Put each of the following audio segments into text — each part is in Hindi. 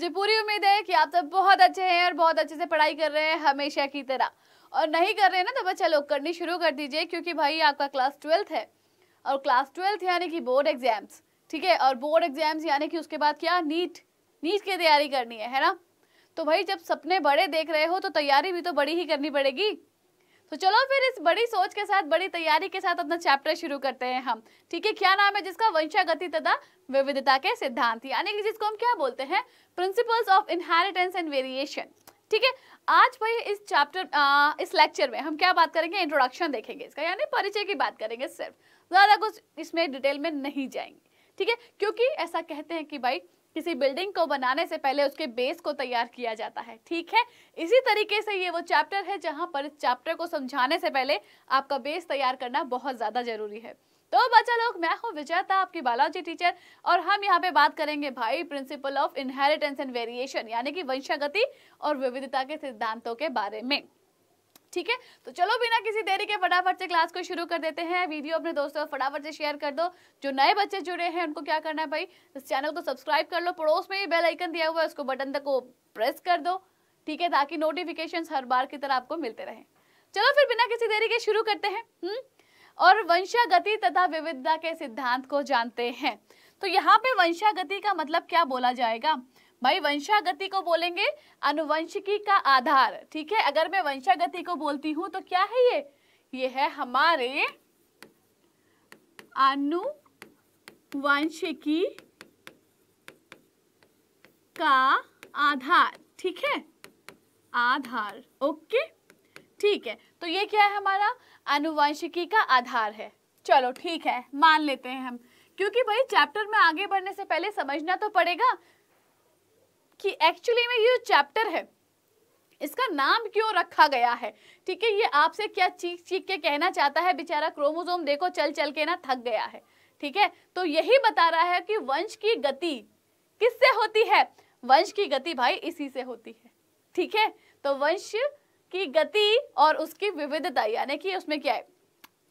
मुझे पूरी उम्मीद है कि आप सब बहुत अच्छे हैं और बहुत अच्छे से पढ़ाई कर रहे हैं हमेशा की तरह और नहीं कर रहे हैं ना तो बच्चा लोग करनी शुरू कर दीजिए क्योंकि भाई आपका क्लास ट्वेल्थ है और क्लास ट्वेल्थ यानी कि बोर्ड एग्जाम्स ठीक है और बोर्ड एग्जाम्स यानी कि उसके बाद क्या नीट नीट की तैयारी करनी है है ना तो भाई जब सपने बड़े देख रहे हो तो तैयारी भी तो बड़ी ही करनी पड़ेगी तो चलो फिर इस बड़ी सोच के साथ बड़ी तैयारी के साथ अपना चैप्टर शुरू करते हैं हम ठीक है क्या नाम है जिसका वंशागति तथा विविधता के सिद्धांत यानी कि जिसको हम क्या बोलते हैं principles of inheritance and variation ठीक है आज भाई इस चैप्टर इस लेक्चर में हम क्या बात करेंगे इंट्रोडक्शन देखेंगे इसका यानी परिचय की बात करेंगे सिर्फ ज़्यादा कुछ इसमें डिटेल में नहीं जाएंगे ठीक है क्योंकि ऐसा कहते हैं कि भाई किसी बिल्डिंग को बनाने से पहले उसके बेस को तैयार किया जाता है ठीक है इसी तरीके से ये वो चैप्टर है जहां पर इस चैप्टर को समझाने से पहले आपका बेस तैयार करना बहुत ज़्यादा ज़रूरी है तो बच्चा लोग मैं हूँ विजयता आपकी बायोलॉजी टीचर और हम यहाँ पे बात करेंगे भाई principle of inheritance and variation यानी कि वंशागति और विविधता के सिद्धांतों के बारे में ठीक है तो चलो बिना किसी देरी के फटाफट से क्लास को शुरू कर देते हैं वीडियो अपने दोस्तों को फटाफट से शेयर कर दो जो नए बच्चे जुड़े हैं उनको क्या करना है भाई इस चैनल को सब्सक्राइब कर लो पड़ोस में भी बेल आइकन दिया हुआ है उसको बटन तक को प्रेस कर दो ठीक है ताकि नोटिफिकेशन हर बार की तरह आपको मिलते रहे चलो फिर बिना किसी देरी के शुरू करते हैं हुँ? हम्म? और वंशागति तथा विविधता के सिद्धांत को जानते हैं तो यहाँ पे वंशागति का मतलब क्या बोला जाएगा भाई वंशागति को बोलेंगे अनुवंशिकी का आधार ठीक है अगर मैं वंशागति को बोलती हूँ तो क्या है ये ये है हमारे अनुवंशिकी का आधार ठीक है आधार ओके ठीक है तो ये क्या है हमारा अनुवंशिकी का आधार है चलो ठीक है मान लेते हैं हम क्योंकि भाई चैप्टर में आगे बढ़ने से पहले समझना तो पड़ेगा कि एक्चुअली में ये चैप्टर है इसका नाम क्यों रखा गया है ठीक है ये आपसे क्या चीख चीख के कहना चाहता है बेचारा क्रोमोजोम देखो चल चल के ना थक गया है ठीक है तो यही बता रहा है कि वंश की गति किससे होती है वंश की गति भाई इसी से होती है ठीक है तो वंश की गति और उसकी विविधता यानी कि उसमें क्या है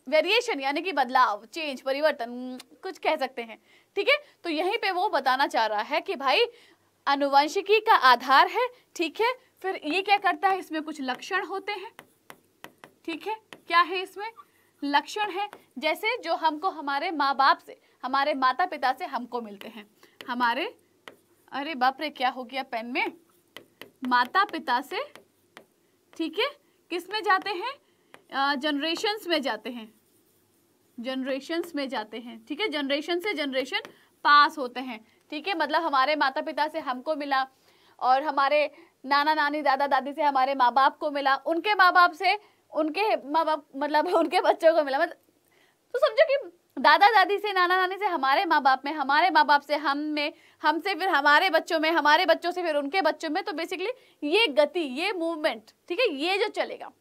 वेरिएशन यानी कि बदलाव चेंज परिवर्तन कुछ कह सकते हैं ठीक है तो यहीं पे वो बताना चाह रहा है कि भाई अनुवंशिकी का आधार है ठीक है फिर ये क्या करता है इसमें कुछ लक्षण होते हैं ठीक है क्या है इसमें लक्षण है जैसे जो हमको हमारे माँ बाप से हमारे माता पिता से हमको मिलते हैं हमारे अरे बाप रे क्या हो गया पेन में माता पिता से ठीक है किस में जाते हैं जनरेशन्स में जाते हैं जनरेशन्स में जाते हैं ठीक है जनरेशन से जनरेशन पास होते हैं ठीक है मतलब हमारे माता पिता से हमको मिला और हमारे नाना नानी दादा दादी से हमारे माँ बाप को मिला उनके माँ बाप से उनके माँ बाप मतलब उनके बच्चों को मिला मतलब तो समझो कि दादा दादी से नाना नानी से हमारे माँ बाप में हमारे माँ बाप से हम में हमसे फिर हमारे बच्चों में हमारे बच्चों से फिर उनके बच्चों में तो बेसिकली ये गति ये मूवमेंट ठीक है ये जो चलेगा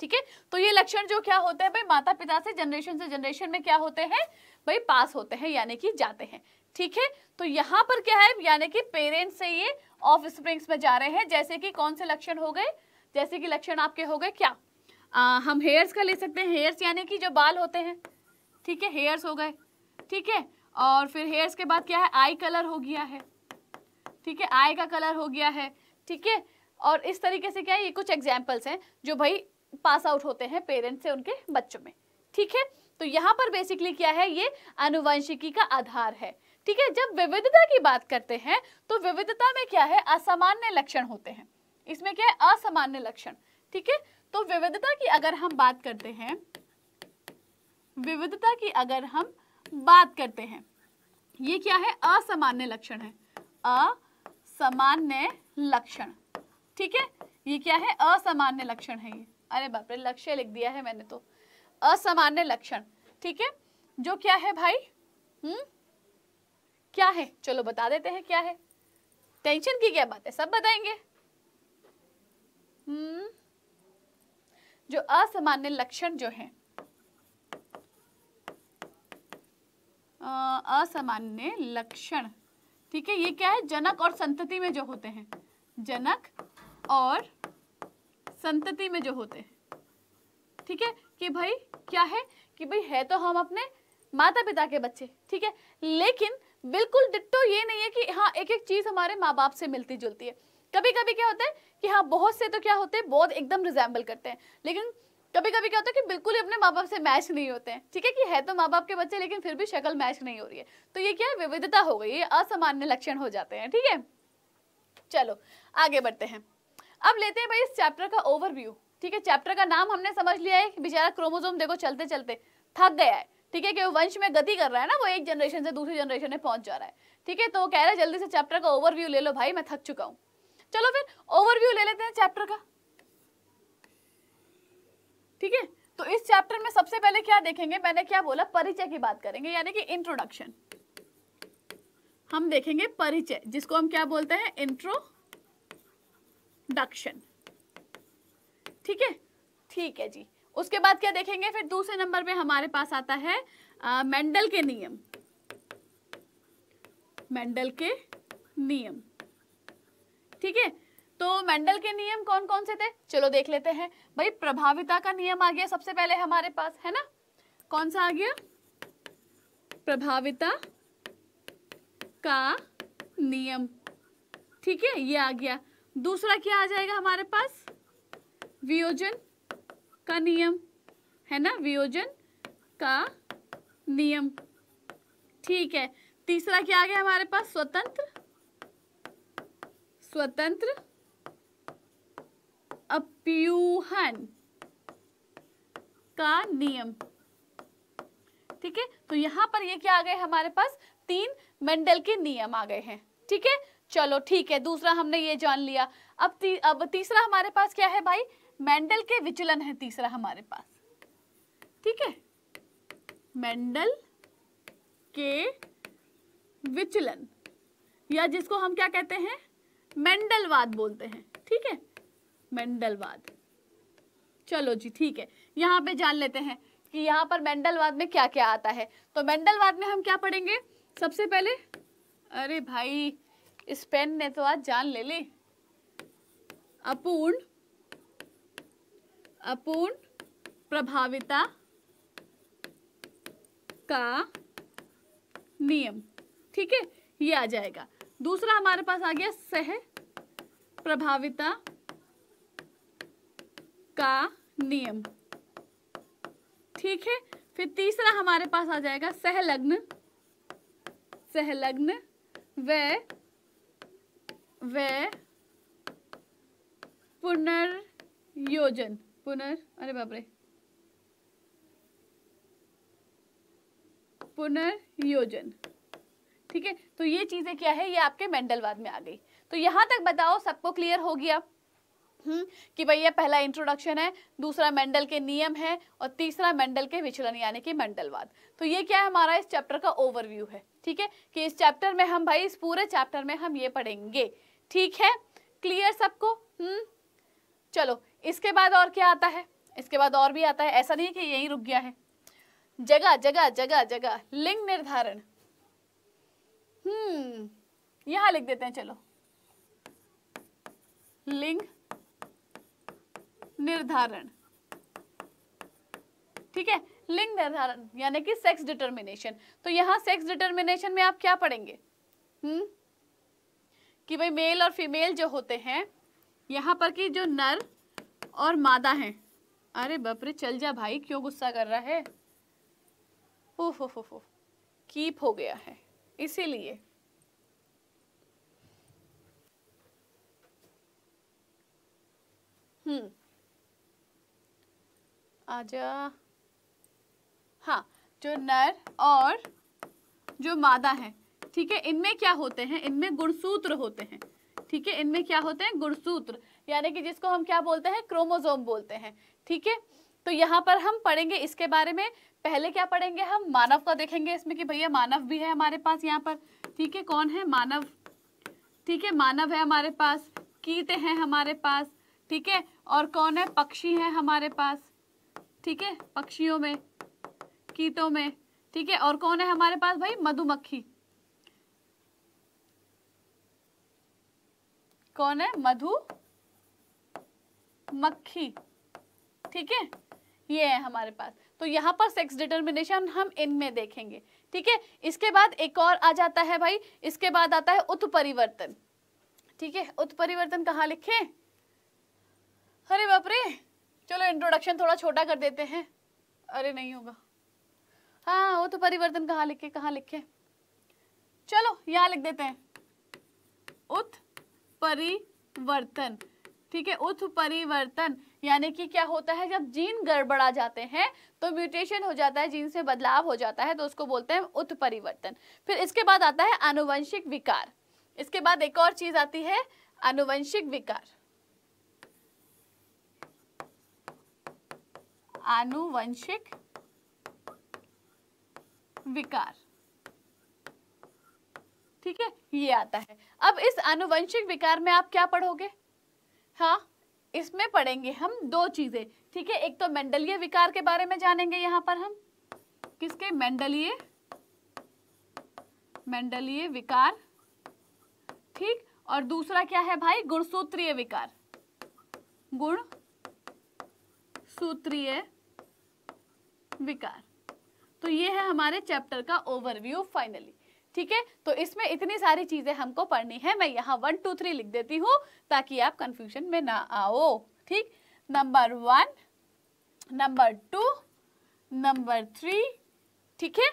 ठीक है तो ये लक्षण जो क्या होते हैं भाई माता पिता से जनरेशन से जनरेशन में क्या होते हैं भाई पास होते हैं यानी कि जाते हैं ठीक है तो यहाँ पर क्या है यानी कि पेरेंट्स से ये ऑफ स्प्रिंग्स में जा रहे हैं जैसे कि कौन से लक्षण हो गए जैसे कि लक्षण आपके हो गए क्या आ, हम हेयर्स का ले सकते हैं हेयर्स यानी कि जो बाल होते हैं ठीक है हेयर्स हो गए ठीक है और फिर हेयर्स के बाद क्या है आई कलर हो गया है ठीक है आई का कलर हो गया है ठीक है और इस तरीके से क्या है ये कुछ एग्जाम्पल्स हैं जो भाई पास आउट होते हैं पेरेंट्स से उनके बच्चों में ठीक है तो यहाँ पर बेसिकली क्या है ये अनुवंशिकी का आधार है ठीक है जब विविधता की बात करते हैं तो विविधता में क्या है असामान्य लक्षण होते हैं इसमें क्या है असामान्य लक्षण ठीक है तो विविधता की अगर हम बात करते हैं विविधता की अगर हम बात करते हैं ये क्या है असामान्य लक्षण है असामान्य लक्षण ठीक है ये क्या है असामान्य लक्षण है ये अरे बाप रे लक्ष्य लिख दिया है मैंने तो असामान्य लक्षण ठीक है जो क्या है भाई हम्म क्या है चलो बता देते हैं क्या है टेंशन की क्या बात है सब बताएंगे हम्म जो असामान्य लक्षण जो है असामान्य लक्षण ठीक है ये क्या है जनक और संतति में जो होते हैं जनक और संतति में जो होते हैं ठीक है कि भाई क्या है कि भाई है तो हम अपने माता पिता के बच्चे ठीक है लेकिन बिल्कुल डिट्टो ये नहीं है कि हाँ एक एक चीज़ हमारे माँ बाप से मिलती जुलती है कभी कभी क्या होता है कि हाँ बहुत से तो क्या होते हैं बहुत एकदम रिजेंबल करते हैं लेकिन कभी कभी क्या होता है कि बिल्कुल ही अपने माँ बाप से मैच नहीं होते हैं ठीक है कि है तो माँ बाप के बच्चे लेकिन फिर भी शक्ल मैच नहीं हो रही है तो ये क्या है विविधता हो गई ये असामान्य लक्षण हो जाते हैं ठीक है थीके? चलो आगे बढ़ते हैं अब लेते हैं भाई इस चैप्टर का ओवरव्यू ठीक है चैप्टर का नाम हमने समझ लिया है बेचारा क्रोमोजोम देखो चलते चलते थक गया है ठीक है कि वंश में गति कर रहा है ना वो एक जनरेशन से दूसरी जनरेशन में पहुंच जा रहा है ठीक है तो कह रहा है जल्दी से चैप्टर का ओवरव्यू ले लो भाई मैं थक चुका हूँ चलो फिर ओवरव्यू ले लेते हैं चैप्टर का ठीक है तो इस चैप्टर में सबसे पहले क्या देखेंगे मैंने क्या बोला परिचय की बात करेंगे यानी कि इंट्रोडक्शन हम देखेंगे परिचय जिसको हम क्या बोलते हैं इंट्रोडक्शन ठीक है ठीक है जी उसके बाद क्या देखेंगे फिर दूसरे नंबर पे हमारे पास आता है आ, मेंडल के नियम मेंडल के नियम ठीक है तो मेंडल के नियम कौन कौन से थे चलो देख लेते हैं भाई प्रभाविता का नियम आ गया सबसे पहले हमारे पास है ना कौन सा आ गया प्रभाविता का नियम ठीक है ये आ गया दूसरा क्या आ जाएगा हमारे पास वियोजन का नियम है ना वियोजन का नियम ठीक है तीसरा क्या आ गया हमारे पास स्वतंत्र स्वतंत्र अप्यूहन का नियम ठीक है तो यहाँ पर ये क्या आ गए हमारे पास तीन मेंडल के नियम आ गए हैं ठीक है चलो ठीक है दूसरा हमने ये जान लिया अब ती, अब तीसरा हमारे पास क्या है भाई मेंडल के विचलन है तीसरा हमारे पास ठीक है मेंडल के विचलन या जिसको हम क्या कहते हैं मेंडलवाद बोलते हैं ठीक है मेंडलवाद चलो जी ठीक है यहां पे जान लेते हैं कि यहाँ पर मेंडलवाद में क्या क्या आता है तो मेंडलवाद में हम क्या पढ़ेंगे सबसे पहले अरे भाई इस पेन ने तो आज जान ले ली अपूर्ण अपूर्ण प्रभाविता का नियम ठीक है ये आ जाएगा दूसरा हमारे पास आ गया सह प्रभाविता का नियम ठीक है फिर तीसरा हमारे पास आ जाएगा सहलग्न सहलग्न व पुनर्योजन पुनर अरे बापरे पुनर्योजन ठीक है तो ये चीजें क्या है ये आपके मेंडलवाद में आ गई तो यहां तक बताओ सबको क्लियर हो गया हम्म कि भैया पहला इंट्रोडक्शन है दूसरा मेंडल के नियम है और तीसरा मेंडल के विचलन यानी कि मेंडलवाद तो ये क्या है हमारा इस चैप्टर का ओवरव्यू है ठीक है कि इस चैप्टर में हम भाई इस पूरे चैप्टर में हम ये पढ़ेंगे ठीक है क्लियर सबको हम्म चलो इसके बाद और क्या आता है इसके बाद और भी आता है ऐसा नहीं कि यही रुक गया है जगह जगह जगह जगह लिंग निर्धारण हम्म यहां लिख देते हैं चलो लिंग निर्धारण ठीक है लिंग निर्धारण यानी कि सेक्स डिटर्मिनेशन तो यहां सेक्स डिटर्मिनेशन में आप क्या पढ़ेंगे हम्म कि भाई मेल और फीमेल जो होते हैं यहां पर कि जो नर और मादा हैं अरे बपरे चल जा भाई क्यों गुस्सा कर रहा है ओह हो हो कीप हो गया है इसीलिए हम्म आजा हाँ जो नर और जो मादा है ठीक है इनमें क्या होते हैं इनमें गुणसूत्र होते हैं ठीक है इनमें क्या होते हैं गुणसूत्र यानी कि जिसको हम क्या बोलते हैं क्रोमोजोम बोलते हैं ठीक है तो यहाँ पर हम पढ़ेंगे इसके बारे में पहले क्या पढ़ेंगे हम मानव का देखेंगे इसमें कि भैया मानव भी है हमारे पास यहाँ पर ठीक है कौन है मानव ठीक है मानव है हमारे पास कीट हैं हमारे पास ठीक है और कौन है पक्षी हैं हमारे पास ठीक है पक्षियों में कीटों में ठीक है और कौन है हमारे पास भाई मधुमक्खी कौन है मधु मक्खी ठीक है ये है हमारे पास तो यहाँ पर सेक्स डिटर्मिनेशन हम इनमें देखेंगे ठीक है इसके बाद एक और आ जाता है भाई इसके बाद आता है उत्परिवर्तन ठीक है उत्परिवर्तन कहाँ लिखे अरे बापरे चलो इंट्रोडक्शन थोड़ा छोटा कर देते हैं अरे नहीं होगा हाँ वो तो परिवर्तन कहाँ लिखे कहाँ लिखे चलो यहाँ लिख देते हैं उत्परिवर्तन ठीक है उत्परिवर्तन यानी कि क्या होता है जब जीन गड़बड़ा जाते हैं तो म्यूटेशन हो जाता है जीन से बदलाव हो जाता है तो उसको बोलते हैं उत्परिवर्तन फिर इसके बाद आता है आनुवंशिक विकार इसके बाद एक और चीज आती है अनुवंशिक विकार आनुवंशिक विकार ठीक है ये आता है अब इस आनुवंशिक विकार में आप क्या पढ़ोगे हाँ इसमें पढ़ेंगे हम दो चीज़ें ठीक है एक तो मेंडलीय विकार के बारे में जानेंगे यहां पर हम किसके मेंडलीय मेंडलीय विकार ठीक और दूसरा क्या है भाई गुणसूत्रीय विकार गुण सूत्रीय विकार तो ये है हमारे चैप्टर का ओवरव्यू फाइनली ठीक है तो इसमें इतनी सारी चीजें हमको पढ़नी है मैं यहाँ वन टू थ्री लिख देती हूँ ताकि आप कंफ्यूजन में ना आओ ठीक number one number two number three ठीक है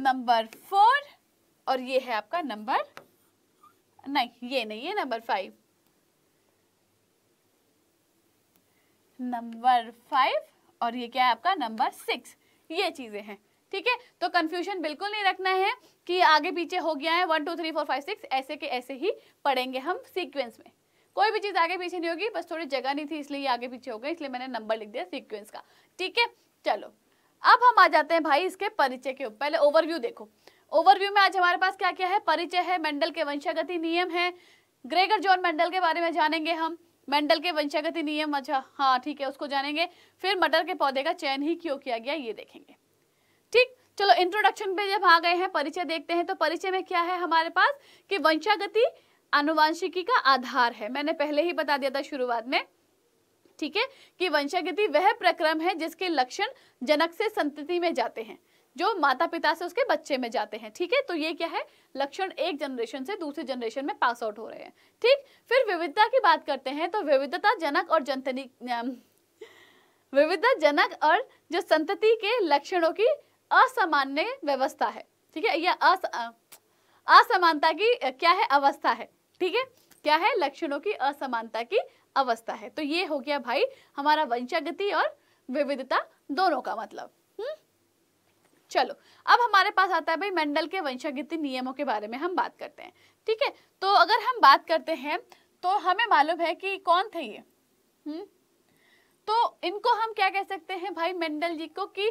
नंबर फोर और ये है आपका नंबर नहीं ये नहीं है नंबर फाइव नंबर फाइव और ये क्या है आपका नंबर सिक्स ये चीजें हैं ठीक है तो कंफ्यूजन बिल्कुल नहीं रखना है कि आगे पीछे हो गया है one two three four five six ऐसे के ऐसे ही पढ़ेंगे हम सीक्वेंस में कोई भी चीज़ आगे पीछे नहीं होगी बस थोड़ी जगह नहीं थी इसलिए ये आगे पीछे हो गए इसलिए मैंने नंबर लिख दिया सीक्वेंस का ठीक है चलो अब हम आ जाते हैं भाई इसके परिचय के ऊपर पहले ओवरव्यू देखो ओवरव्यू में आज हमारे पास क्या क्या है परिचय है मंडल के वंशागति नियम है ग्रेगर जॉन मंडल के बारे में जानेंगे हम मेंडल के वंशागति नियम अच्छा हाँ ठीक है उसको जानेंगे फिर मटर के पौधे का चयन ही क्यों किया गया ये देखेंगे ठीक चलो इंट्रोडक्शन पे जब आ गए हैं परिचय देखते हैं तो परिचय में क्या है हमारे पास कि वंशागति अनुवांशिकी का आधार है मैंने पहले ही बता दिया था शुरुआत में ठीक है कि वंशागति वह प्रक्रम है जिसके लक्षण जनक से संतति में जाते हैं जो माता पिता से उसके बच्चे में जाते हैं ठीक है तो ये क्या है लक्षण एक जनरेशन से दूसरे जनरेशन में पास आउट हो रहे हैं ठीक फिर विविधता की बात करते हैं तो विविधता जनक और जनतनी विविधता जनक और जो संतति के लक्षणों की असामान्य व्यवस्था है ठीक है यह अस असमानता की क्या है अवस्था है ठीक है क्या है लक्षणों की असमानता की अवस्था है तो ये हो गया भाई हमारा वंशागति और विविधता दोनों का मतलब हम्म? चलो अब हमारे पास आता है भाई मंडल के वंशागति नियमों के बारे में हम बात करते हैं ठीक है तो अगर हम बात करते हैं तो हमें मालूम है कि कौन थे ये हम्म तो इनको हम क्या कह सकते हैं भाई मंडल जी को कि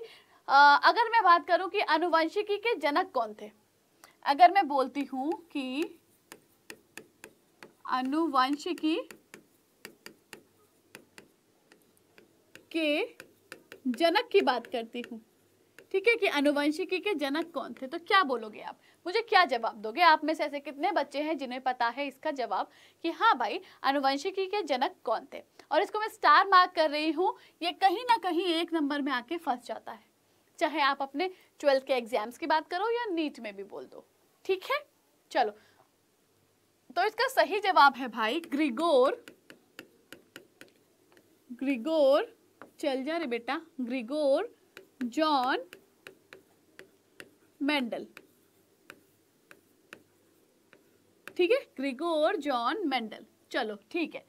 अगर मैं बात करूं कि अनुवंशिकी के जनक कौन थे अगर मैं बोलती हूं कि अनुवंशिकी के जनक की बात करती हूँ ठीक है कि अनुवंशिकी के जनक कौन थे तो क्या बोलोगे आप मुझे क्या जवाब दोगे आप में से ऐसे कितने बच्चे हैं जिन्हें पता है इसका जवाब कि हाँ भाई अनुवंशिकी के जनक कौन थे और इसको मैं स्टार मार्क कर रही हूँ ये कहीं ना कहीं एक नंबर में आके फंस जाता है चाहे आप अपने ट्वेल्थ के एग्जाम्स की बात करो या नीट में भी बोल दो ठीक है चलो तो इसका सही जवाब है भाई ग्रिगोर ग्रिगोर चल जा रे बेटा ग्रिगोर जॉन मेंडल ठीक है ग्रिगोर जॉन मेंडल चलो ठीक है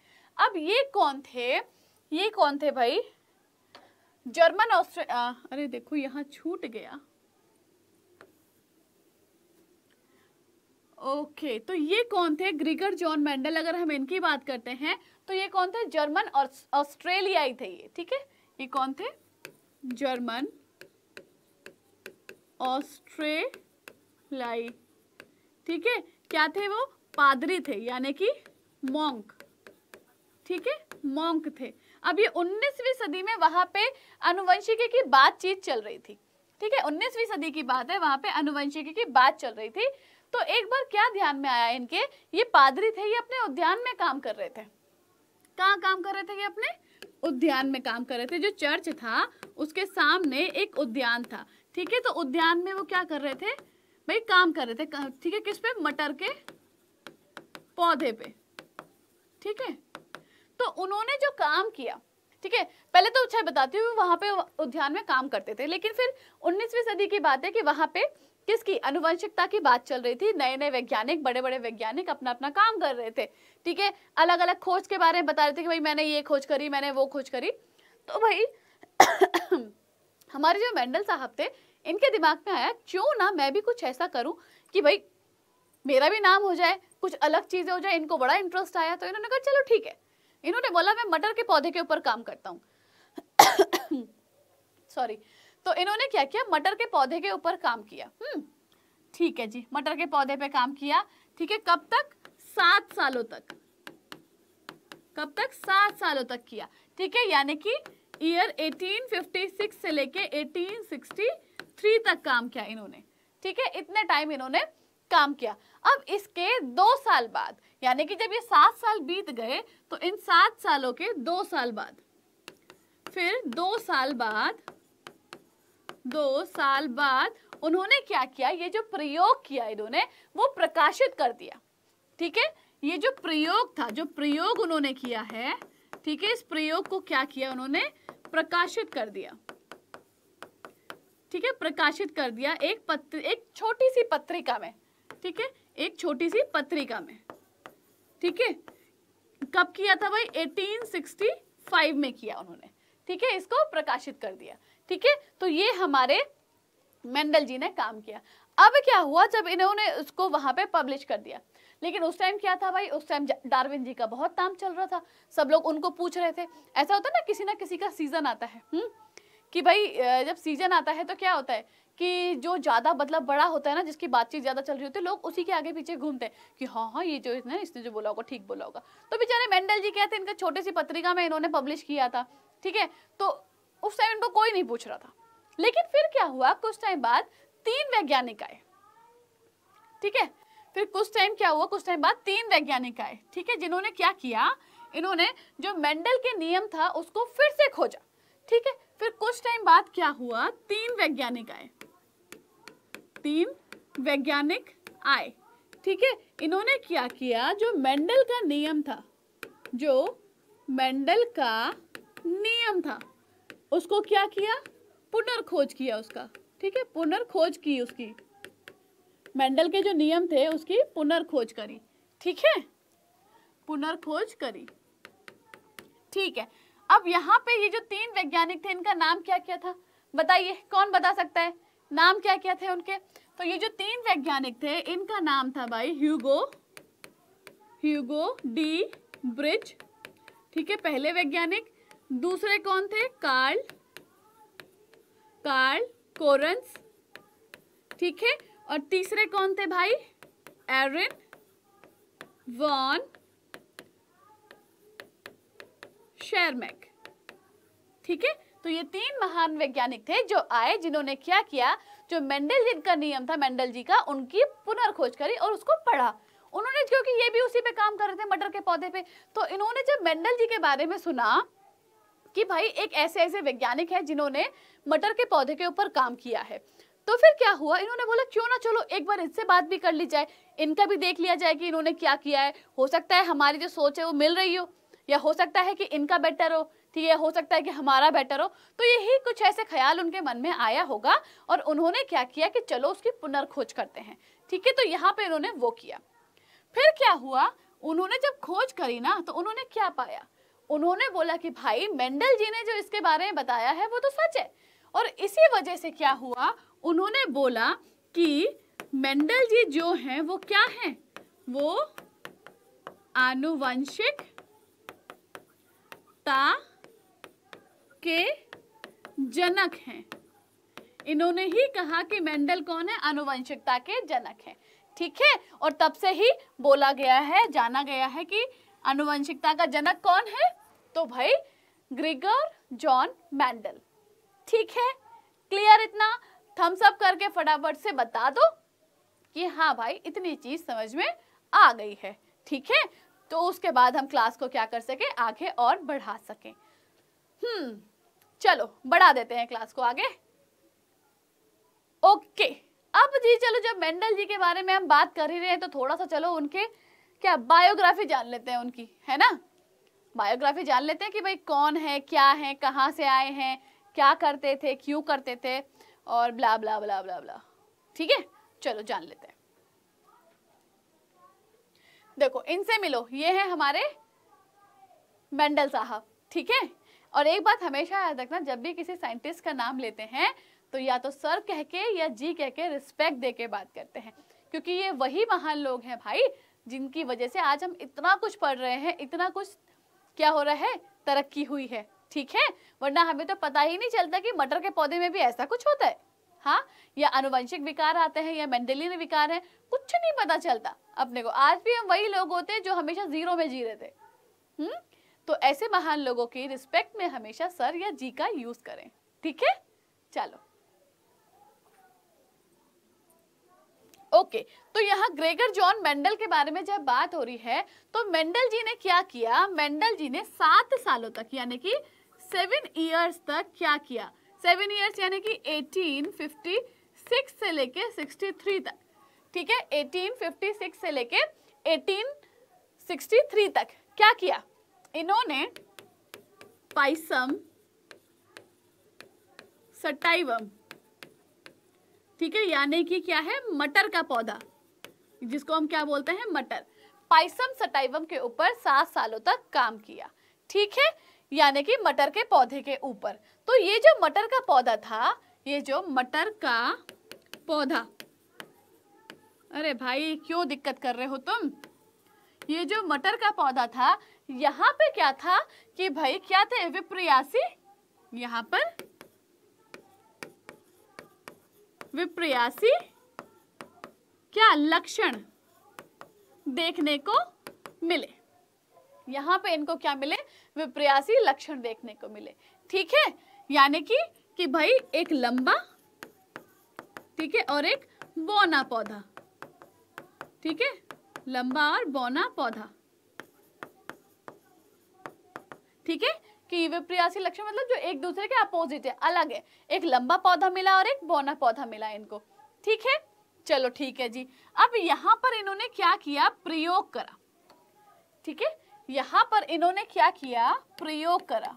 अब ये कौन थे ये कौन थे भाई जर्मन ऑस्ट्रेलिया अरे देखो यहाँ छूट गया ओके okay, तो ये कौन थे ग्रिगर जॉन मैंडल अगर हम इनकी बात करते हैं तो ये कौन थे जर्मन और ऑस्ट्रेलियाई थे ये ठीक है ये कौन थे जर्मन ऑस्ट्रेलियाई ठीक है क्या थे वो पादरी थे यानी कि मोंक ठीक है मोंक थे अब ये 19वीं सदी में वहाँ पे अनुवंशिकी की बातचीत चल रही थी ठीक है 19वीं सदी की बात है वहाँ पे अनुवंशिकी की बात चल रही थी तो एक बार क्या ध्यान में आया इनके ये पादरी थे ये अपने उद्यान में काम कर रहे थे कहाँ काम कर रहे थे ये अपने उद्यान में काम कर रहे थे जो चर्च था उसके सामने एक उद्यान था ठीक है तो उद्यान में वो क्या कर रहे थे भाई काम कर रहे थे ठीक है किस पे मटर के पौधे पे ठीक है तो उन्होंने जो काम किया ठीक है पहले तो अच्छा बताती हूँ वहाँ पे उद्यान में काम करते थे लेकिन फिर उन्नीसवीं सदी की बात है कि वहाँ पे किसकी अनुवंशिकता की बात चल रही थी नए नए वैज्ञानिक बड़े बड़े वैज्ञानिक अपना अपना काम कर रहे थे ठीक है अलग अलग खोज के बारे में बता रहे थे कि भाई मैंने ये खोज करी मैंने वो खोज करी तो भाई हमारे जो मेंडल साहब थे इनके दिमाग में आया क्यों ना मैं भी कुछ ऐसा करूं कि भाई मेरा भी नाम हो जाए कुछ अलग चीज़ें हो जाए इनको बड़ा इंटरेस्ट आया तो इन्होंने कहा चलो ठीक है इन्होंने बोला मैं मटर के पौधे के ऊपर काम करता हूँ सॉरी तो इन्होंने क्या किया मटर के पौधे के ऊपर काम किया हम्म, ठीक है जी मटर के पौधे पे काम किया ठीक है कब तक सात सालों तक कब तक सात सालों तक किया ठीक है यानी कि ईयर 1856 से लेके 1863 तक काम किया इन्होंने ठीक है इतने टाइम इन्होंने काम किया अब इसके दो साल बाद यानी कि जब ये सात साल बीत गए तो इन सात सालों के दो साल बाद फिर दो साल बाद दो साल बाद उन्होंने क्या किया ये जो प्रयोग किया इन्होंने वो प्रकाशित कर दिया ठीक है ये जो प्रयोग था जो प्रयोग उन्होंने किया है ठीक है इस प्रयोग को क्या किया उन्होंने प्रकाशित कर दिया ठीक है प्रकाशित कर दिया एक पत्र एक छोटी सी पत्रिका में ठीक है एक छोटी सी पत्रिका में ठीक है कब किया था भाई 1865 में किया उन्होंने ठीक है इसको प्रकाशित कर दिया ठीक है तो ये हमारे मेंडल जी ने काम किया अब क्या हुआ जब इन्होंने उसको वहां पे पब्लिश कर दिया लेकिन उस टाइम क्या था भाई उस टाइम डार्विन जी का बहुत नाम चल रहा था सब लोग उनको पूछ रहे थे ऐसा होता है ना किसी ना किसी का सीजन आता है हुँ? हम्म? कि भाई जब सीजन आता है तो क्या होता है कि जो ज़्यादा मतलब बड़ा होता है ना जिसकी बातचीत ज़्यादा चल रही होती है लोग उसी के आगे पीछे घूमते हैं कि हाँ हाँ ये जो इसने इसने जो बोला होगा ठीक बोला होगा तो बेचारे मेंडल जी कहते इनका छोटे सी पत्रिका में इन्होंने पब्लिश किया था ठीक है तो उस टाइम इनको कोई नहीं पूछ रहा था लेकिन फिर क्या हुआ कुछ टाइम बाद तीन वैज्ञानिक आए ठीक है फिर कुछ टाइम क्या हुआ कुछ टाइम बाद तीन वैज्ञानिक आए ठीक है जिन्होंने क्या किया इन्होंने जो मेंडल के नियम था उसको फिर से खोजा ठीक है फिर कुछ टाइम बाद क्या हुआ तीन वैज्ञानिक आए तीन वैज्ञानिक आए ठीक है इन्होंने क्या किया जो मेंडल का नियम था जो मेंडल का नियम था उसको क्या किया पुनर्खोज किया उसका ठीक है पुनर्खोज की उसकी मेंडल के जो नियम थे उसकी पुनर्खोज करी ठीक है पुनर्खोज करी ठीक है अब यहाँ पे ये जो तीन वैज्ञानिक थे इनका नाम क्या क्या था बताइए कौन बता सकता है नाम क्या क्या थे उनके तो ये जो तीन वैज्ञानिक थे इनका नाम था भाई ह्यूगो ह्यूगो डी ब्रिज ठीक है पहले वैज्ञानिक दूसरे कौन थे कार्ल कार्ल कोरेंस ठीक है और तीसरे कौन थे भाई एरिन वॉन शेरमैक ठीक है तो ये तीन महान वैज्ञानिक थे जो आए जिन्होंने क्या किया जो मेंडल का नियम था मेंडल जी का उनकी पुनर्खोज करी और उसको पढ़ा उन्होंने क्योंकि ये भी उसी पे काम कर रहे थे मटर के पौधे पे तो इन्होंने जब मेंडल जी के बारे में सुना कि भाई एक ऐसे ऐसे वैज्ञानिक है जिन्होंने मटर के पौधे के ऊपर काम किया है तो फिर क्या हुआ इन्होंने बोला क्यों ना चलो एक बार इससे बात भी कर ली जाए इनका भी देख लिया जाए कि इन्होंने क्या किया है हो सकता है हमारी जो सोच है वो मिल रही हो या हो सकता है कि इनका बेटर हो ठीक है हो सकता है कि हमारा बेटर हो तो यही कुछ ऐसे ख्याल उनके मन में आया होगा और उन्होंने क्या किया कि चलो उसकी पुनर्खोज करते हैं ठीक है तो यहाँ पे इन्होंने वो किया फिर क्या हुआ उन्होंने जब खोज करी ना तो उन्होंने क्या पाया उन्होंने बोला कि भाई मेंडल जी ने जो इसके बारे में बताया है वो तो सच है और इसी वजह से क्या हुआ उन्होंने बोला कि मेंडल जी जो हैं वो क्या हैं वो आनुवंशिक के जनक हैं इन्होंने ही कहा कि मेंडल कौन है अनुवंशिकता के जनक हैं ठीक है और तब से ही बोला गया है जाना गया है कि अनुवंशिकता का जनक कौन है तो भाई ग्रिगर जॉन मैंडल ठीक है क्लियर इतना थम्स अप करके फटाफट से बता दो कि हाँ भाई इतनी चीज समझ में आ गई है ठीक है तो उसके बाद हम क्लास को क्या कर सके आगे और बढ़ा सके हम्म चलो बढ़ा देते हैं क्लास को आगे ओके अब जी चलो जब मेंडल जी के बारे में हम बात कर ही रहे हैं तो थोड़ा सा चलो उनके क्या बायोग्राफी जान लेते हैं उनकी है ना बायोग्राफी जान लेते हैं कि भाई कौन है क्या है कहाँ से आए हैं क्या करते थे क्यों करते थे और ब्ला ब्ला ब्ला ब्ला ब्ला ठीक है चलो जान लेते हैं देखो इनसे मिलो ये है हमारे मेंडल साहब ठीक है और एक बात हमेशा याद रखना जब भी किसी साइंटिस्ट का नाम लेते हैं तो या तो सर कह के या जी कह के रिस्पेक्ट दे के बात करते हैं क्योंकि ये वही महान लोग हैं भाई जिनकी वजह से आज हम इतना कुछ पढ़ रहे हैं इतना कुछ क्या हो रहा है तरक्की हुई है ठीक है वरना हमें तो पता ही नहीं चलता कि मटर के पौधे में भी ऐसा कुछ होता है हाँ या अनुवंशिक विकार आते हैं या मेंडलिन विकार है कुछ नहीं पता चलता अपने को आज भी हम वही लोग होते हैं जो हमेशा जीरो में जी रहे थे हम्म तो ऐसे महान लोगों की रिस्पेक्ट में हमेशा सर या जी का यूज करें ठीक है चलो ओके okay, तो यहाँ ग्रेगर जॉन मेंडल के बारे में जब बात हो रही है तो मेंडल जी ने क्या किया मेंडल जी ने सात सालों तक यानी कि सेवन ईयर्स तक क्या किया सेवन ईयर्स यानी कि 1856 से लेके 63 तक ठीक है 1856 से लेके 1863 तक क्या किया इन्होंने पाइसम सटाइवम ठीक है यानी कि क्या है मटर का पौधा जिसको हम क्या बोलते हैं मटर पाइसम सटाइवम के ऊपर सात सालों तक काम किया ठीक है यानी कि मटर के पौधे के ऊपर तो ये जो मटर का पौधा था ये जो मटर का पौधा अरे भाई क्यों दिक्कत कर रहे हो तुम ये जो मटर का पौधा था यहाँ पे क्या था कि भाई क्या थे विप्रयासी यहाँ पर विप्रयासी क्या लक्षण देखने को मिले यहाँ पे इनको क्या मिले विप्रयासी लक्षण देखने को मिले ठीक है यानी कि कि भाई एक लंबा ठीक है और एक बौना पौधा ठीक है लंबा और बौना पौधा ठीक है कि विप्रयासी लक्षण मतलब जो एक दूसरे के अपोजिट है अलग है एक लंबा पौधा मिला और एक बौना पौधा मिला इनको ठीक है चलो ठीक है जी अब यहाँ पर इन्होंने क्या किया प्रयोग करा ठीक है यहाँ पर इन्होंने क्या किया प्रयोग करा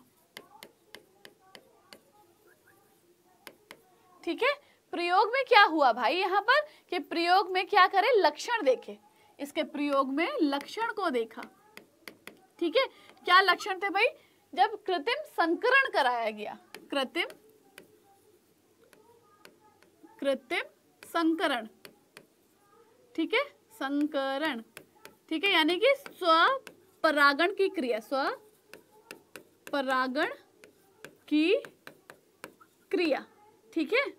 ठीक है प्रयोग में क्या हुआ भाई यहाँ पर कि प्रयोग में क्या करे लक्षण देखे इसके प्रयोग में लक्षण को देखा ठीक है क्या लक्षण थे भाई जब कृत्रिम संकरण कराया गया कृत्रिम कृत्रिम संकरण ठीक है संकरण ठीक है यानी कि स्व परागण की क्रिया स्व परागण की क्रिया ठीक है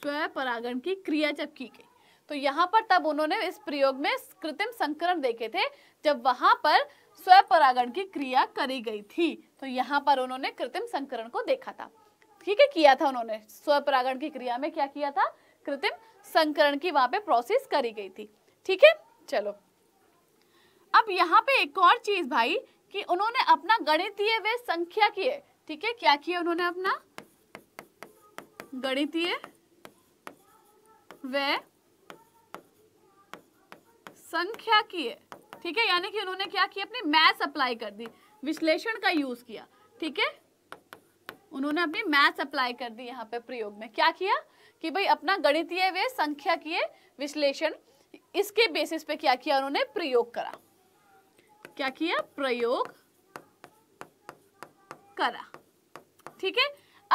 स्व परागण की क्रिया जब की गई तो यहां पर तब उन्होंने इस प्रयोग में कृत्रिम संकरण देखे थे जब वहां पर स्वपरागण की क्रिया करी गई थी तो यहाँ पर उन्होंने कृत्रिम संकरण को देखा था ठीक है किया था उन्होंने स्वपरागण की क्रिया में क्या किया था कृत्रिम संकरण की वहां पे प्रोसेस करी गई थी ठीक है चलो अब यहाँ पे एक और चीज भाई कि उन्होंने अपना गणितीय वे संख्या किए ठीक है क्या किया उन्होंने अपना गणितीय वे संख्या किए ठीक है यानी कि उन्होंने क्या किया अपनी मैथ अप्लाई कर दी विश्लेषण का यूज किया ठीक है उन्होंने अपनी मैथ अप्लाई कर दी यहाँ पे प्रयोग में क्या किया कि भाई अपना गणितीय वे संख्या किए विश्लेषण इसके बेसिस पे क्या किया उन्होंने प्रयोग करा क्या किया प्रयोग करा ठीक है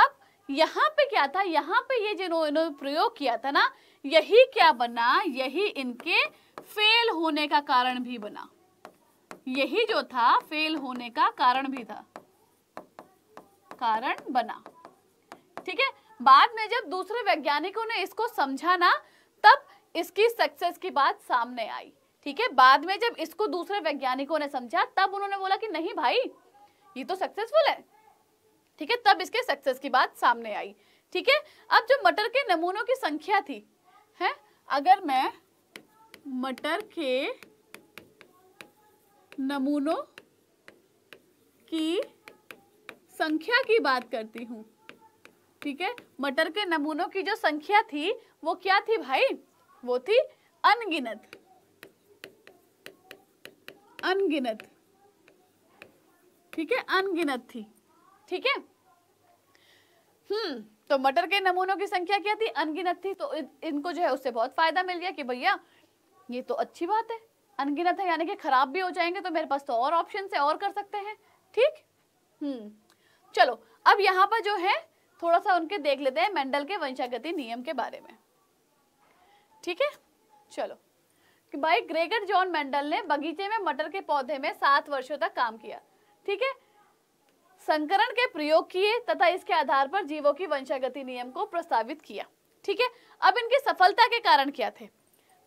अब यहां पे क्या था यहां पे ये जिन्होंने प्रयोग किया था ना यही क्या बना यही इनके फेल होने का कारण भी बना यही जो था फेल होने का कारण भी था कारण बना ठीक है बाद में जब दूसरे वैज्ञानिकों ने इसको समझा ना तब इसकी सक्सेस की बात सामने आई ठीक है बाद में जब इसको दूसरे वैज्ञानिकों ने समझा तब उन्होंने बोला कि नहीं भाई ये तो सक्सेसफुल है ठीक है तब इसके सक्सेस की बात सामने आई ठीक है अब जो मटर के नमूनों की संख्या थी है अगर मैं मटर के नमूनों की संख्या की बात करती हूँ ठीक है मटर के नमूनों की जो संख्या थी वो क्या थी भाई वो थी अनगिनत अनगिनत ठीक है अनगिनत थी ठीक है हम्म तो मटर के नमूनों की संख्या क्या थी अनगिनत थी तो इनको जो है उससे बहुत फायदा मिल गया कि भैया ये तो अच्छी बात है अनगिनत है यानी कि खराब भी हो जाएंगे तो मेरे पास तो और ऑप्शन है और कर सकते हैं ठीक हम्म चलो अब यहाँ पर जो है थोड़ा सा उनके देख लेते हैं मेंडल के वंशागति नियम के बारे में ठीक है चलो कि भाई ग्रेगर जॉन मेंडल ने बगीचे में मटर के पौधे में सात वर्षों तक काम किया ठीक है संकरण के प्रयोग किए तथा इसके आधार पर जीवों की वंशागति नियम को प्रस्तावित किया ठीक है अब इनकी सफलता के कारण क्या थे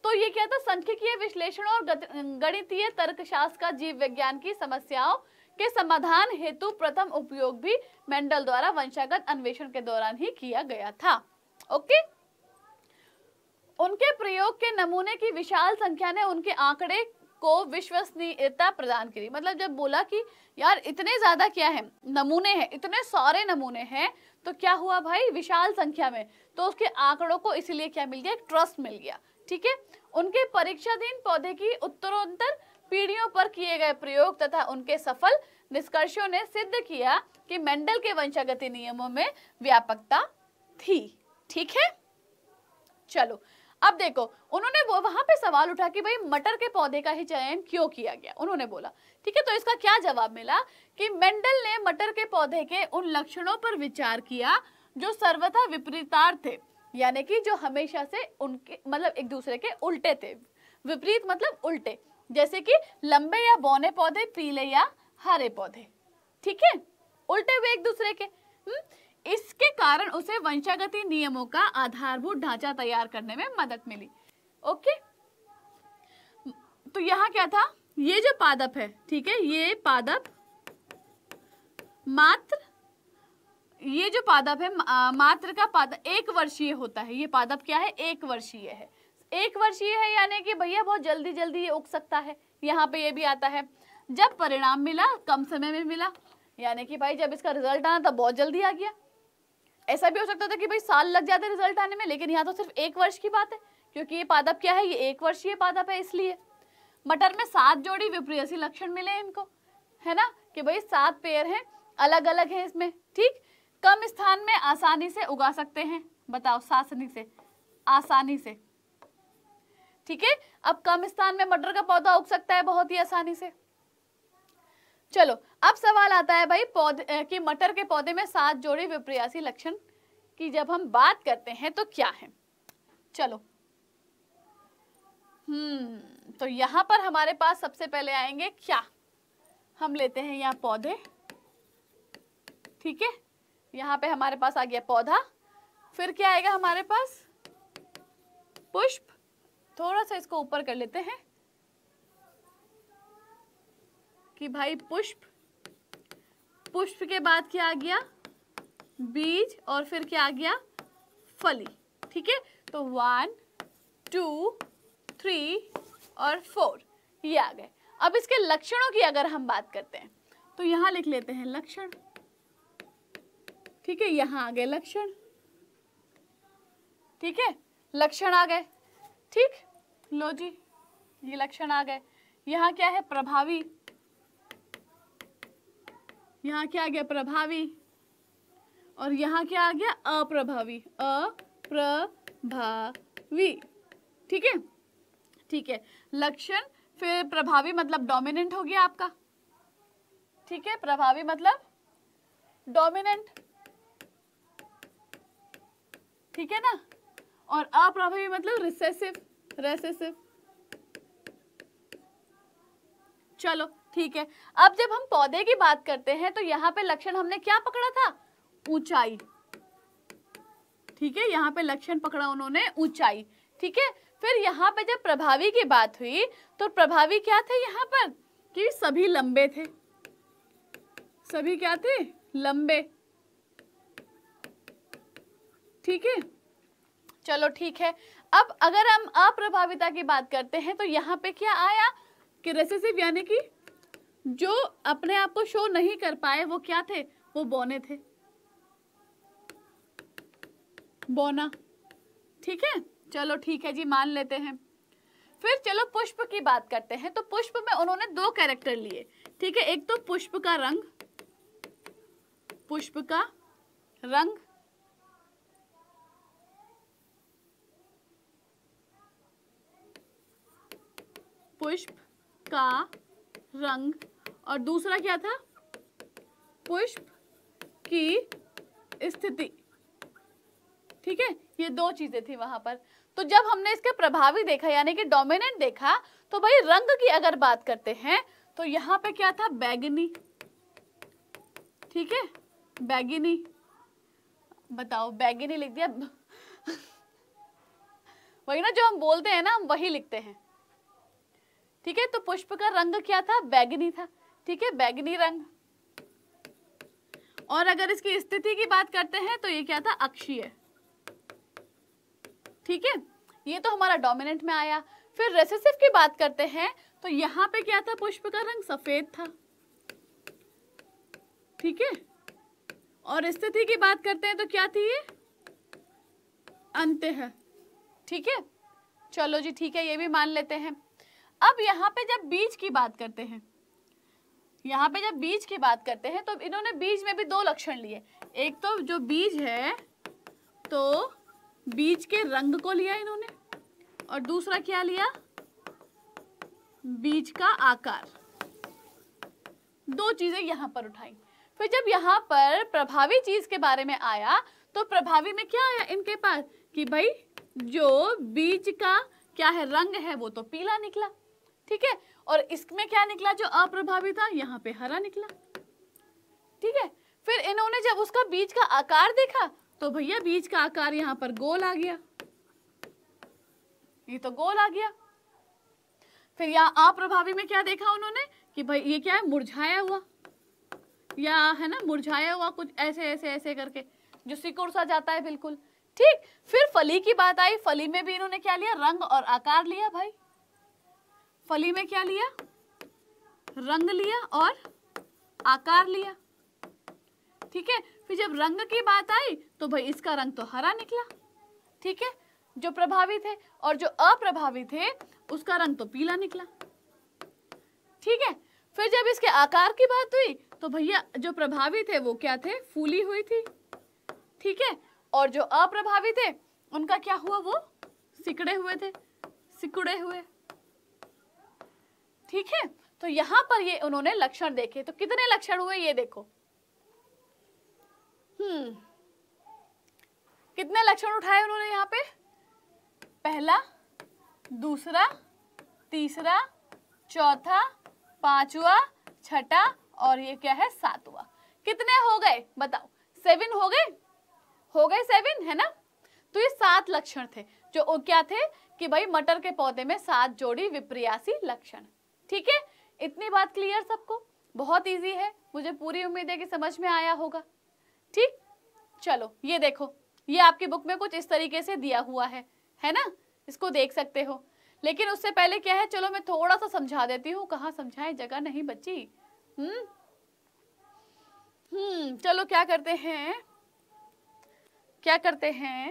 तो ये क्या था संख्यकीय विश्लेषण और गणितीय तर्कशास्त्र का जीव विज्ञान की समस्याओं के समाधान हेतु प्रथम उपयोग भी मेंडल द्वारा वंशागत अन्वेषण के दौरान ही किया गया था ओके उनके प्रयोग के नमूने की विशाल संख्या ने उनके आंकड़े को विश्वसनीयता प्रदान करी मतलब जब बोला कि यार इतने ज्यादा क्या है नमूने हैं इतने सारे नमूने हैं तो क्या हुआ भाई विशाल संख्या में तो उसके आंकड़ों को इसलिए क्या मिल गया ट्रस्ट मिल गया ठीक है उनके परीक्षाधीन पौधे की उत्तरोत्तर पीढ़ियों पर किए गए प्रयोग तथा उनके सफल निष्कर्षों ने सिद्ध किया कि मेंडल के वंशागति नियमों में व्यापकता थी ठीक है चलो अब देखो उन्होंने वो वहां पे सवाल उठा कि भाई मटर के पौधे का ही चयन क्यों किया गया उन्होंने बोला ठीक है तो इसका क्या जवाब मिला कि मेंडल ने मटर के पौधे के उन लक्षणों पर विचार किया जो सर्वथा विपरीतार्थ थे यानी कि जो हमेशा से उनके मतलब एक दूसरे के उल्टे थे विपरीत मतलब उल्टे जैसे कि लंबे या बौने पौधे पीले या हरे पौधे ठीक है उल्टे हुए एक दूसरे के हुँ? हम्म? इसके कारण उसे वंशागति नियमों का आधारभूत ढांचा तैयार करने में मदद मिली ओके तो यहाँ क्या था ये जो पादप है ठीक है ये पादप मात्र ये जो पादप है मात्र का पादप एक वर्षीय होता है ये पादप क्या है एक वर्षीय है एक वर्षीय है यानी कि भैया बहुत जल्दी जल्दी ये उग सकता है यहाँ पे ये भी आता है जब परिणाम मिला कम समय में मिला यानी कि भाई जब इसका रिजल्ट आना था बहुत जल्दी आ गया ऐसा भी हो सकता था कि भाई साल लग जाते रिजल्ट आने में लेकिन यहाँ तो सिर्फ एक वर्ष की बात है क्योंकि ये पादप क्या है ये एक वर्षीय पादप है इसलिए मटर में सात जोड़ी विप्रियसी लक्षण मिले इनको है ना कि भाई सात पेयर हैं अलग अलग हैं इसमें ठीक कम स्थान में आसानी से उगा सकते हैं बताओ सासनी से आसानी से ठीक है अब कम स्थान में मटर का पौधा उग सकता है बहुत ही आसानी से चलो अब सवाल आता है भाई पौधे कि मटर के पौधे में सात जोड़ी विप्रयासी लक्षण की जब हम बात करते हैं तो क्या है चलो हम्म तो यहाँ पर हमारे पास सबसे पहले आएंगे क्या हम लेते हैं यहाँ पौधे ठीक है यहाँ पे हमारे पास आ गया पौधा फिर क्या आएगा हमारे पास पुष्प थोड़ा सा इसको ऊपर कर लेते हैं कि भाई पुष्प पुष्प के बाद क्या आ गया बीज और फिर क्या आ गया फली ठीक है तो वन टू थ्री और फोर ये आ गए अब इसके लक्षणों की अगर हम बात करते हैं तो यहाँ लिख लेते हैं लक्षण ठीक है यहाँ आ गए लक्षण ठीक है लक्षण आ गए ठीक लो जी ये लक्षण आ गए यहाँ क्या है प्रभावी यहाँ क्या आ गया प्रभावी और यहाँ क्या आ गया अप्रभावी अप्रभावी ठीक है ठीक है लक्षण फिर प्रभावी मतलब डोमिनेंट हो गया आपका ठीक है प्रभावी मतलब डोमिनेंट ठीक है ना और अप्रभावी मतलब रिसेसिव रेसेसिव चलो ठीक है अब जब हम पौधे की बात करते हैं तो यहाँ पे लक्षण हमने क्या पकड़ा था ऊंचाई ठीक है यहाँ पे लक्षण पकड़ा उन्होंने ऊंचाई ठीक है फिर यहाँ पे जब प्रभावी की बात हुई तो प्रभावी क्या थे यहाँ पर कि सभी लंबे थे सभी क्या थे लंबे ठीक है चलो ठीक है अब अगर हम अप्रभाविता की बात करते हैं तो यहाँ पे क्या आया कि रेसेसिव यानी कि जो अपने आप को शो नहीं कर पाए वो क्या थे वो बोने थे बोना ठीक है चलो ठीक है जी मान लेते हैं फिर चलो पुष्प की बात करते हैं तो पुष्प में उन्होंने दो कैरेक्टर लिए ठीक है एक तो पुष्प का रंग पुष्प का रंग पुष्प का रंग और दूसरा क्या था पुष्प की स्थिति ठीक है ये दो चीजें थी वहां पर तो जब हमने इसके प्रभावी देखा यानी कि डोमिनेंट देखा तो भाई रंग की अगर बात करते हैं तो यहाँ पे क्या था बैगनी ठीक है बैगनी बताओ बैगनी लिख दिया वही ना जो हम बोलते हैं ना हम वही लिखते हैं ठीक है तो पुष्प का रंग क्या था बैगनी था ठीक है बैगनी रंग और अगर इसकी स्थिति की बात करते हैं तो ये क्या था अक्षीय ठीक है ये तो हमारा डोमिनेंट में आया फिर रेसेसिव की बात करते हैं तो यहाँ पे क्या था पुष्प का रंग सफेद था ठीक है और स्थिति की बात करते हैं तो क्या थी ये अंत है ठीक है चलो जी ठीक है ये भी मान लेते हैं अब यहाँ पे जब बीज की बात करते हैं यहाँ पे जब बीज की बात करते हैं तो इन्होंने बीज में भी दो लक्षण लिए एक तो जो बीज है तो बीज के रंग को लिया इन्होंने और दूसरा क्या लिया बीज का आकार दो चीजें यहाँ पर उठाई फिर जब यहाँ पर प्रभावी चीज के बारे में आया तो प्रभावी में क्या आया इनके पास कि भाई जो बीज का क्या है रंग है वो तो पीला निकला ठीक है और इसमें क्या निकला जो अप्रभावी था यहाँ पे हरा निकला ठीक है फिर इन्होंने जब उसका बीज का आकार देखा तो भैया बीज का आकार यहाँ पर गोल आ गया ये तो गोल आ गया फिर यहाँ अप्रभावी में क्या देखा उन्होंने कि भाई ये क्या है मुरझाया हुआ या है ना मुरझाया हुआ कुछ ऐसे ऐसे ऐसे करके जो सिकुड़ सा जाता है बिल्कुल ठीक फिर फली की बात आई फली में भी इन्होंने क्या लिया रंग और आकार लिया भाई फली में क्या लिया रंग लिया और आकार लिया ठीक है फिर जब रंग की बात आई तो भाई इसका रंग तो हरा निकला ठीक है जो प्रभावित है और जो अप्रभावित है उसका रंग तो पीला निकला ठीक है फिर जब इसके आकार की बात हुई तो भैया जो प्रभावित है वो क्या थे फूली हुई थी ठीक है और जो अप्रभावित है उनका क्या हुआ वो सिकड़े हुए थे सिकुड़े हुए ठीक है तो यहाँ पर ये उन्होंने लक्षण देखे तो कितने लक्षण हुए ये देखो हम्म कितने लक्षण उठाए उन्होंने यहाँ पे पहला दूसरा तीसरा चौथा पांचवा छठा और ये क्या है सातवा कितने हो गए बताओ सेवन हो गए हो गए सेवन है ना तो ये सात लक्षण थे जो क्या थे कि भाई मटर के पौधे में सात जोड़ी विप्रियासी लक्षण ठीक है इतनी बात क्लियर सबको बहुत ईजी है मुझे पूरी उम्मीद है कि समझ में आया होगा ठीक चलो ये देखो ये आपकी बुक में कुछ इस तरीके से दिया हुआ है है ना इसको देख सकते हो लेकिन उससे पहले क्या है चलो मैं थोड़ा सा समझा देती हूँ कहाँ समझाए जगह नहीं बच्ची हम्म हम्म चलो क्या करते हैं क्या करते हैं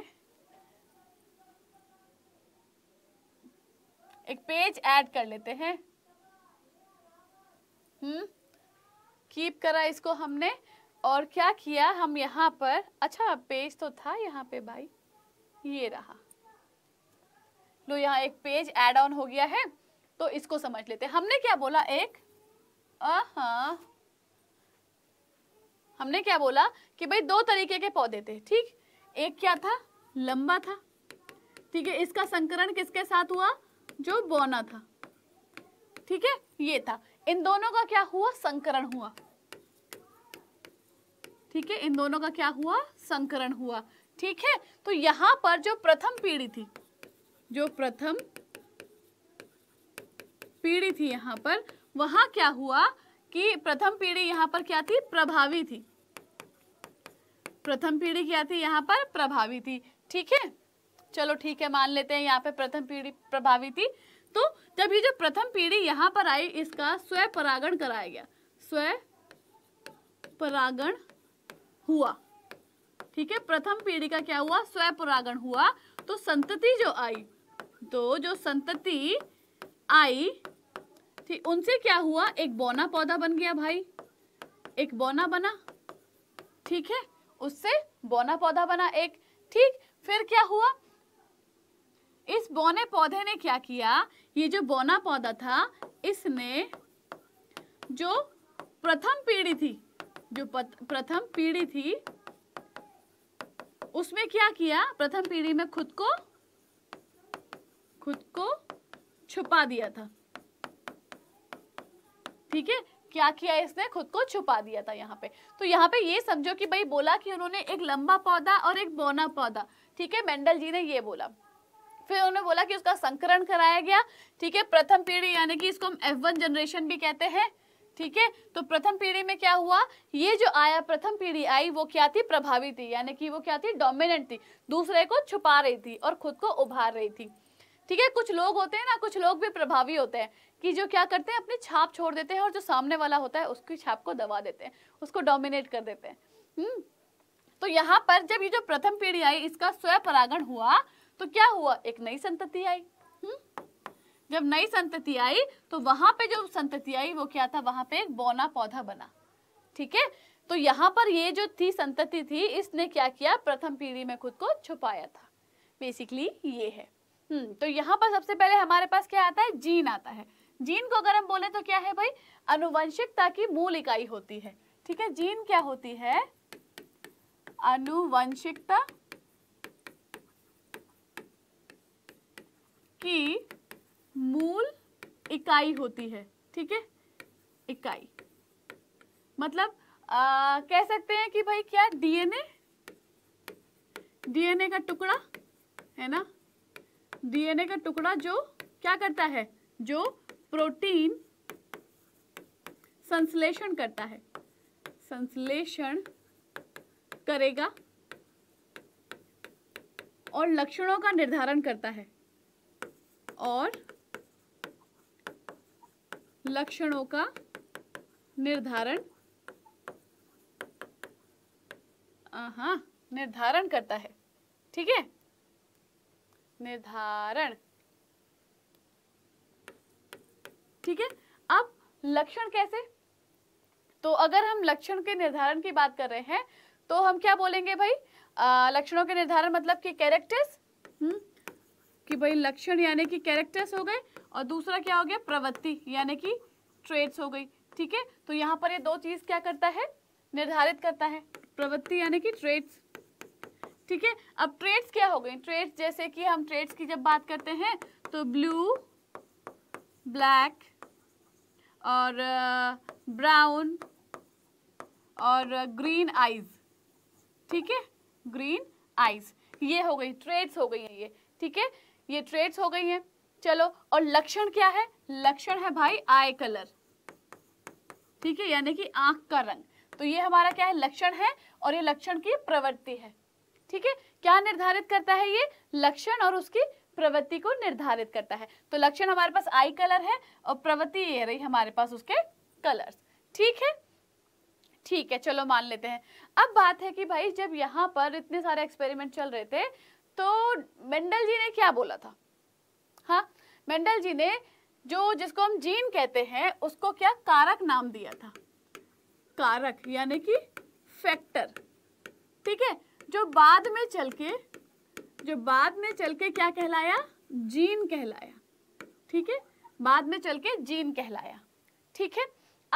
एक पेज ऐड कर लेते हैं हम्म कीप करा इसको हमने और क्या किया हम यहाँ पर अच्छा पेज तो था यहाँ पे भाई ये रहा लो यहाँ एक पेज एड ऑन हो गया है तो इसको समझ लेते हमने क्या बोला एक हमने क्या बोला कि भाई दो तरीके के पौधे थे ठीक एक क्या था लंबा था ठीक है इसका संकरण किसके साथ हुआ जो बोना था ठीक है ये था इन दोनों का क्या हुआ संकरण हुआ ठीक है इन दोनों का क्या हुआ संकरण हुआ ठीक है तो यहां पर जो प्रथम पीढ़ी थी जो प्रथम पीढ़ी थी यहां पर वहां क्या हुआ कि प्रथम पीढ़ी यहां पर क्या थी प्रभावी थी प्रथम पीढ़ी क्या थी यहां पर प्रभावी थी ठीक है चलो ठीक है मान लेते हैं यहाँ पे प्रथम पीढ़ी प्रभावी थी तो जब ये जो प्रथम पीढ़ी यहाँ पर आई इसका स्वय परागण कराया गया स्वय परागण हुआ ठीक है प्रथम पीढ़ी का क्या हुआ स्वय परागण हुआ तो संतति जो आई तो जो संतति आई थी उनसे क्या हुआ एक बौना पौधा बन गया भाई एक बौना बना ठीक है उससे बौना पौधा बना एक ठीक फिर क्या हुआ इस बोने पौधे ने क्या किया ये जो बोना पौधा था इसने जो प्रथम पीढ़ी थी जो प्रथम पीढ़ी थी उसमें क्या किया प्रथम पीढ़ी में खुद को खुद को छुपा दिया था ठीक है क्या किया इसने खुद को छुपा दिया था यहाँ पे तो यहाँ पे ये समझो कि भाई बोला कि उन्होंने एक लंबा पौधा और एक बोना पौधा ठीक है मेंडल जी ने ये बोला फिर उन्होंने बोला कि उसका संकरण कराया गया ठीक है प्रथम पीढ़ी यानी कि इसको हम एफ जनरेशन भी कहते हैं ठीक है तो प्रथम पीढ़ी में क्या हुआ ये जो आया प्रथम पीढ़ी आई वो क्या थी प्रभावी थी यानी कि वो क्या थी डोमिनेंट थी दूसरे को छुपा रही थी और खुद को उभार रही थी ठीक है कुछ लोग होते हैं ना कुछ लोग भी प्रभावी होते हैं कि जो क्या करते हैं अपनी छाप छोड़ देते हैं और जो सामने वाला होता है उसकी छाप को दबा देते हैं उसको डोमिनेट कर देते हैं हम्म, तो यहाँ पर जब ये जो प्रथम पीढ़ी आई इसका स्वयं परागण हुआ तो क्या हुआ एक नई संतति आई हम्म? जब नई संतति आई तो वहां पे जो संतति आई वो क्या था वहां पे एक बौना पौधा बना ठीक है तो यहाँ पर ये जो थी संतति थी इसने क्या किया प्रथम पीढ़ी में खुद को छुपाया था बेसिकली ये है हम्म तो यहाँ पर सबसे पहले हमारे पास क्या आता है जीन आता है जीन को अगर हम बोले तो क्या है भाई अनुवंशिकता की मूल इकाई होती है ठीक है जीन क्या होती है अनुवंशिकता की मूल इकाई होती है ठीक है इकाई मतलब आ, कह सकते हैं कि भाई क्या डीएनए डीएनए का टुकड़ा है ना डीएनए का टुकड़ा जो क्या करता है जो प्रोटीन संश्लेषण करता है संश्लेषण करेगा और लक्षणों का निर्धारण करता है और लक्षणों का निर्धारण हाँ निर्धारण करता है ठीक है निर्धारण ठीक है अब लक्षण कैसे तो अगर हम लक्षण के निर्धारण की बात कर रहे हैं तो हम क्या बोलेंगे भाई लक्षणों के निर्धारण मतलब कि कैरेक्टर्स हम्म कि भाई लक्षण यानी कि कैरेक्टर्स हो गए और दूसरा क्या हो गया प्रवृत्ति यानी कि ट्रेड्स हो गई ठीक है तो यहाँ पर ये दो चीज़ क्या करता है निर्धारित करता है प्रवृत्ति यानी कि ट्रेड्स ठीक है अब ट्रेड्स क्या हो गए ट्रेड्स जैसे कि हम ट्रेड्स की जब बात करते हैं तो ब्लू ब्लैक और ब्राउन और ग्रीन आइज ठीक है ग्रीन आइज ये हो गई ट्रेड्स हो गई ये ठीक है ये ट्रेड्स हो गई हैं चलो और लक्षण क्या है लक्षण है भाई आई कलर ठीक है यानी कि आंख का रंग तो ये हमारा क्या है लक्षण है और ये लक्षण की प्रवृत्ति है ठीक है क्या निर्धारित करता है ये लक्षण और उसकी प्रवृत्ति को निर्धारित करता है तो लक्षण हमारे पास आई कलर है और प्रवृत्ति ये रही हमारे पास उसके कलर्स ठीक है ठीक है चलो मान लेते हैं अब बात है कि भाई जब यहाँ पर इतने सारे एक्सपेरिमेंट चल रहे थे तो मेंडल जी ने क्या बोला था हाँ मेंडल जी ने जो जिसको हम जीन कहते हैं उसको क्या कारक नाम दिया था कारक यानी कि फैक्टर ठीक है जो बाद में चल के जो बाद में चल के क्या कहलाया जीन कहलाया ठीक है बाद में चल के जीन कहलाया ठीक है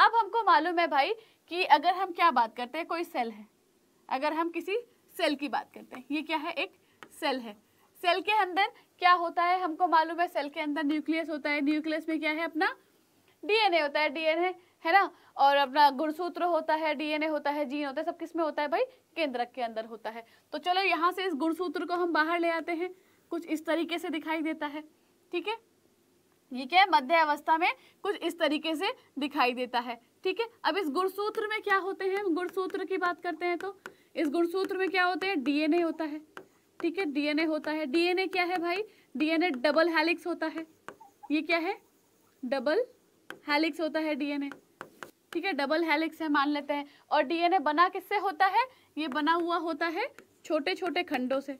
अब हमको मालूम है भाई कि अगर हम क्या बात करते हैं कोई सेल है अगर हम किसी सेल की बात करते हैं ये क्या है एक सेल है सेल के अंदर क्या होता है हमको मालूम है सेल के अंदर न्यूक्लियस होता है न्यूक्लियस में क्या है अपना डीएनए होता है डीएनए है ना और अपना गुणसूत्र होता है डीएनए होता है जीन होता है सब किस में होता है भाई केंद्रक के अंदर होता है तो चलो यहाँ से इस गुणसूत्र को हम बाहर ले आते हैं कुछ इस तरीके से दिखाई देता है ठीक है ये क्या है मध्य अवस्था में कुछ इस तरीके से दिखाई देता है ठीक है अब इस गुणसूत्र में क्या होते हैं गुणसूत्र की बात करते हैं तो इस गुणसूत्र में क्या होते हैं डीएनए होता है ठीक है डीएनए होता है डीएनए क्या है भाई डीएनए डबल हेलिक्स होता है ये क्या है डबल हेलिक्स होता है डीएनए ठीक है डबल हेलिक्स है मान लेते हैं और डीएनए बना किससे होता है ये बना हुआ होता है छोटे छोटे खंडों से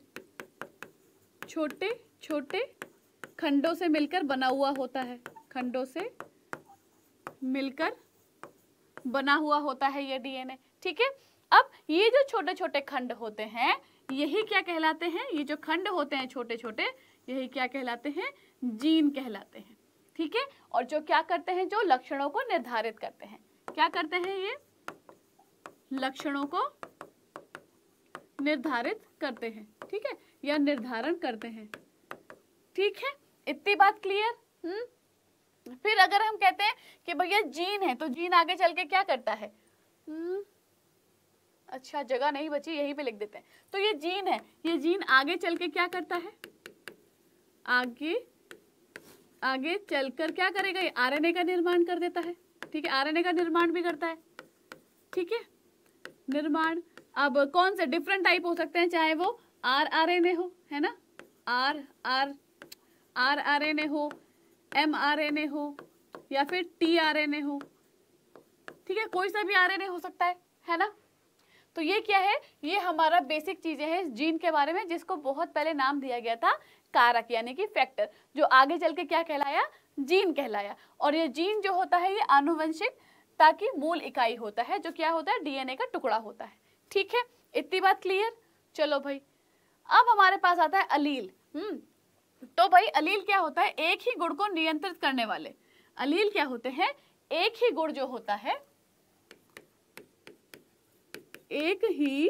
छोटे छोटे खंडों से मिलकर बना हुआ होता है खंडों से मिलकर बना हुआ होता है ये डीएनए ठीक है अब ये जो छोटे छोटे खंड होते हैं यही क्या कहलाते हैं ये जो खंड होते हैं छोटे छोटे यही क्या कहलाते हैं जीन कहलाते हैं ठीक है और जो क्या करते हैं जो लक्षणों को निर्धारित करते हैं क्या करते हैं ये लक्षणों को निर्धारित करते हैं ठीक है या निर्धारण करते हैं ठीक है इतनी बात क्लियर हम्म फिर अगर हम कहते हैं कि भैया जीन है तो जीन आगे चल के क्या करता है हम्म अच्छा जगह नहीं बची यहीं पे लिख देते हैं तो ये जीन है ये जीन आगे चल के क्या करता है आगे आगे चलकर क्या करेगा ये आरएनए का निर्माण कर देता है ठीक है आरएनए का निर्माण भी करता है ठीक है निर्माण अब कौन से डिफरेंट टाइप हो सकते हैं चाहे वो आर आर एन ए हो है ना R R R R N A हो एम आर एन ए हो या फिर टी आर एन ए हो ठीक है कोई सा भी आर एन ए हो सकता है है ना तो ये क्या है ये हमारा बेसिक चीज़ें हैं जीन के बारे में जिसको बहुत पहले नाम दिया गया था कारक यानी कि फैक्टर जो आगे चल के क्या कहलाया जीन कहलाया और ये जीन जो होता है ये आनुवंशिक ताकि मूल इकाई होता है जो क्या होता है डीएनए का टुकड़ा होता है ठीक है इतनी बात क्लियर चलो भाई अब हमारे पास आता है अलील हम्म तो भाई अलील क्या होता है एक ही गुड़ को नियंत्रित करने वाले अलील क्या होते हैं एक ही गुड़ जो होता है एक ही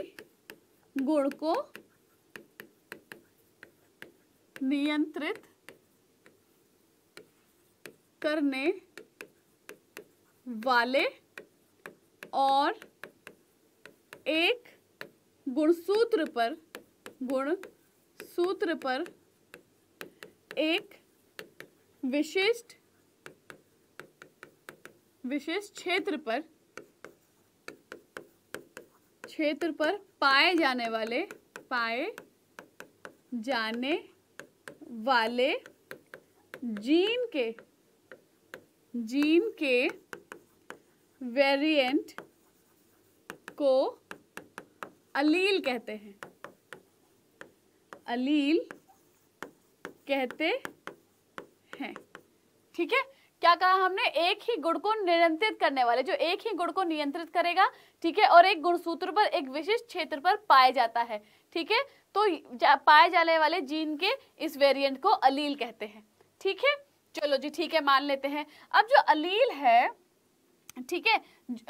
गुण को नियंत्रित करने वाले और एक गुणसूत्र पर गुण सूत्र पर एक विशिष्ट विशेष क्षेत्र पर क्षेत्र पर पाए जाने वाले पाए जाने वाले जीन के जीन के वेरिएंट को अलील कहते हैं अलील कहते हैं ठीक है क्या कहा हमने एक ही गुण को नियंत्रित करने वाले जो एक ही गुण को नियंत्रित करेगा ठीक है और एक गुणसूत्र पर एक विशिष्ट क्षेत्र पर पाया जाता है ठीक है तो जा, पाए जाने वाले जीन के इस वेरिएंट को अलील कहते हैं ठीक है चलो जी ठीक है मान लेते हैं अब जो अलील है ठीक है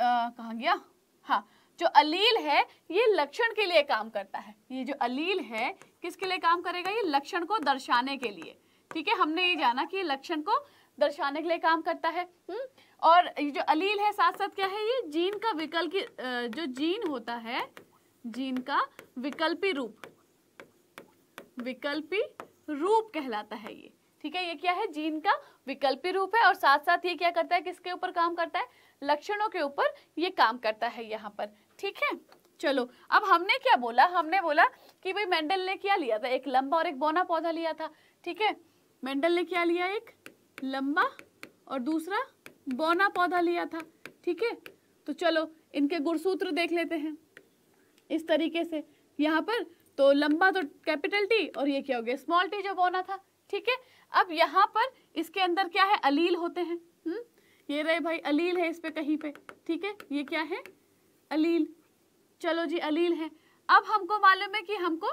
कहा गया हाँ जो अलील है ये लक्षण के लिए काम करता है ये जो अलील है किसके लिए काम करेगा ये लक्षण को दर्शाने के लिए ठीक है हमने ये जाना कि लक्षण को दर्शाने के लिए काम करता है हुँ? हम्म? और ये जो अलील है साथ साथ क्या है ये जीन का विकल्प जो जीन होता है जीन का विकल्पी रूप विकल्पी रूप कहलाता है ये ठीक है ये क्या है जीन का विकल्पी रूप है और साथ साथ ये क्या करता है किसके ऊपर काम करता है लक्षणों के ऊपर ये काम करता है यहाँ पर ठीक है चलो अब हमने क्या बोला हमने बोला कि भाई मेंडल ने क्या लिया था एक लंबा और एक बोना पौधा लिया था ठीक है मेंडल ने क्या लिया एक लंबा और दूसरा बौना पौधा लिया था ठीक है तो चलो इनके गुणसूत्र देख लेते हैं इस तरीके से यहाँ पर तो लंबा तो कैपिटल टी और ये क्या हो गया स्मॉल टी जो बौना था ठीक है अब यहाँ पर इसके अंदर क्या है अलील होते हैं हुँ? हम्म? ये रहे भाई अलील है इस पे कहीं पे ठीक है ये क्या है अलील चलो जी अलील है अब हमको मालूम है कि हमको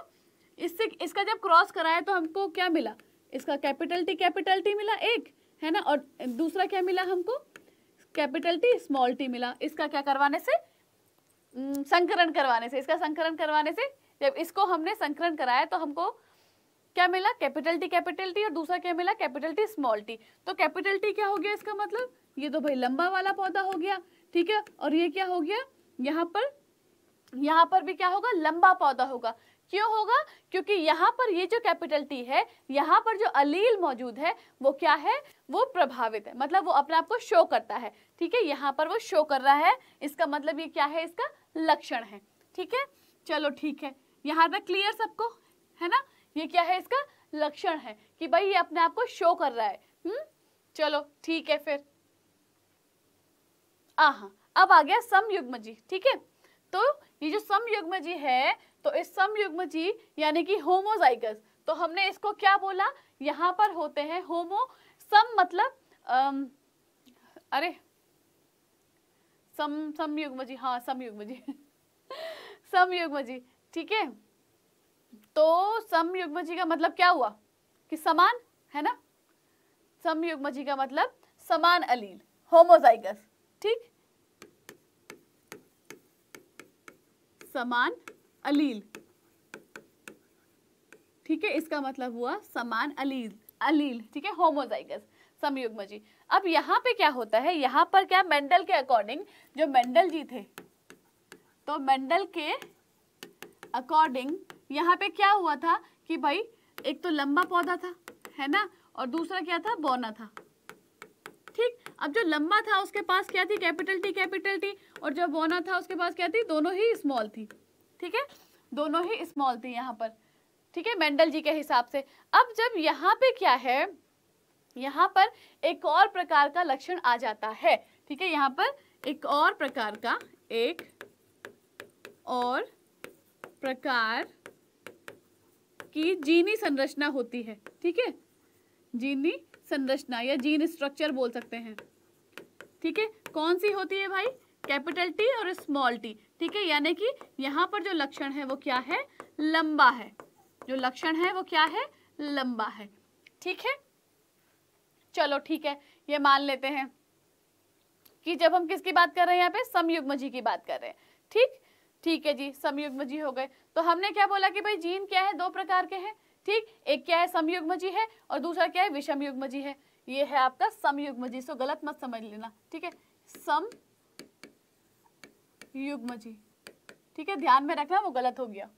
इससे इसका जब क्रॉस कराया तो हमको क्या मिला इसका कैपिटल टी कैपिटल टी मिला एक है ना और दूसरा क्या मिला हमको कैपिटल टी स्मॉल टी मिला इसका क्या करवाने से संकरण करवाने से इसका संकरण करवाने से जब इसको हमने संकरण कराया तो हमको क्या मिला कैपिटल टी कैपिटल टी और दूसरा क्या मिला कैपिटल टी स्मॉल टी तो कैपिटल टी क्या हो गया इसका मतलब ये तो भाई लंबा वाला पौधा हो गया ठीक है और ये क्या हो गया यहाँ पर यहाँ पर भी क्या होगा लंबा पौधा होगा क्यों होगा क्योंकि यहाँ पर ये जो कैपिटल टी है यहाँ पर जो अलील मौजूद है वो क्या है वो प्रभावित है मतलब वो अपने आप को शो करता है ठीक है यहाँ पर वो शो कर रहा है इसका मतलब ये क्या है इसका लक्षण है ठीक है चलो ठीक है यहाँ तक क्लियर सबको है ना ये क्या है इसका लक्षण है कि भाई ये अपने आप को शो कर रहा है हम्म चलो ठीक है फिर आ अब आ गया समयुग्म जी ठीक है तो ये जो समयुग्म जी है तो इस समयुग्म जीव यानी कि होमोजाइगस तो हमने इसको क्या बोला यहाँ पर होते हैं होमो सम मतलब अम, अरे सम समयुग्म जी हाँ समयुग्म जी समयुग्म जी ठीक है तो समयुग्म जी का मतलब क्या हुआ कि समान है ना समयुग्म जी का मतलब समान अलील होमोजाइगस ठीक समान अलील ठीक है इसका मतलब हुआ समान अलील अलील ठीक है होमोजाइगस समयुग्म जी अब यहाँ पे क्या होता है यहाँ पर क्या मेंडल के अकॉर्डिंग जो मेंडल जी थे तो मेंडल के अकॉर्डिंग यहाँ पे क्या हुआ था कि भाई एक तो लंबा पौधा था है ना और दूसरा क्या था बोना था ठीक अब जो लंबा था उसके पास क्या थी कैपिटल टी कैपिटल टी और जो बोना था उसके पास क्या थी दोनों ही स्मॉल थी ठीक है दोनों ही स्मॉल थी यहाँ पर ठीक है मेंडल जी के हिसाब से अब जब यहाँ पे क्या है यहाँ पर एक और प्रकार का लक्षण आ जाता है ठीक है यहाँ पर एक और प्रकार का एक और प्रकार की जीनी संरचना होती है ठीक है जीनी संरचना या जीन स्ट्रक्चर बोल सकते हैं ठीक है कौन सी होती है भाई कैपिटल टी और स्मॉल टी ठीक है यानी कि यहाँ पर जो लक्षण है वो क्या है लंबा है जो लक्षण है वो क्या है लंबा है ठीक है चलो ठीक है ये मान लेते हैं कि जब हम किसकी बात कर रहे हैं यहाँ पे समयुग्म जी की बात कर रहे हैं ठीक ठीक है जी समयुग्म जी हो गए तो हमने क्या बोला कि भाई जीन क्या है दो प्रकार के हैं ठीक एक क्या है समयुग्म जी है और दूसरा क्या है विषमयुग्म जी है ये है आपका समयुग्म जी सो गलत मत समझ लेना ठीक है सम युग्म जी ठीक है ध्यान में रखना वो गलत हो गया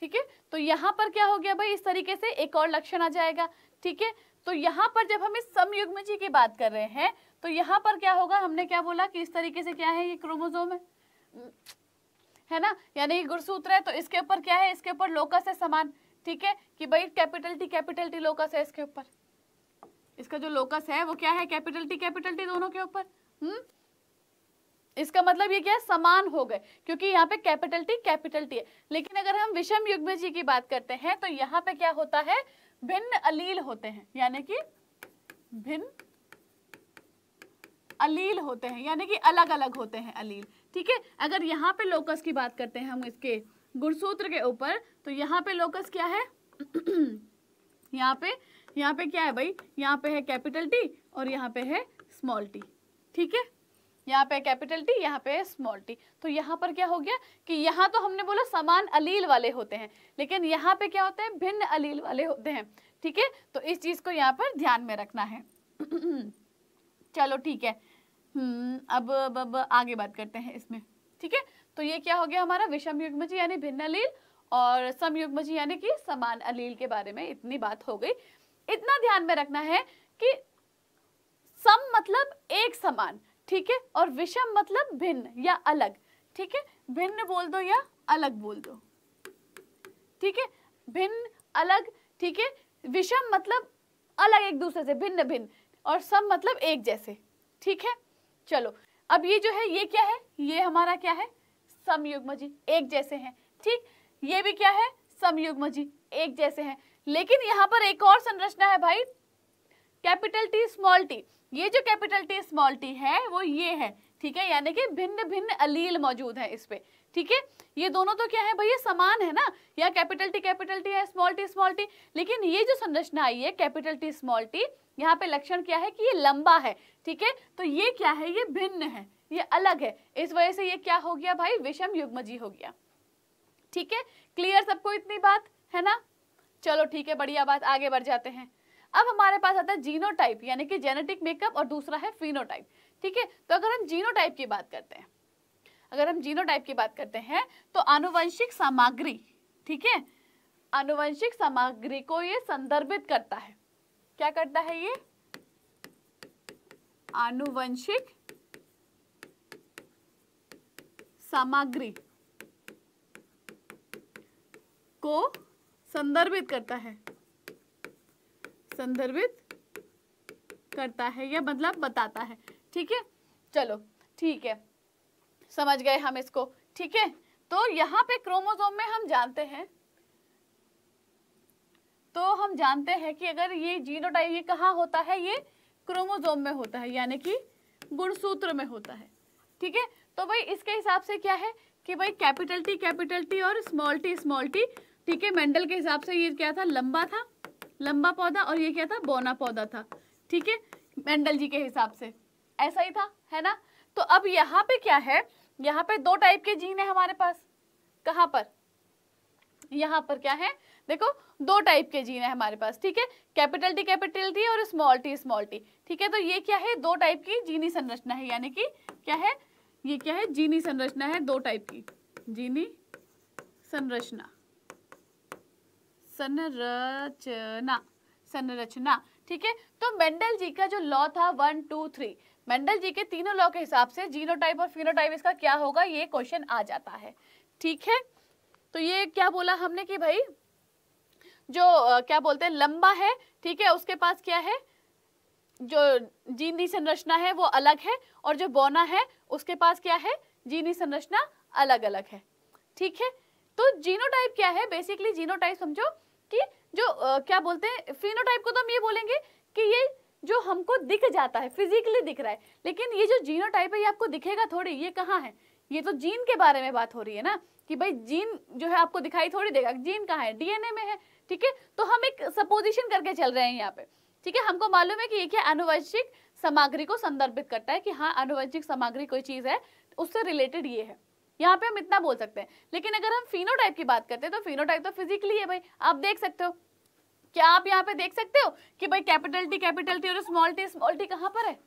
ठीक है तो यहाँ पर क्या हो गया भाई इस तरीके से एक और लक्षण आ जाएगा ठीक है तो यहाँ पर जब हम इस समयुग्म जी की बात कर रहे हैं तो यहाँ पर क्या होगा हमने क्या बोला कि इस तरीके से क्या है ये क्रोमोजोम है है ना यानी गुरसूत्र है तो इसके ऊपर क्या है इसके ऊपर लोकस है समान ठीक है कि भाई capital T capital T locus है इसके ऊपर इसका जो लोकस है वो क्या है कैपिटल टी कैपिटल टी दोनों के ऊपर हम्म इसका मतलब ये क्या है समान हो गए क्योंकि यहाँ पे कैपिटल टी कैपिटल टी है लेकिन अगर हम विषम युग्म जी की बात करते हैं तो यहाँ पे क्या होता है भिन्न अलील होते हैं यानी कि भिन्न अलील होते हैं यानी कि अलग अलग होते हैं अलील ठीक है अगर यहाँ पे लोकस की बात करते हैं हम इसके गुणसूत्र के ऊपर तो यहाँ पे लोकस क्या है यहाँ पे यहाँ पे क्या है भाई यहाँ पे है कैपिटल टी और यहाँ पे है स्मॉल टी ठीक है यहाँ पे कैपिटल टी यहाँ पे स्मॉल टी तो यहाँ पर क्या हो गया कि यहाँ तो हमने बोला समान अलील वाले होते हैं लेकिन यहाँ पे क्या होते हैं भिन्न अलील वाले होते हैं ठीक है तो इस चीज़ को यहाँ पर ध्यान में रखना है चलो ठीक है हम्म, अब, अब, अब आगे बात करते हैं इसमें ठीक है तो ये क्या हो गया हमारा विषम युग्मजी यानी भिन्न अलील और समयुग्मजी यानी कि समान अलील के बारे में इतनी बात हो गई इतना ध्यान में रखना है कि सम मतलब एक समान ठीक है और विषम मतलब भिन्न या अलग ठीक है भिन्न बोल दो या अलग बोल दो ठीक है भिन्न अलग ठीक है विषम मतलब अलग एक दूसरे से भिन्न भिन्न और सब मतलब एक जैसे ठीक है चलो अब ये जो है ये क्या है ये हमारा क्या है समयुग्म जी एक जैसे हैं ठीक ये भी क्या है समयुग्म जी एक जैसे हैं लेकिन यहाँ पर एक और संरचना है भाई कैपिटल टी स्मॉल टी ये जो कैपिटल टी स्मॉल टी है वो ये है ठीक है यानी कि भिन्न भिन्न अलील मौजूद है इस पे ठीक है ये दोनों तो क्या है भैया समान है ना या कैपिटल टी कैपिटल टी है स्मॉल टी स्मॉल टी लेकिन ये जो संरचना आई है कैपिटल टी स्मॉल टी यहाँ पे लक्षण क्या है कि ये लंबा है ठीक है तो ये क्या है ये भिन्न है ये अलग है इस वजह से ये क्या हो गया भाई विषम युग्मजी हो गया ठीक है क्लियर सबको इतनी बात है ना चलो ठीक है बढ़िया बात आगे बढ़ जाते हैं अब हमारे पास आता है जीनोटाइप यानी कि जेनेटिक मेकअप और दूसरा है फिनोटाइप ठीक है तो अगर हम जीनोटाइप की बात करते हैं अगर हम जीनोटाइप की बात करते हैं तो आनुवंशिक सामग्री ठीक है आनुवंशिक सामग्री को ये संदर्भित करता है क्या करता है ये आनुवंशिक सामग्री को संदर्भित करता है संदर्भित करता है या मतलब बताता है ठीक है चलो ठीक है समझ गए हम इसको ठीक है तो यहाँ पे क्रोमोजोम में हम जानते हैं तो हम जानते हैं कि अगर ये जीनोटाइप ये कहाँ होता है ये क्रोमोजोम में होता है यानी कि गुणसूत्र में होता है ठीक है तो भाई इसके हिसाब से क्या है कि भाई कैपिटल टी कैपिटल टी और स्मॉल टी स्मॉल टी ठीक है मेंडल के हिसाब से ये क्या था लंबा था लंबा पौधा और ये क्या था बोना पौधा था ठीक है मेंडल जी के हिसाब से ऐसा ही था है ना तो अब यहाँ पे क्या है यहाँ पे दो टाइप के जीन है हमारे पास कहाँ पर यहाँ पर क्या है देखो दो टाइप के जीन है हमारे पास ठीक है कैपिटल टी कैपिटल टी और स्मॉल टी स्मॉल टी ठीक है तो ये क्या है दो टाइप की जीनी संरचना है यानी कि क्या है ये क्या है जीनी संरचना है दो टाइप की जीनी संरचना संरचना संरचना ठीक है तो मेंडल जी का जो लॉ था one two three Mendel ji के तीनों लॉ के हिसाब से जीनोटाइप और फिनोटाइप इसका क्या होगा ये क्वेश्चन आ जाता है ठीक है तो ये क्या बोला हमने कि भाई जो क्या बोलते हैं लंबा है ठीक है उसके पास क्या है जो जीनी संरचना है वो अलग है और जो बोना है उसके पास क्या है जीनी संरचना अलग अलग है ठीक है तो जीनोटाइप क्या है बेसिकली जीनोटाइप समझो कि जो आ, क्या बोलते हैं फिनोटाइप को तो हम ये बोलेंगे कि ये जो हमको दिख जाता है फिजिकली दिख रहा है लेकिन ये जो जीनोटाइप है ये आपको दिखेगा थोड़ी ये कहाँ है ये तो जीन के बारे में बात हो रही है ना कि भाई जीन जो है आपको दिखाई थोड़ी देगा जीन कहाँ है डीएनए में है ठीक है तो हम एक सपोजिशन करके चल रहे हैं यहाँ पे ठीक है हमको मालूम है कि ये क्या अनुवंशिक सामग्री को संदर्भित करता है कि हाँ अनुवंशिक सामग्री कोई चीज है उससे रिलेटेड ये है यहाँ पे हम इतना बोल सकते हैं लेकिन अगर हम फिनोटाइप की बात करते हैं तो फिनोटाइप तो फिजिकली है भाई आप देख सकते हो क्या आप यहाँ पे देख सकते हो कि भाई कैपिटल टी कैपिटल टी और स्मॉल टी स्मॉल टी कहाँ पर है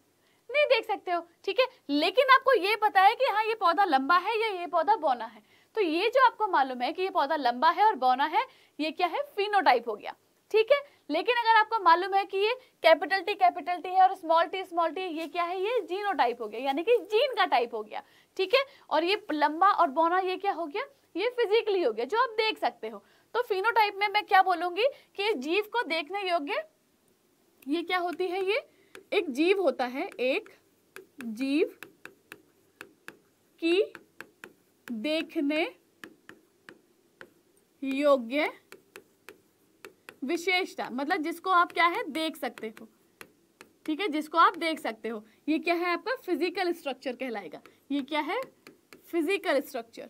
नहीं देख सकते हो ठीक है लेकिन आपको ये पता है कि हाँ ये पौधा लंबा है या ये पौधा बौना है तो ये जो आपको मालूम है कि ये पौधा लंबा है और बौना है ये क्या है फिनोटाइप हो गया ठीक है लेकिन अगर आपको मालूम है कि ये कैपिटल टी कैपिटल टी है और स्मॉल टी स्मॉल टी ये क्या है ये जीनो टाइप हो गया यानी कि जीन का टाइप हो गया ठीक है और ये लंबा और बोना ये क्या हो गया ये फिजिकली हो गया जो आप देख सकते हो तो फिनोटाइप में मैं क्या बोलूंगी कि इस जीव को देखने योग्य ये क्या होती है ये एक जीव होता है एक जीव की देखने योग्य विशेषता मतलब जिसको आप क्या है देख सकते हो ठीक है जिसको आप देख सकते हो ये क्या है आपका फिजिकल स्ट्रक्चर कहलाएगा ये क्या है फिजिकल स्ट्रक्चर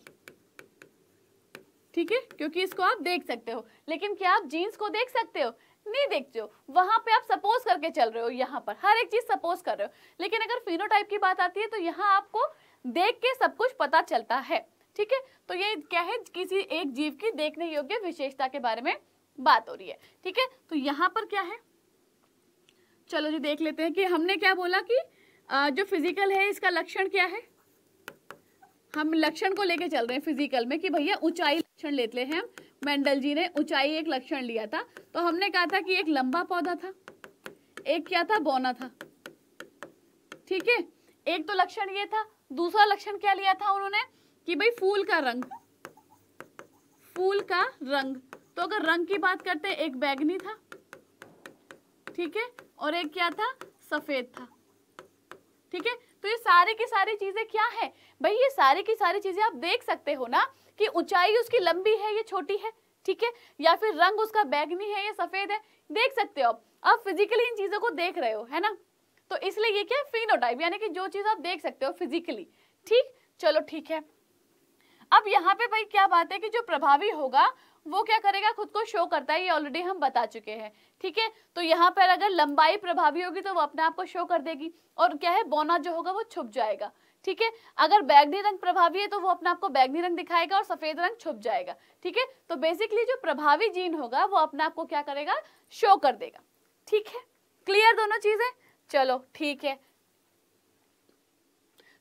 ठीक है क्योंकि इसको आप देख सकते हो लेकिन क्या आप जीन्स को देख सकते हो नहीं देखते हो वहां पे आप सपोज करके चल रहे हो यहाँ पर हर एक चीज सपोज कर रहे हो लेकिन अगर फिनोटाइप की बात आती है तो यहाँ आपको देख के सब कुछ पता चलता है ठीक है तो ये क्या है किसी एक जीव की देखने योग्य विशेषता के बारे में बात हो रही है ठीक है तो यहाँ पर क्या है चलो जी देख लेते हैं कि हमने क्या बोला कि जो फिजिकल है इसका लक्षण क्या है हम लक्षण को लेके चल रहे हैं फिजिकल में कि भैया ऊंचाई लक्षण लेते हैं मेंडल जी ने ऊंचाई एक लक्षण लिया था तो हमने कहा था कि एक लंबा पौधा था एक क्या था बौना था ठीक है एक तो लक्षण ये था दूसरा लक्षण क्या लिया था उन्होंने कि भाई फूल का रंग फूल का रंग तो अगर रंग की बात करते हैं एक बैगनी था ठीक है और एक क्या था सफेद था ठीक है तो ये सारे की सारी चीजें क्या है भाई ये सारे की सारी चीजें आप देख सकते हो ना कि ऊंचाई उसकी लंबी है ये छोटी है ठीक है या फिर रंग उसका बैगनी है या सफेद है देख सकते हो आप फिजिकली इन चीजों को देख रहे हो है ना तो इसलिए ये क्या फिनोटाइप यानी कि जो चीज आप देख सकते हो फिजिकली ठीक चलो ठीक है अब यहाँ पे भाई क्या बात है कि जो प्रभावी होगा वो क्या करेगा खुद को शो करता है ये ऑलरेडी हम बता चुके हैं ठीक है तो यहाँ पर अगर लंबाई प्रभावी होगी तो वो अपने आप को शो कर देगी और क्या है बोना जो होगा वो छुप जाएगा ठीक है अगर बैगनी रंग प्रभावी है तो वो अपने आपको बैगनी रंग दिखाएगा और सफेद रंग छुप जाएगा ठीक है तो बेसिकली जो प्रभावी जीन होगा वो अपने आपको क्या करेगा शो कर देगा ठीक है क्लियर दोनों चीजें चलो ठीक है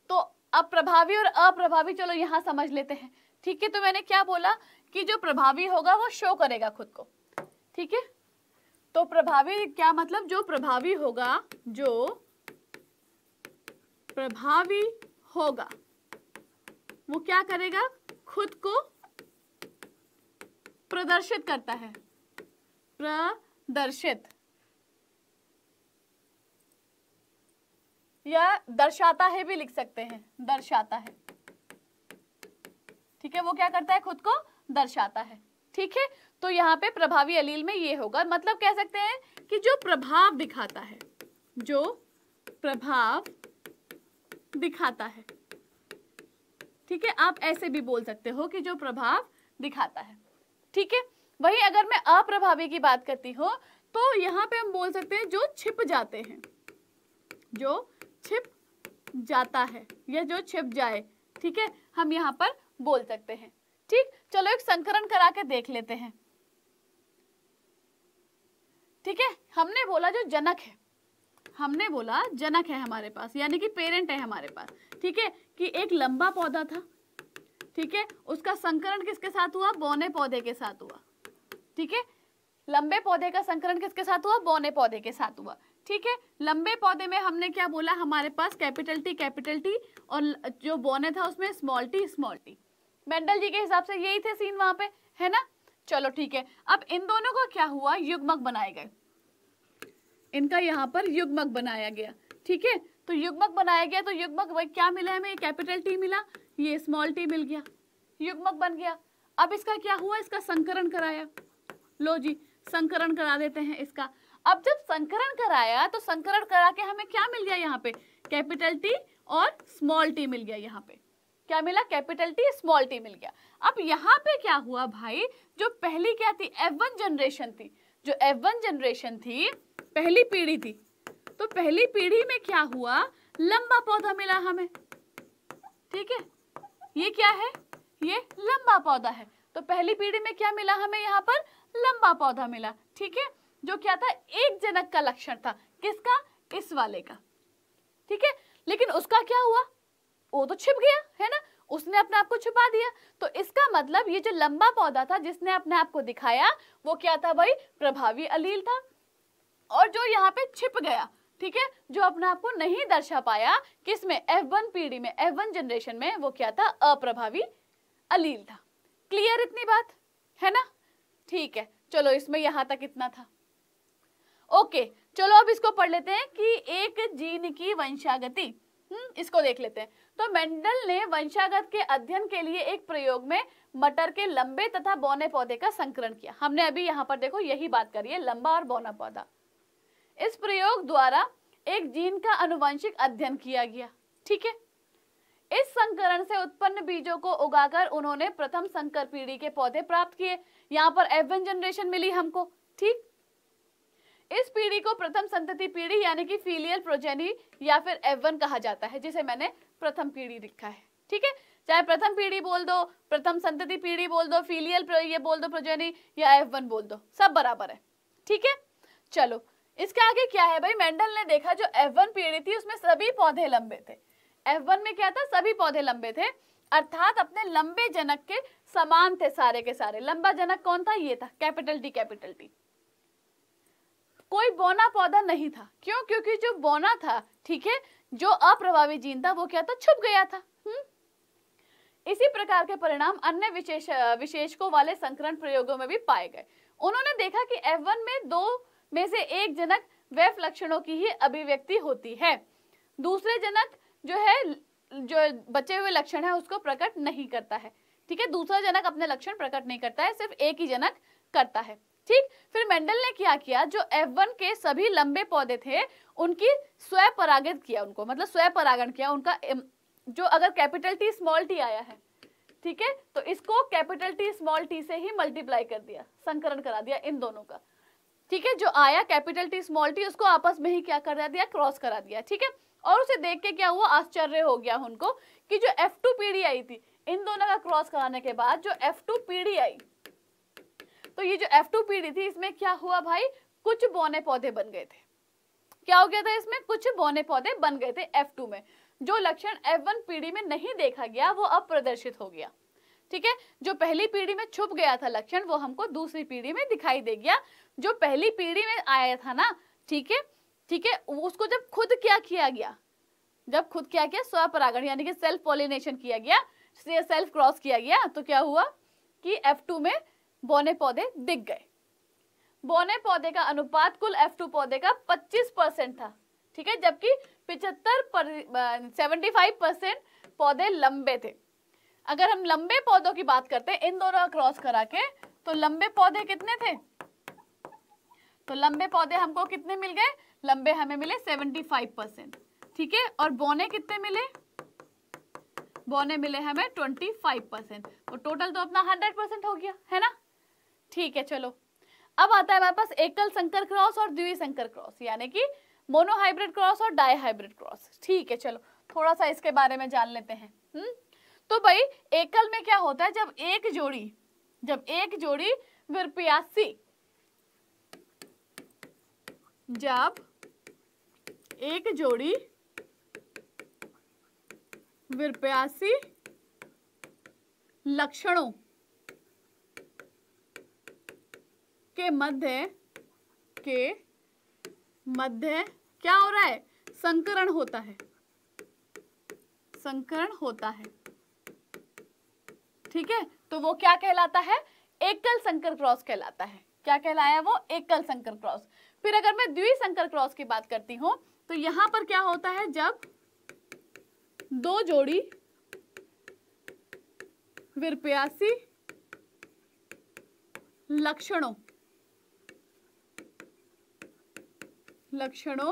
तो अब प्रभावी और अप्रभावी चलो यहां समझ लेते हैं ठीक है तो मैंने क्या बोला कि जो प्रभावी होगा वो शो करेगा खुद को ठीक है तो प्रभावी क्या मतलब जो प्रभावी होगा जो प्रभावी होगा वो क्या करेगा खुद को प्रदर्शित करता है प्रदर्शित या दर्शाता है भी लिख सकते हैं दर्शाता है ठीक है वो क्या करता है खुद को दर्शाता है ठीक है तो यहाँ पे प्रभावी अलील में ये होगा मतलब कह सकते हैं कि जो प्रभाव दिखाता है जो प्रभाव दिखाता है ठीक है आप ऐसे भी बोल सकते हो कि जो प्रभाव दिखाता है ठीक है वही अगर मैं अप्रभावी की बात करती हूँ तो यहाँ पे हम बोल सकते हैं जो छिप जाते हैं जो छिप जाता है या जो छिप जाए ठीक है हम यहाँ पर बोल सकते हैं ठीक चलो एक संकरण करा के देख लेते हैं ठीक है हमने बोला जो जनक है हमने बोला जनक है हमारे पास यानी कि पेरेंट है हमारे पास ठीक है कि एक लंबा पौधा था ठीक है उसका संकरण किसके साथ हुआ बौने पौधे के साथ हुआ ठीक है लंबे पौधे का संकरण किसके साथ हुआ बौने पौधे के साथ हुआ ठीक है लंबे पौधे में हमने क्या बोला हमारे पास कैपिटल टी कैपिटल टी और जो बौने था उसमें small T small T Mendel ji के हिसाब से यही थे सीन वहां पे है ना चलो ठीक है अब इन दोनों का क्या हुआ युग्मक बनाए गए इनका यहाँ पर युग्मक बनाया गया ठीक है तो युग्मक बनाया गया तो युग्मक क्या मिला हमें कैपिटल टी मिला ये स्मॉल टी मिल गया युग्मक बन गया अब इसका क्या हुआ इसका संकरण कराया लो जी संकरण करा देते हैं इसका अब जब संकरण कराया तो संकरण करा के हमें क्या मिल गया यहाँ पे कैपिटल टी और स्मॉल टी मिल गया यहाँ पे क्या मिला कैपिटल टी स्मॉल टी मिल गया अब यहाँ पे क्या हुआ भाई जो पहली क्या थी एफ वन जनरेशन थी जो एफ वन जनरेशन थी पहली पीढ़ी थी तो पहली पीढ़ी में क्या हुआ लंबा पौधा मिला हमें ठीक है ये क्या है ये लंबा पौधा है तो पहली पीढ़ी में क्या मिला हमें यहाँ पर लंबा पौधा मिला ठीक है जो क्या था एक जनक का लक्षण था किसका इस वाले का ठीक है लेकिन उसका क्या हुआ वो तो छिप गया है ना उसने अपने आप को छुपा दिया तो इसका मतलब ये जो लंबा पौधा था जिसने अपने आप को दिखाया वो क्या था भाई प्रभावी अलील था और जो यहाँ पे छिप गया ठीक है जो अपने आप को नहीं दर्शा पाया किसमें एफ वन पीढ़ी में एफ वन जनरेशन में वो क्या था अप्रभावी अलील था क्लियर इतनी बात है ना ठीक है चलो इसमें यहाँ तक इतना था ओके चलो अब इसको पढ़ लेते हैं कि एक जीन की वंशागति हम्म, इसको देख लेते हैं तो मेंडल ने वंशागत के अध्ययन के लिए एक प्रयोग में मटर के लंबे तथा बौने पौधे का संकरण किया हमने अभी यहाँ पर देखो यही बात करी है लंबा और बौना पौधा इस प्रयोग द्वारा एक जीन का अनुवंशिक अध्ययन किया गया ठीक है इस संकरण से उत्पन्न बीजों को उगाकर उन्होंने प्रथम संकर पीढ़ी के पौधे प्राप्त किए यहाँ पर एवन जनरेशन मिली हमको ठीक इस पीढ़ी को प्रथम संतति पीढ़ी यानी कि फीलियल प्रोजेनी या फिर एवन कहा जाता है जिसे मैंने प्रथम पीढ़ी लिखा है ठीक है चाहे प्रथम पीढ़ी बोल दो प्रथम संतति पीढ़ी बोल दो फीलियल ये बोल दो प्रोजेनी या एफ बोल दो सब बराबर है ठीक है चलो इसके आगे क्या है भाई मेंडल ने देखा जो एफ पीढ़ी थी उसमें सभी पौधे लंबे थे एफ में क्या था सभी पौधे लंबे थे अर्थात अपने लंबे जनक के समान थे सारे के सारे लंबा जनक कौन था ये था कैपिटल डी कैपिटल डी कोई बोना पौधा नहीं था क्यों क्योंकि जो बोना था ठीक है जो अप्रभावी जीन था वो क्या था छुप गया था हुँ? हम्म? इसी प्रकार के परिणाम अन्य विशेष विशेषकों वाले संकरण प्रयोगों में भी पाए गए उन्होंने देखा कि F1 में दो में से एक जनक वेफ लक्षणों की ही अभिव्यक्ति होती है दूसरे जनक जो है जो बचे हुए लक्षण है उसको प्रकट नहीं करता है ठीक है दूसरा जनक अपने लक्षण प्रकट नहीं करता है सिर्फ एक ही जनक करता है ठीक फिर मेंडल ने क्या किया जो F1 के सभी लंबे पौधे थे उनकी स्वय परागित किया उनको मतलब स्वय परागण किया उनका जो अगर कैपिटल टी स्मॉल टी आया है ठीक है तो इसको कैपिटल टी स्मॉल टी से ही मल्टीप्लाई कर दिया संकरण करा दिया इन दोनों का ठीक है जो आया कैपिटल टी स्मॉल टी उसको आपस में ही क्या कर दिया क्रॉस करा दिया ठीक है और उसे देख के क्या हुआ आश्चर्य हो गया उनको कि जो F2 पीढ़ी आई थी इन दोनों का क्रॉस कराने के बाद जो F2 पीढ़ी आई तो ये जो एफ टू पीढ़ी थी इसमें क्या हुआ भाई कुछ बौने पौधे बन गए थे क्या हो गया था इसमें कुछ बौने पौधे बन गए थे एफ टू में जो लक्षण एफ वन पीढ़ी में नहीं देखा गया वो अब प्रदर्शित हो गया ठीक है जो पहली पीढ़ी में छुप गया था लक्षण वो हमको दूसरी पीढ़ी में दिखाई दे गया जो पहली पीढ़ी में आया था ना ठीक है ठीक है उसको जब खुद क्या किया गया जब खुद क्या किया स्वपरागण यानी कि सेल्फ पॉलिनेशन किया गया सेल्फ क्रॉस किया गया तो क्या हुआ कि टू में बौने पौधे दिख गए बौने पौधे का अनुपात कुल F2 पौधे का 25 परसेंट था ठीक है जबकि पिचहत्तर सेवेंटी फाइव परसेंट पौधे लंबे थे अगर हम लंबे पौधों की बात करते हैं इन दोनों क्रॉस करा के तो लंबे पौधे कितने थे तो लंबे पौधे हमको कितने मिल गए लंबे हमें मिले 75 परसेंट ठीक है और बौने कितने मिले बौने मिले हमें 25 परसेंट और टोटल तो अपना 100 परसेंट हो गया है ना ठीक है चलो अब आता है हमारे पास एकल संकर क्रॉस और द्वि संकर क्रॉस यानी कि मोनोहाइब्रिड क्रॉस और डाईहाइब्रिड क्रॉस ठीक है चलो थोड़ा सा इसके बारे में जान लेते हैं हुँ? हम्म, तो भाई एकल में क्या होता है जब एक जोड़ी जब एक जोड़ी विरपियासी जब एक जोड़ी विरपयासी लक्षणों के मध्य के मध्य क्या हो रहा है संकरण होता है संकरण होता है ठीक है तो वो क्या कहलाता है एकल संकर क्रॉस कहलाता है क्या कहलाया वो एकल संकर क्रॉस फिर अगर मैं द्विसंकर क्रॉस की बात करती हूं तो यहां पर क्या होता है जब दो जोड़ी विरप्यासी लक्षणों लक्षणों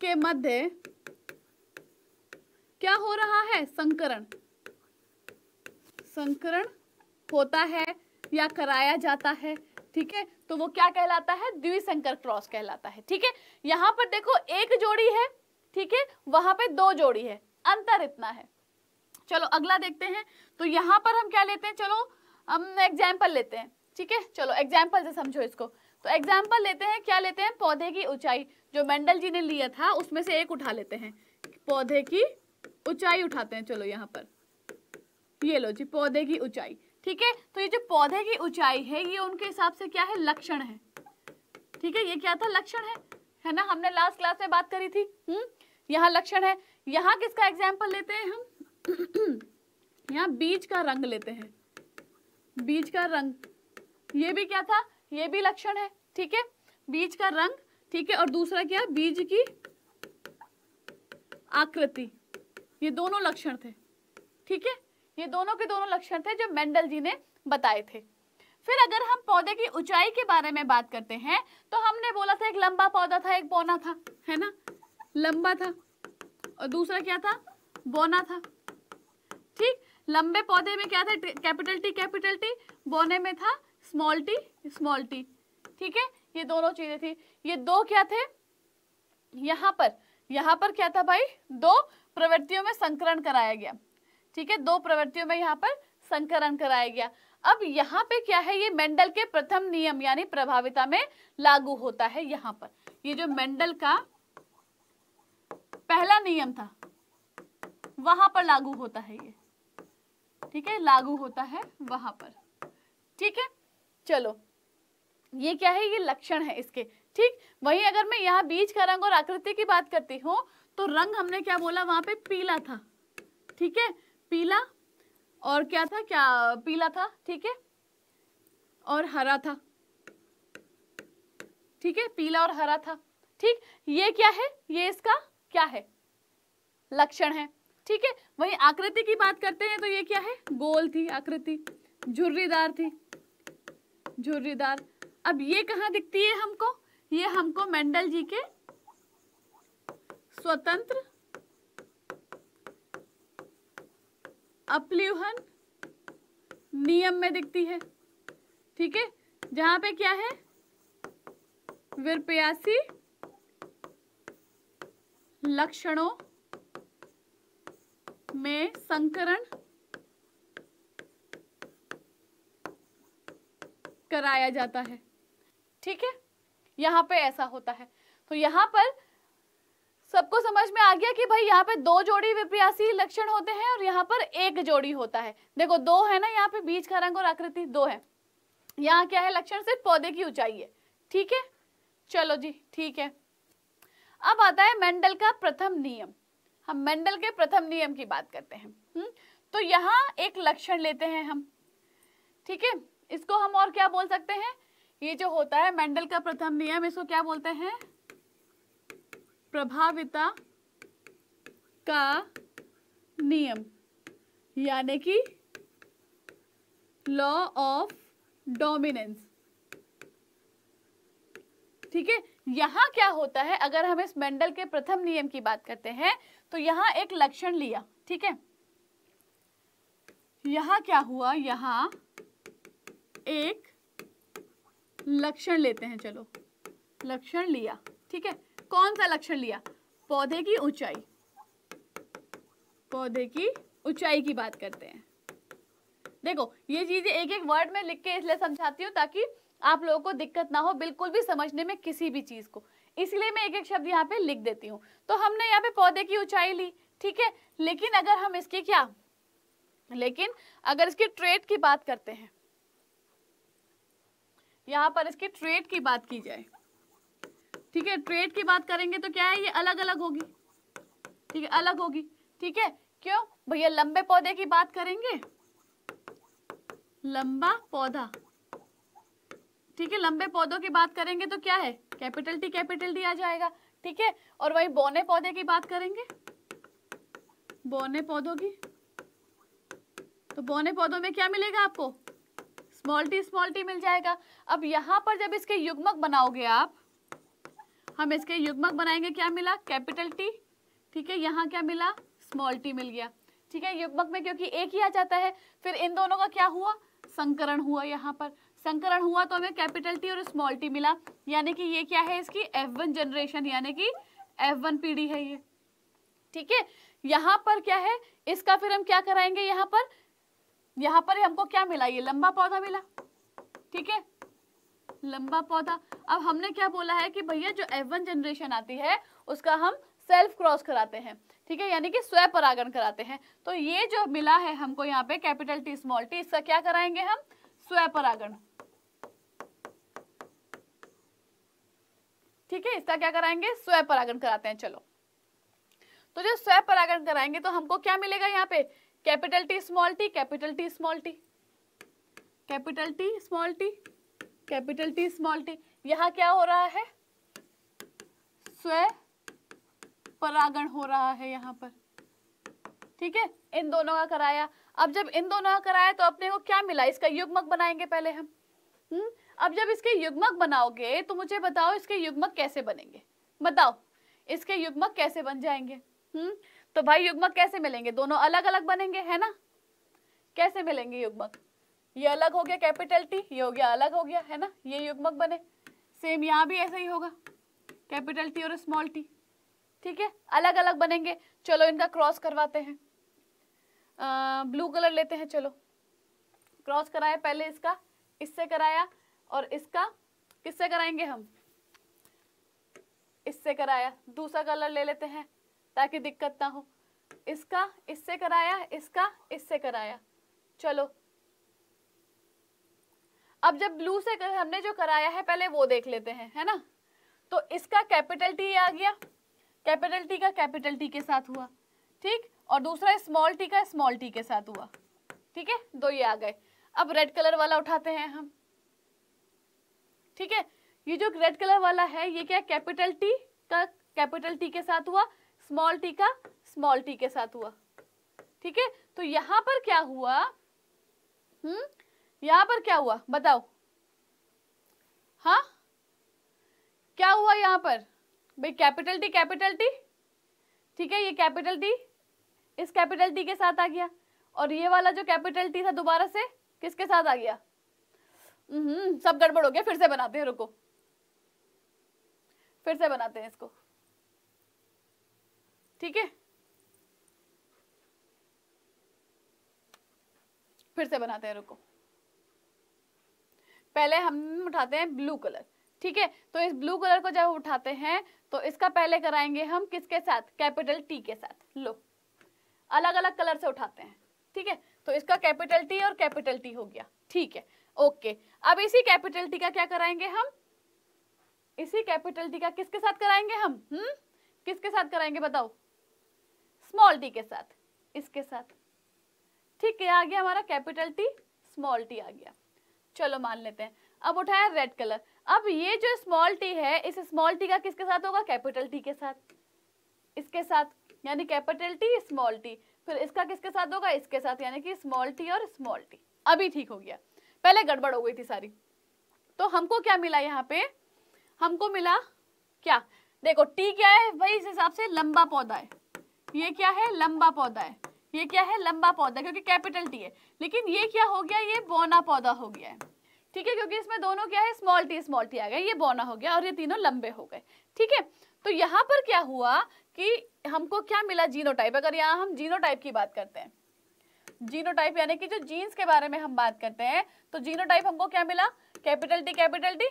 के मध्य क्या हो रहा है संकरण संकरण होता है या कराया जाता है ठीक है तो वो क्या कहलाता है द्विसंकर क्रॉस कहलाता है ठीक है यहां पर देखो एक जोड़ी है ठीक है वहां पे दो जोड़ी है अंतर इतना है चलो अगला देखते हैं तो यहां पर हम क्या लेते हैं चलो हम एग्जाम्पल लेते हैं ठीक है चलो एग्जाम्पल से समझो इसको तो एग्जाम्पल लेते हैं क्या लेते हैं पौधे की ऊंचाई जो मेंडल जी ने लिया था उसमें से एक उठा लेते हैं पौधे की ऊंचाई उठाते हैं चलो यहाँ पर ये लो जी पौधे की ऊंचाई ठीक है तो ये जो पौधे की ऊंचाई है ये उनके हिसाब से क्या है लक्षण है ठीक है ये क्या था लक्षण है है ना हमने लास्ट क्लास में बात करी थी हम्म यहाँ लक्षण है यहाँ किसका एग्जाम्पल लेते हैं हम यहाँ बीज का रंग लेते हैं बीज का रंग ये भी क्या था ये भी लक्षण है ठीक है बीज का रंग ठीक है और दूसरा क्या बीज की आकृति ये दोनों लक्षण थे ठीक है ये दोनों के दोनों लक्षण थे जो मेंडल जी ने बताए थे फिर अगर हम पौधे की ऊंचाई के बारे में बात करते हैं तो हमने बोला था एक लंबा पौधा था एक बोना था है ना लंबा था और दूसरा क्या था बोना था ठीक लंबे पौधे में क्या था कैपिटल टी कैपिटल टी बोने में था स्मॉल टी स्मॉल टी ठीक है ये दोनों चीजें थी ये दो क्या थे यहाँ पर यहाँ पर क्या था भाई दो प्रवृत्तियों में संकरण कराया गया ठीक है दो प्रवृत्तियों में यहाँ पर संकरण कराया गया अब यहाँ पे क्या है ये मेंडल के प्रथम नियम यानी प्रभाविता में लागू होता है यहाँ पर ये जो मेंडल का पहला नियम था वहां पर लागू होता है ये ठीक है लागू होता है वहां पर ठीक है चलो ये क्या है ये लक्षण है इसके ठीक वही अगर मैं यहाँ बीज का रंग और आकृति की बात करती हूँ तो रंग हमने क्या बोला वहां पे पीला था ठीक है पीला और क्या था क्या पीला था ठीक है और हरा था ठीक है पीला और हरा था ठीक ये क्या है ये इसका क्या है लक्षण है ठीक है वही आकृति की बात करते हैं तो ये क्या है गोल थी आकृति झुर्रीदार थी झुर्रीदार अब ये कहाँ दिखती है हमको ये हमको मेंडल जी के स्वतंत्र अपल्यूहन नियम में दिखती है ठीक है जहां पे क्या है विरपयासी लक्षणों में संकरण कराया जाता है ठीक है यहाँ पे ऐसा होता है तो यहाँ पर सबको समझ में आ गया कि भाई यहाँ पे दो जोड़ी विपर्यासी लक्षण होते हैं और यहाँ पर एक जोड़ी होता है देखो दो है ना यहाँ पे बीज का रंग और आकृति दो है यहाँ क्या है लक्षण सिर्फ पौधे की ऊंचाई है ठीक है चलो जी ठीक है अब आता है मेंडल का प्रथम नियम हम मेंडल के प्रथम नियम की बात करते हैं हुँ? हम्म? तो यहाँ एक लक्षण लेते हैं हम ठीक है इसको हम और क्या बोल सकते हैं ये जो होता है मेंडल का प्रथम नियम इसको क्या बोलते हैं प्रभाविता का नियम यानी कि लॉ ऑफ डोमिनेंस ठीक है यहां क्या होता है अगर हम इस मेंडल के प्रथम नियम की बात करते हैं तो यहां एक लक्षण लिया ठीक है यहां क्या हुआ यहां एक लक्षण लेते हैं चलो लक्षण लिया ठीक है कौन सा लक्षण लिया पौधे की ऊंचाई पौधे की ऊंचाई की बात करते हैं देखो ये चीजें एक एक वर्ड में लिख के इसलिए समझाती हूँ ताकि आप लोगों को दिक्कत ना हो बिल्कुल भी समझने में किसी भी चीज को इसलिए मैं एक एक शब्द यहाँ पे लिख देती हूँ तो हमने यहाँ पे पौधे की ऊंचाई ली ठीक है लेकिन अगर हम इसकी क्या लेकिन अगर इसके ट्रेड की बात करते हैं यहाँ पर इसके ट्रेड की बात की जाए ठीक है ट्रेड की बात करेंगे तो क्या है ये अलग अलग होगी ठीक है अलग होगी ठीक है क्यों भैया लंबे पौधे की बात करेंगे लंबा पौधा ठीक है लंबे पौधों की बात करेंगे तो क्या है कैपिटल टी कैपिटल डी आ जाएगा ठीक है और वही बोने पौधे की बात करेंगे बोने पौधों की तो बोने पौधों में क्या मिलेगा आपको स्मॉल टी स्मॉल टी मिल जाएगा अब यहाँ पर जब इसके युग्मक बनाओगे आप हम इसके युग्मक बनाएंगे क्या मिला कैपिटल टी ठीक है यहाँ क्या मिला स्मॉल टी मिल गया ठीक है युग्मक में क्योंकि एक ही आ जाता है फिर इन दोनों का क्या हुआ संकरण हुआ यहाँ पर संकरण हुआ तो हमें कैपिटल टी और स्मॉल टी मिला यानी कि ये क्या है इसकी एफ वन जनरेशन यानी कि एफ वन पीढ़ी है ये ठीक है यहाँ पर क्या है इसका फिर हम क्या कराएंगे यहाँ पर यहाँ पर हमको क्या मिला ये लंबा पौधा मिला ठीक है लंबा पौधा अब हमने क्या बोला है कि भैया जो एफ जनरेशन आती है उसका हम सेल्फ क्रॉस कराते हैं ठीक है यानी कि स्वय परागण कराते हैं तो ये जो मिला है हमको यहाँ पे कैपिटल टी स्मॉल टी इसका क्या कराएंगे हम स्वय परागण ठीक है इसका क्या कराएंगे स्वय परागण कराते हैं चलो तो जो स्वय परागण कराएंगे तो हमको क्या मिलेगा यहाँ पे capital T small T capital T small T capital T small T capital T small T यहाँ क्या हो रहा है स्व परागण हो रहा है यहाँ पर ठीक है इन दोनों का कराया अब जब इन दोनों का कराया तो अपने को क्या मिला इसका युग्मक बनाएंगे पहले हम हुँ? हम्म? अब जब इसके युग्मक बनाओगे तो मुझे बताओ इसके युग्मक कैसे बनेंगे बताओ इसके युग्मक कैसे बन जाएंगे हम्म तो भाई युग्मक कैसे मिलेंगे दोनों अलग अलग बनेंगे है ना कैसे मिलेंगे युग्मक ये अलग हो गया कैपिटल टी ये हो गया अलग हो गया है ना ये युग्मक बने सेम यहाँ भी ऐसा ही होगा कैपिटल टी और स्मॉल टी ठीक है अलग अलग बनेंगे चलो इनका क्रॉस करवाते हैं आ, ब्लू कलर लेते हैं चलो क्रॉस कराया पहले इसका इससे कराया और इसका किससे कराएंगे हम इससे कराया दूसरा कलर ले लेते हैं ताकि दिक्कत ना हो इसका इससे कराया इसका इससे कराया चलो अब जब ब्लू से कर, हमने जो कराया है पहले वो देख लेते हैं है ना तो इसका कैपिटल टी आ गया कैपिटल टी का कैपिटल टी के साथ हुआ ठीक और दूसरा स्मॉल टी का स्मॉल टी के साथ हुआ ठीक है दो ये आ गए अब रेड कलर वाला उठाते हैं हम ठीक है ये जो रेड कलर वाला है ये क्या कैपिटल टी का कैपिटल टी के साथ हुआ स्मॉल टी का स्मॉल टी के साथ हुआ ठीक है तो यहां पर क्या हुआ हम्म यहां पर क्या हुआ बताओ हा क्या हुआ यहां पर भाई कैपिटल टी कैपिटल टी ठीक है ये कैपिटल टी इस कैपिटल टी के साथ आ गया और ये वाला जो कैपिटल टी था दोबारा से किसके साथ आ गया हम्म, सब गड़बड़ हो गया फिर से बनाते हैं रुको फिर से बनाते हैं इसको ठीक है फिर से बनाते हैं रुको पहले हम उठाते हैं ब्लू कलर ठीक है तो इस ब्लू कलर को जब उठाते हैं तो इसका पहले कराएंगे हम किसके साथ कैपिटल टी के साथ लो अलग अलग कलर से उठाते हैं ठीक है तो इसका कैपिटल टी और कैपिटल टी हो गया ठीक है ओके अब इसी कैपिटल टी का क्या कराएंगे हम इसी कैपिटल टी का किसके साथ कराएंगे हम हम्म किसके साथ कराएंगे बताओ स्मॉल टी के साथ इसके साथ ठीक है आ गया हमारा कैपिटल टी स्मॉल टी आ गया चलो मान लेते हैं अब उठाया रेड कलर अब ये जो स्मॉल टी है इस स्मॉल टी का किसके साथ होगा कैपिटल टी के साथ इसके साथ यानी कैपिटल टी स्मॉल टी फिर इसका किसके साथ होगा इसके साथ यानी कि स्मॉल टी और स्मॉल टी अभी ठीक हो गया पहले गड़बड़ हो गई थी सारी तो हमको क्या मिला यहाँ पे हमको मिला क्या देखो टी क्या है वही इस हिसाब से लंबा पौधा है ये क्या है लंबा पौधा है ये क्या है लंबा पौधा क्योंकि कैपिटल टी है लेकिन ये क्या हो गया ये बोना पौधा हो गया है ठीक है क्योंकि इसमें दोनों क्या है स्मॉल टी स्मॉल टी आ गया ये बोना हो गया और ये तीनों लंबे हो गए ठीक है तो यहाँ पर क्या हुआ कि हमको क्या मिला जीनोटाइप अगर यहाँ हम जीनोटाइप की बात करते हैं जीनोटाइप यानी कि जो जीन्स के बारे में हम बात करते हैं तो जीनोटाइप हमको क्या मिला capital T capital T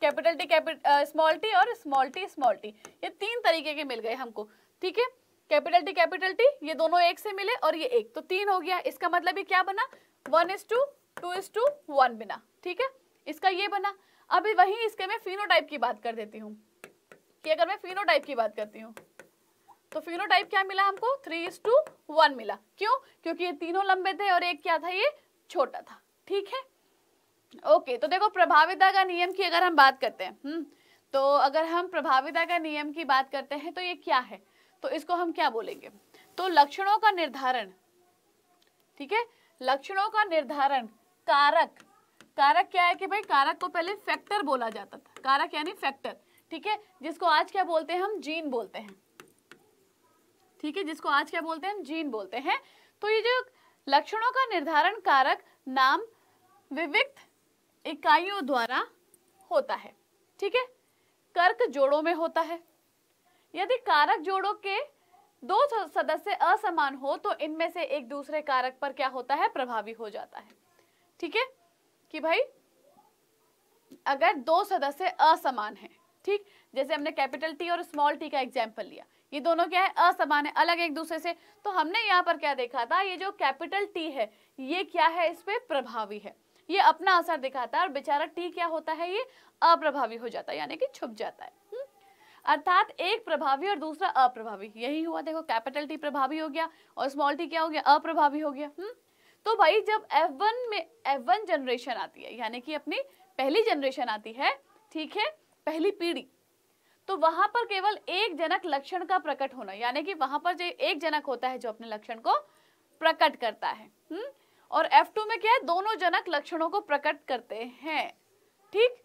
capital T capital small T और स्मॉल टी स्मॉल टी ये तीन तरीके के मिल गए हमको ठीक है कैपिटल टी कैपिटल टी ये दोनों एक से मिले और ये एक तो तीन हो गया इसका मतलब ये क्या बना one is to two is to one बिना ठीक है इसका ये बना अभी वही इसके मैं फिनोटाइप की बात कर देती हूँ कि अगर मैं फिनोटाइप की बात करती हूँ तो फिनोटाइप क्या मिला हमको थ्री इज टू वन मिला क्यों क्योंकि ये तीनों लंबे थे और एक क्या था ये छोटा था ठीक है ओके तो देखो प्रभाविता का नियम की अगर हम बात करते हैं हम्म तो अगर हम प्रभाविता का नियम की बात करते हैं तो ये क्या है तो इसको हम क्या बोलेंगे तो लक्षणों का निर्धारण ठीक है लक्षणों का निर्धारण कारक कारक क्या है कि भाई कारक को पहले फैक्टर बोला जाता था कारक यानी फैक्टर ठीक है जिसको आज क्या बोलते हैं हम जीन बोलते हैं ठीक है जिसको आज क्या बोलते हैं जीन बोलते हैं तो ये जो लक्षणों का निर्धारण कारक नाम विविक्त इकाइयों द्वारा होता है ठीक है कर्क जोड़ों में होता है यदि कारक जोड़ों के दो सदस्य असमान हो तो इनमें से एक दूसरे कारक पर क्या होता है प्रभावी हो जाता है ठीक है कि भाई अगर दो सदस्य असमान हैं ठीक जैसे हमने कैपिटल टी और स्मॉल टी का एग्जाम्पल लिया ये दोनों क्या है असमान है अलग एक दूसरे से तो हमने यहाँ पर क्या देखा था ये जो कैपिटल टी है ये क्या है इस पर प्रभावी है ये अपना असर दिखाता है और बेचारा टी क्या होता है ये अप्रभावी हो जाता है यानी कि छुप जाता है अर्थात एक प्रभावी और दूसरा अप्रभावी यही हुआ देखो कैपिटल टी प्रभावी हो गया और स्मॉल टी क्या हो गया अप्रभावी हो गया हुँ? हम्म? तो भाई जब एफ वन में एफ वन जनरेशन आती है यानी कि अपनी पहली जनरेशन आती है ठीक है पहली पीढ़ी तो वहां पर केवल एक जनक लक्षण का प्रकट होना यानी कि वहां पर जो एक जनक होता है जो अपने लक्षण को प्रकट करता है हुँ? हम्म? और एफ टू में क्या है दोनों जनक लक्षणों को प्रकट करते हैं ठीक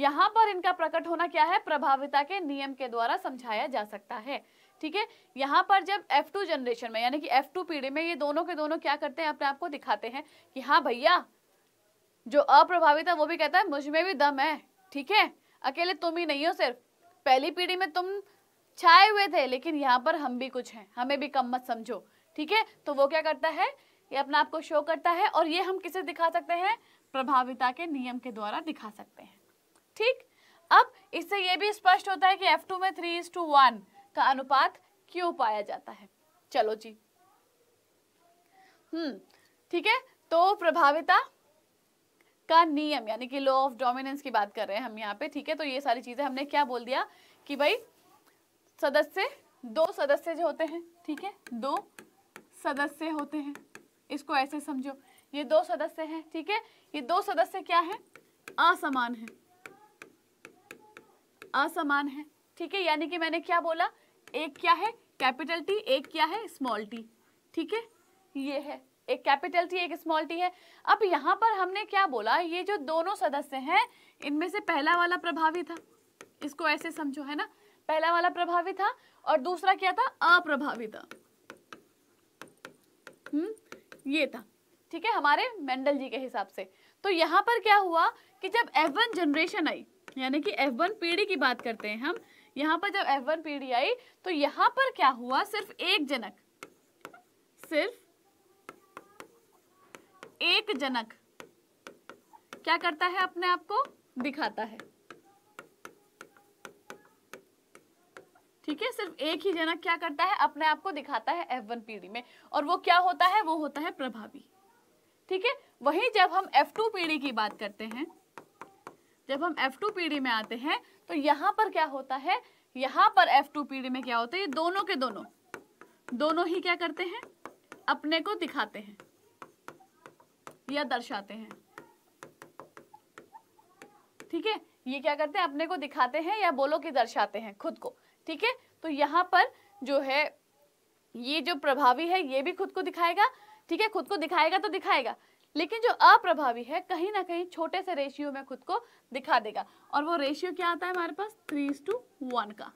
यहाँ पर इनका प्रकट होना क्या है प्रभाविता के नियम के द्वारा समझाया जा सकता है ठीक है यहाँ पर जब F2 जनरेशन में यानी कि F2 पीढ़ी में ये दोनों के दोनों क्या करते हैं अपने आप को दिखाते हैं कि हाँ भैया जो अप्रभावित है वो भी कहता है मुझ में भी दम है ठीक है अकेले तुम ही नहीं हो सिर्फ पहली पीढ़ी में तुम छाए हुए थे लेकिन यहाँ पर हम भी कुछ हैं हमें भी कम मत समझो ठीक है तो वो क्या करता है ये अपने आप को शो करता है और ये हम किसे दिखा सकते हैं प्रभाविता के नियम के द्वारा दिखा सकते हैं ठीक अब इससे यह भी स्पष्ट होता है कि F2 में थ्री इज टू वन का अनुपात क्यों पाया जाता है चलो जी हम्म ठीक है तो प्रभाविता का नियम यानी कि लॉ ऑफ डोमिनेंस की बात कर रहे हैं हम यहाँ पे ठीक है तो ये सारी चीजें हमने क्या बोल दिया कि भाई सदस्य दो सदस्य जो होते हैं ठीक है दो सदस्य होते हैं इसको ऐसे समझो ये दो सदस्य हैं ठीक है ये दो सदस्य क्या है असमान है असमान है ठीक है यानी कि मैंने क्या बोला एक क्या है कैपिटल टी एक क्या है स्मॉल टी ठीक है ये है एक कैपिटल टी एक स्मॉल टी है अब यहाँ पर हमने क्या बोला ये जो दोनों सदस्य हैं इनमें से पहला वाला प्रभावी था इसको ऐसे समझो है ना पहला वाला प्रभावी था और दूसरा क्या था अप्रभावी था हम्म ये था ठीक है हमारे मेंडल जी के हिसाब से तो यहाँ पर क्या हुआ कि जब एफ जनरेशन आई यानी कि एफ वन पीढ़ी की बात करते हैं हम यहाँ पर जब एफ वन पीढ़ी आई तो यहाँ पर क्या हुआ सिर्फ एक जनक सिर्फ एक जनक क्या करता है अपने आप को दिखाता है ठीक है सिर्फ एक ही जनक क्या करता है अपने आप को दिखाता है एफ वन पीढ़ी में और वो क्या होता है वो होता है प्रभावी ठीक है वही जब हम एफ टू पीढ़ी की बात करते हैं जब हम एफ टू पीढ़ी में आते हैं तो यहाँ पर क्या होता है यहाँ पर एफ टू पीढ़ी में क्या होता है ये दोनों के दोनों दोनों ही क्या करते हैं अपने को दिखाते हैं या दर्शाते हैं ठीक है ये क्या करते हैं अपने को दिखाते हैं या बोलो कि दर्शाते हैं खुद को ठीक है तो यहाँ पर जो है ये जो प्रभावी है ये भी खुद को दिखाएगा ठीक है खुद को दिखाएगा तो दिखाएगा लेकिन जो अप्रभावी है कहीं ना कहीं छोटे से रेशियो में खुद को दिखा देगा और वो रेशियो क्या आता है हमारे पास थ्री टू वन का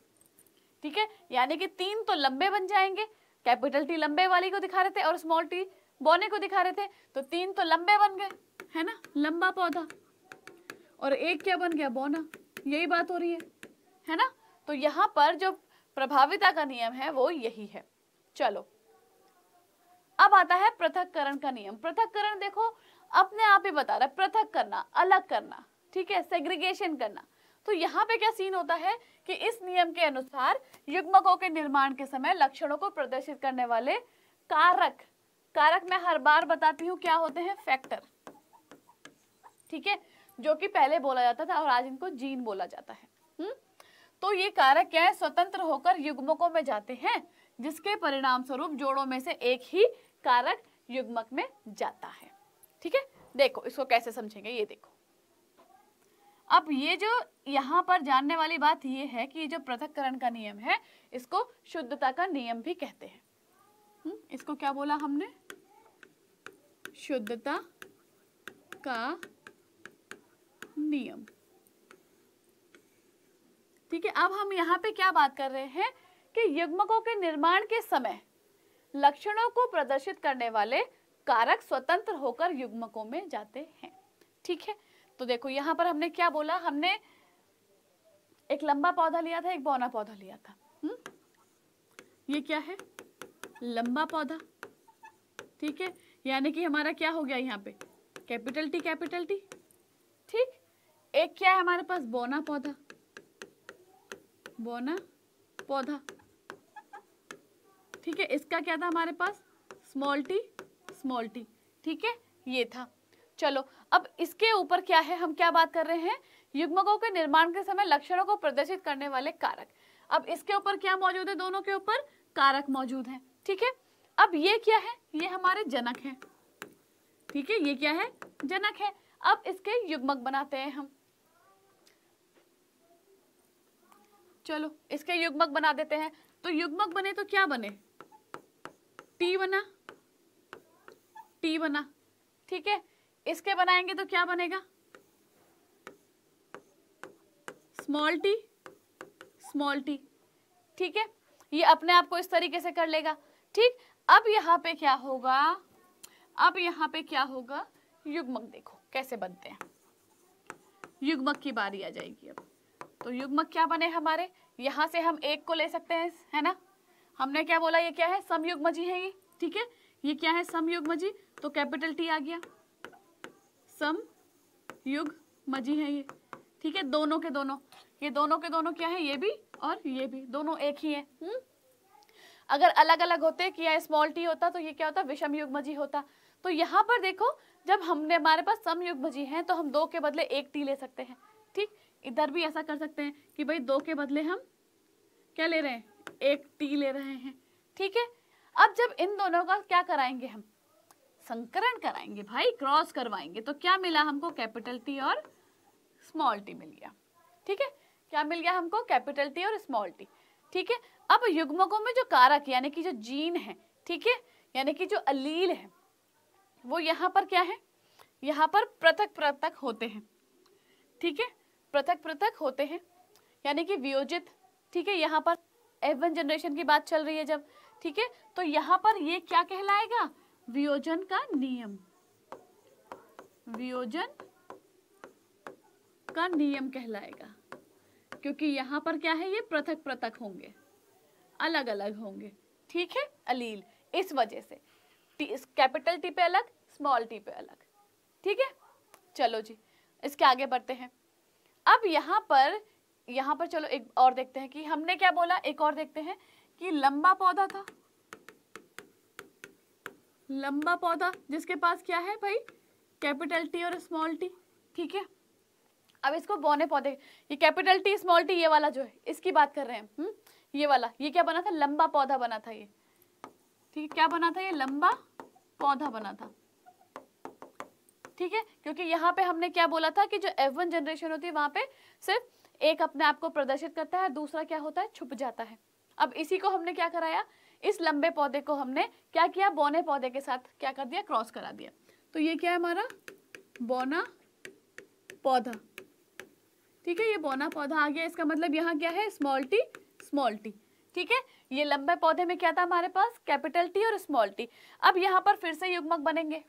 ठीक है यानी कि तीन तो लंबे बन जाएंगे कैपिटल टी लंबे वाली को दिखा रहे थे और स्मॉल टी बोने को दिखा रहे थे तो तीन तो लंबे बन गए है ना लंबा पौधा और एक क्या बन गया बोना यही बात हो रही है है ना तो यहाँ पर जो प्रभाविता का नियम है वो यही है चलो अब आता है पृथककरण का नियम पृथककरण देखो अपने आप ही बता रहा है पृथक करना अलग करना ठीक है सेग्रीगेशन करना तो यहाँ पे क्या सीन होता है कि इस नियम के अनुसार युग्मकों के निर्माण के समय लक्षणों को प्रदर्शित करने वाले कारक कारक मैं हर बार बताती हूँ क्या होते हैं फैक्टर ठीक है जो कि पहले बोला जाता था और आज इनको जीन बोला जाता है हुँ? हम्म। तो ये कारक क्या है स्वतंत्र होकर युग्मकों में जाते हैं जिसके परिणाम स्वरूप जोड़ों में से एक ही कारक युग्मक में जाता है ठीक है देखो इसको कैसे समझेंगे ये देखो अब ये जो यहाँ पर जानने वाली बात ये है कि ये जो पृथककरण का नियम है इसको शुद्धता का नियम भी कहते हैं हम्म, इसको क्या बोला हमने शुद्धता का नियम ठीक है अब हम यहाँ पे क्या बात कर रहे हैं कि युग्मकों के निर्माण के समय लक्षणों को प्रदर्शित करने वाले कारक स्वतंत्र होकर युग्मकों में जाते हैं ठीक है तो देखो यहाँ पर हमने क्या बोला हमने एक लंबा पौधा लिया था एक बौना पौधा लिया था हुँ? हम्म? ये क्या है लंबा पौधा ठीक है यानी कि हमारा क्या हो गया यहाँ पे कैपिटल टी कैपिटल टी ठीक एक क्या है हमारे पास बोना पौधा बोना पौधा ठीक है इसका क्या था हमारे पास स्मॉल टी स्मॉल टी ठीक है ये था चलो अब इसके ऊपर क्या है हम क्या बात कर रहे हैं युग्मकों के निर्माण के समय लक्षणों को प्रदर्शित करने वाले कारक अब इसके ऊपर क्या मौजूद है दोनों के ऊपर कारक मौजूद है ठीक है अब ये क्या है ये हमारे जनक है ठीक है ये क्या है जनक है अब इसके युग्मक बनाते हैं हम चलो इसके युग्मक बना देते हैं तो युग्मक बने तो क्या बने टी बना टी बना ठीक है इसके बनाएंगे तो क्या बनेगा स्मॉल टी स्मॉल टी ठीक है ये अपने आप को इस तरीके से कर लेगा ठीक अब यहाँ पे क्या होगा अब यहाँ पे क्या होगा युग्मक देखो कैसे बनते हैं युग्मक की बारी आ जाएगी अब तो युग्मक क्या बने हमारे यहाँ से हम एक को ले सकते हैं है ना हमने क्या बोला ये क्या है जी है ये ठीक है ये क्या है जी तो कैपिटल टी आ गया सम युग मजी है ये ठीक है दोनों के दोनों ये दोनों के दोनों क्या है ये भी और ये भी दोनों एक ही है हुँ? हम्म? अगर अलग अलग होते कि या स्मॉल टी होता तो ये क्या होता विषम युग्मजी होता तो यहाँ पर देखो जब हमने हमारे पास सम मजी है तो हम दो के बदले एक टी ले सकते हैं ठीक इधर भी ऐसा कर सकते हैं कि भाई दो के बदले हम क्या ले रहे हैं एक टी ले रहे हैं ठीक है अब जब इन दोनों का क्या कराएंगे हम संकरण कराएंगे भाई क्रॉस करवाएंगे तो क्या मिला हमको कैपिटल टी और स्मॉल टी मिल गया ठीक है क्या मिल गया हमको कैपिटल टी और स्मॉल टी ठीक है अब युग्मकों में जो कारक यानी कि जो जीन है ठीक है यानी कि जो अलील है वो यहाँ पर क्या है यहाँ पर पृथक पृथक होते हैं ठीक है पृथक पृथक होते हैं यानी कि वियोजित ठीक है यहाँ पर एफ वन जनरेशन की बात चल रही है जब ठीक है तो यहाँ पर ये क्या कहलाएगा वियोजन का नियम वियोजन का नियम कहलाएगा क्योंकि यहाँ पर क्या है ये पृथक पृथक होंगे अलग अलग होंगे ठीक है अलील इस वजह से टी, कैपिटल टी पे अलग स्मॉल टी पे अलग ठीक है चलो जी इसके आगे बढ़ते हैं अब यहाँ पर यहाँ पर चलो एक और देखते हैं कि हमने क्या बोला एक और देखते हैं कि लंबा पौधा था लंबा पौधा जिसके पास क्या है भाई कैपिटल टी और स्मॉल टी ठीक है अब इसको बौने पौधे ये कैपिटल टी स्मॉल टी ये वाला जो है इसकी बात कर रहे हैं हम हम्म? ये वाला ये क्या बना था लंबा पौधा बना था ये ठीक है क्या बना था ये लंबा पौधा बना था ठीक है क्योंकि यहाँ पे हमने क्या बोला था कि जो वन जनरेशन होती है वहाँ पे सिर्फ एक अपने आप को प्रदर्शित करता है दूसरा क्या होता है छुप जाता है अब इसी को हमने क्या कराया इस लंबे पौधे को हमने क्या किया बौने पौधे के साथ क्या कर दिया क्रॉस करा दिया तो ये क्या है हमारा बौना पौधा ठीक है ये बौना पौधा आ गया इसका मतलब यहाँ क्या है स्मॉल टी स्मॉल टी ठीक है ये लंबे पौधे में क्या था हमारे पास कैपिटल टी और स्मॉल टी अब यहाँ पर फिर से युग्मक बनेंगे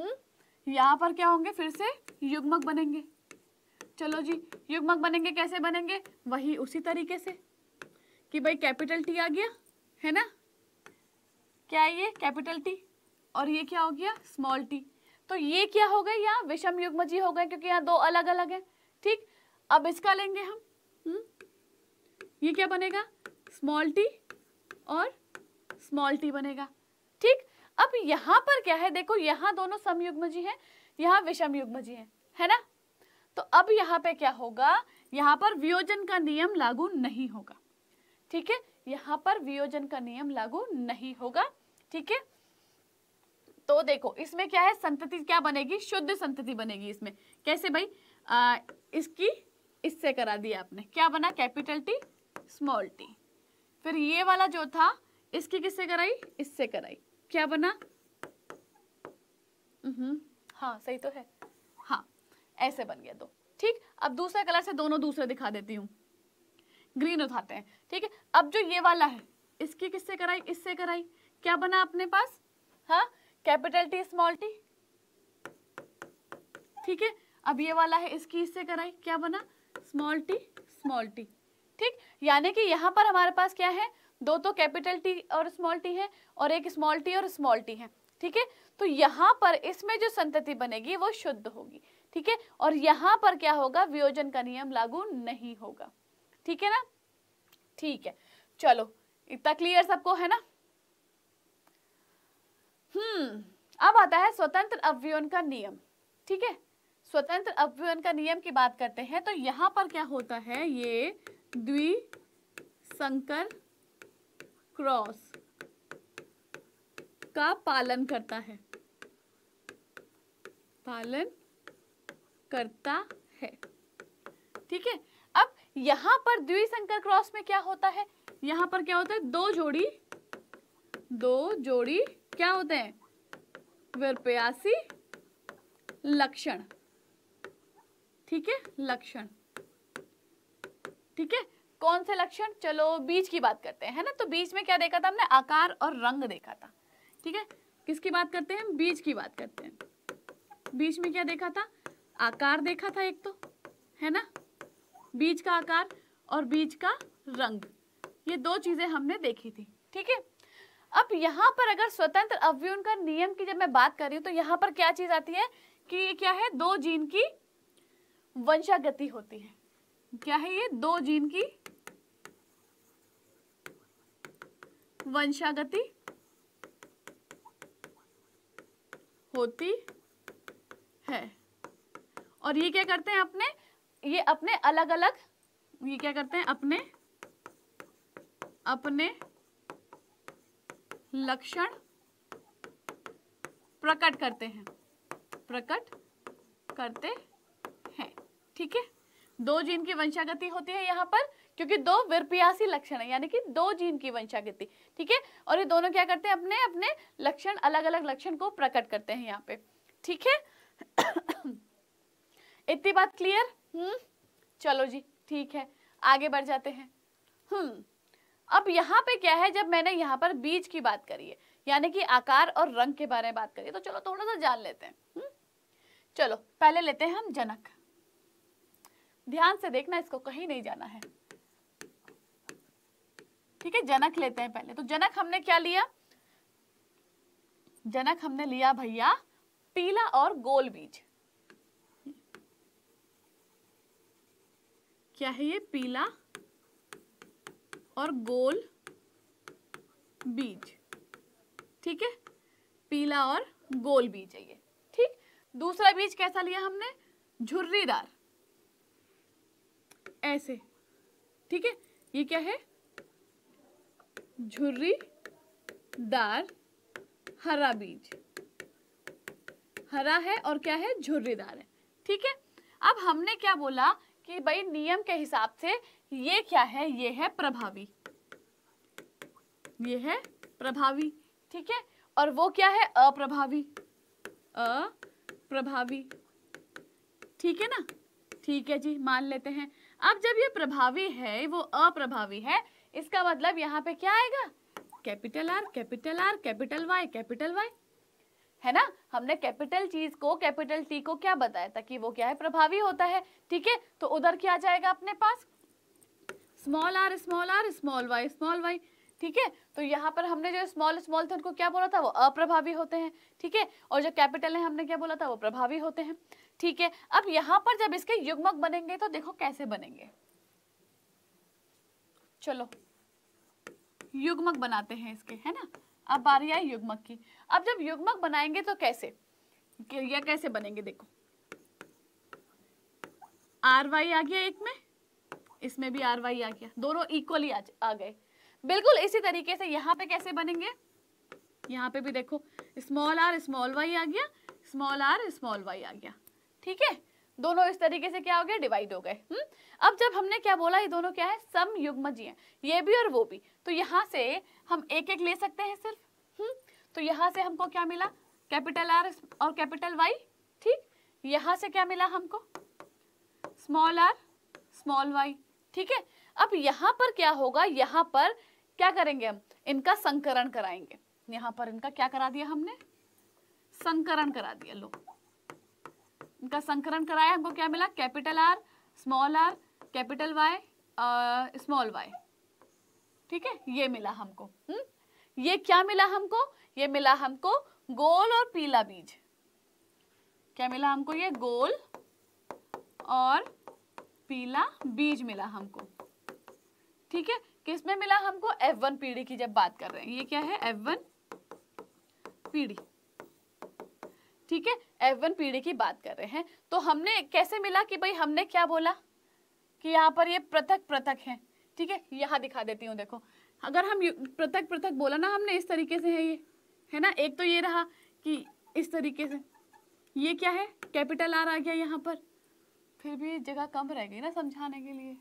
हम्म? यहाँ पर क्या होंगे फिर से युग्मक बनेंगे चलो जी युग्मक बनेंगे कैसे बनेंगे वही उसी तरीके से कि भाई कैपिटल टी आ गया है ना क्या ये कैपिटल टी और ये क्या हो गया स्मॉल टी तो ये क्या हो गए यहाँ विषम युग्म जी हो गए क्योंकि यहाँ दो अलग अलग है ठीक अब इसका लेंगे हम हुँ? हम्म? ये क्या बनेगा स्मॉल टी और स्मॉल टी बनेगा ठीक अब यहाँ पर क्या है देखो यहाँ दोनों समयुग्म जी है यहाँ विषम युग्म जी है है ना तो अब यहाँ पे क्या होगा यहाँ पर वियोजन का नियम लागू नहीं होगा ठीक है यहाँ पर वियोजन का नियम लागू नहीं होगा ठीक है तो देखो इसमें क्या है संतति क्या बनेगी शुद्ध संतति बनेगी इसमें कैसे भाई आ, इसकी इससे करा दिया आपने क्या बना कैपिटल टी स्मॉल टी फिर ये वाला जो था इसकी किससे कराई इससे कराई क्या बना हम्म, हाँ सही तो है हाँ ऐसे बन गया दो ठीक अब दूसरे कलर से दोनों दूसरे दिखा देती हूँ ग्रीन उठाते हैं ठीक है अब जो ये वाला है इसकी किससे कराई इससे कराई क्या बना अपने पास हाँ कैपिटल टी स्मॉल टी ठीक है अब ये वाला है इसकी इससे कराई क्या बना स्मॉल टी स्मॉल टी ठीक यानी कि यहाँ पर हमारे पास क्या है दो तो कैपिटल टी और स्मॉल टी है और एक स्मॉल टी और स्मॉल टी है ठीक है तो यहाँ पर इसमें जो संतति बनेगी वो शुद्ध होगी ठीक है और यहाँ पर क्या होगा वियोजन का नियम लागू नहीं होगा ठीक है ना ठीक है चलो इतना क्लियर सबको है ना हम्म अब आता है स्वतंत्र अवयन का नियम ठीक है स्वतंत्र अवयन का नियम की बात करते हैं तो यहाँ पर क्या होता है ये द्वि क्रॉस का पालन करता है पालन करता है ठीक है अब यहां पर द्विशंकर क्रॉस में क्या होता है यहां पर क्या होता है दो जोड़ी दो जोड़ी क्या होते हैं विरपयासी लक्षण ठीक है लक्षण ठीक है कौन से लक्षण चलो बीज की बात करते हैं है ना तो बीज में क्या देखा था हमने आकार और रंग देखा था ठीक है किसकी बात करते हैं बीज की बात करते हैं बीज में क्या देखा था आकार देखा था एक तो है ना बीज का आकार और बीज का रंग ये दो चीजें हमने देखी थी ठीक है अब यहाँ पर अगर स्वतंत्र अवयन का नियम की जब मैं बात कर रही हूं तो यहाँ पर क्या चीज आती है कि ये क्या है दो जीन की वंशागति होती है क्या है ये दो जीन की वंशागति होती है और ये क्या करते हैं अपने ये अपने अलग अलग ये क्या करते हैं अपने अपने लक्षण प्रकट करते हैं प्रकट करते हैं ठीक है दो जीन की वंशागति होती है यहाँ पर क्योंकि दो विरपियासी लक्षण है यानी कि दो जीन की वंशागति ठीक है और ये दोनों क्या करते हैं अपने अपने लक्षण अलग अलग लक्षण को प्रकट करते हैं यहाँ पे ठीक है इतनी बात क्लियर हम्म चलो जी ठीक है आगे बढ़ जाते हैं हम्म अब यहाँ पे क्या है जब मैंने यहाँ पर बीज की बात करी है यानी कि आकार और रंग के बारे में बात करिए तो चलो थोड़ा सा जान लेते हैं हुँ? हम्म, चलो पहले लेते हैं हम जनक ध्यान से देखना इसको कहीं नहीं जाना है ठीक है जनक लेते हैं पहले तो जनक हमने क्या लिया जनक हमने लिया भैया पीला और गोल बीज क्या है ये पीला और गोल बीज ठीक है पीला और गोल बीज है ये ठीक दूसरा बीज कैसा लिया हमने झुर्रीदार ऐसे ठीक है ये क्या है झुर्रीदार हरा बीज हरा है और क्या है झुर्रीदार है ठीक है अब हमने क्या बोला कि भाई नियम के हिसाब से ये क्या है ये है प्रभावी ये है प्रभावी ठीक है और वो क्या है अप्रभावी अप्रभावी ठीक है ना ठीक है जी मान लेते हैं अब जब ये प्रभावी है वो अप्रभावी है इसका मतलब यहाँ पे क्या आएगा capital R capital R capital Y capital Y है ना हमने कैपिटल चीज को कैपिटल टी को क्या बताया ताकि वो क्या है प्रभावी होता है ठीक है तो उधर क्या जाएगा अपने पास small are small are small Y small Y ठीक है तो यहाँ पर हमने जो स्मॉल स्मॉल थे उनको क्या बोला था वो अप्रभावी होते हैं ठीक है और जो कैपिटल है हमने क्या बोला था वो प्रभावी होते हैं ठीक है अब यहां पर जब इसके युग्मक बनेंगे तो देखो कैसे बनेंगे चलो युग्मक बनाते हैं इसके है ना अब बारी आई युग्मक की अब जब युग्मक बनाएंगे तो कैसे या कैसे बनेंगे देखो आर वाई आ गया एक में इसमें भी आर वाई आ गया दोनों इक्वली आ, आ गए बिल्कुल इसी तरीके से यहाँ पे कैसे बनेंगे यहाँ पे भी देखो स्मॉल आर स्मॉल वाई आ गया स्मॉल आर स्मॉल वाई आ गया ठीक है दोनों इस तरीके से क्या हो गए डिवाइड हो गए हम्म अब जब हमने क्या बोला ये दोनों क्या है सम युग्म जी हैं ये भी और वो भी तो यहाँ से हम एक एक ले सकते हैं सिर्फ हम्म तो यहाँ से हमको क्या मिला कैपिटल आर और कैपिटल वाई ठीक यहाँ से क्या मिला हमको स्मॉल आर स्मॉल वाई ठीक है अब यहाँ पर क्या होगा यहाँ पर क्या करेंगे हम इनका संकरण कराएंगे यहाँ पर इनका क्या करा दिया हमने संकरण करा दिया लोग इनका संकरण कराया हमको क्या मिला capital R small are capital Y small Y ठीक है ये मिला हमको हुँ? हम्म? ये क्या मिला हमको ये मिला हमको गोल और पीला बीज क्या मिला हमको ये गोल और पीला बीज मिला हमको ठीक है किसमें मिला हमको F1 पीढ़ी की जब बात कर रहे हैं ये क्या है F1 पीढ़ी ठीक है एफ वन पीढ़ी की बात कर रहे हैं तो हमने कैसे मिला कि भाई हमने क्या बोला कि यहाँ पर ये पृथक पृथक है ठीक है यहाँ दिखा देती हूँ देखो अगर हम पृथक पृथक बोला ना हमने इस तरीके से है ये है ना एक तो ये रहा कि इस तरीके से ये क्या है कैपिटल आर आ गया यहाँ पर फिर भी जगह कम रह गई ना समझाने के लिए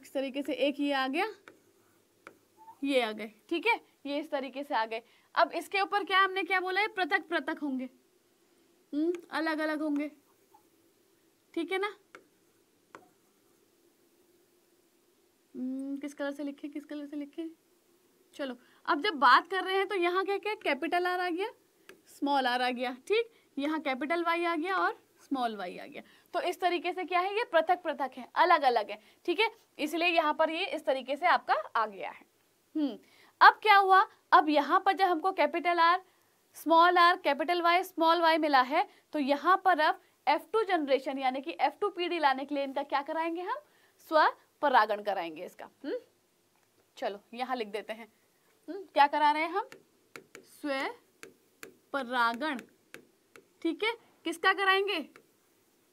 इस तरीके से एक ये आ गया ये आ गए ठीक है ये इस तरीके से आ गए अब इसके ऊपर क्या हमने क्या बोला है पृथक पृथक होंगे हम्म अलग अलग होंगे ठीक है ना हम्म, किस कलर से लिखे किस कलर से लिखे चलो अब जब बात कर रहे हैं तो यहाँ क्या क्या कैपिटल आर आ गया स्मॉल आर आ गया ठीक यहाँ कैपिटल वाई आ गया और स्मॉल वाई आ गया तो इस तरीके से क्या है ये पृथक पृथक है अलग अलग है ठीक है इसलिए यहाँ पर ये इस तरीके से आपका आ गया है हम्म अब क्या हुआ अब यहाँ पर जब हमको capital R small are capital Y small Y मिला है तो यहाँ पर अब एफ टू जनरेशन यानी कि एफ टू पीढ़ी लाने के लिए इनका क्या कराएंगे हम स्व परागण कराएंगे इसका हुँ? हम्म? चलो यहाँ लिख देते हैं हुँ? हम्म, क्या करा रहे हैं हम स्व परागण ठीक है किसका कराएंगे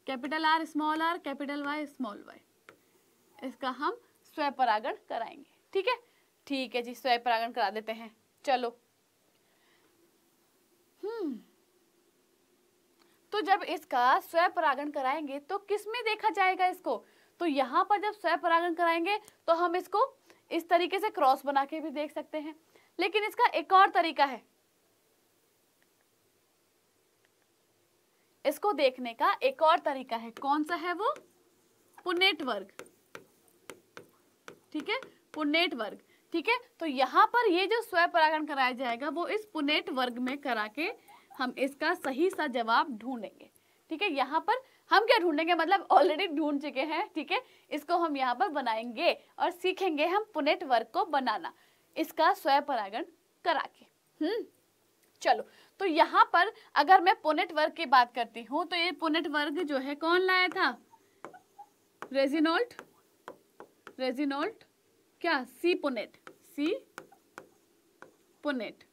capital R small are capital Y small Y इसका हम स्व परागण कराएंगे ठीक है ठीक है जी स्वय परागण करा देते हैं चलो हम्म तो जब इसका स्वय परागण कराएंगे तो किस में देखा जाएगा इसको तो यहाँ पर जब स्वय परागण कराएंगे तो हम इसको इस तरीके से क्रॉस बना के भी देख सकते हैं लेकिन इसका एक और तरीका है इसको देखने का एक और तरीका है कौन सा है वो पुनेट वर्ग ठीक है पुनेट वर्ग ठीक है तो यहाँ पर ये जो परागण कराया जाएगा वो इस पुनेट वर्ग में करा के हम इसका सही सा जवाब ढूंढेंगे ठीक है यहाँ पर हम क्या ढूंढेंगे मतलब ऑलरेडी ढूंढ चुके हैं ठीक है इसको हम यहाँ पर बनाएंगे और सीखेंगे हम पुनेट वर्ग को बनाना इसका परागण करा के हम्म चलो तो यहाँ पर अगर मैं पुनेट वर्ग की बात करती हूँ तो ये पुनेट वर्ग जो है कौन लाया था रेजिनोल्ट रेजिनोल्ट क्या सी पुनेट सी पुनेट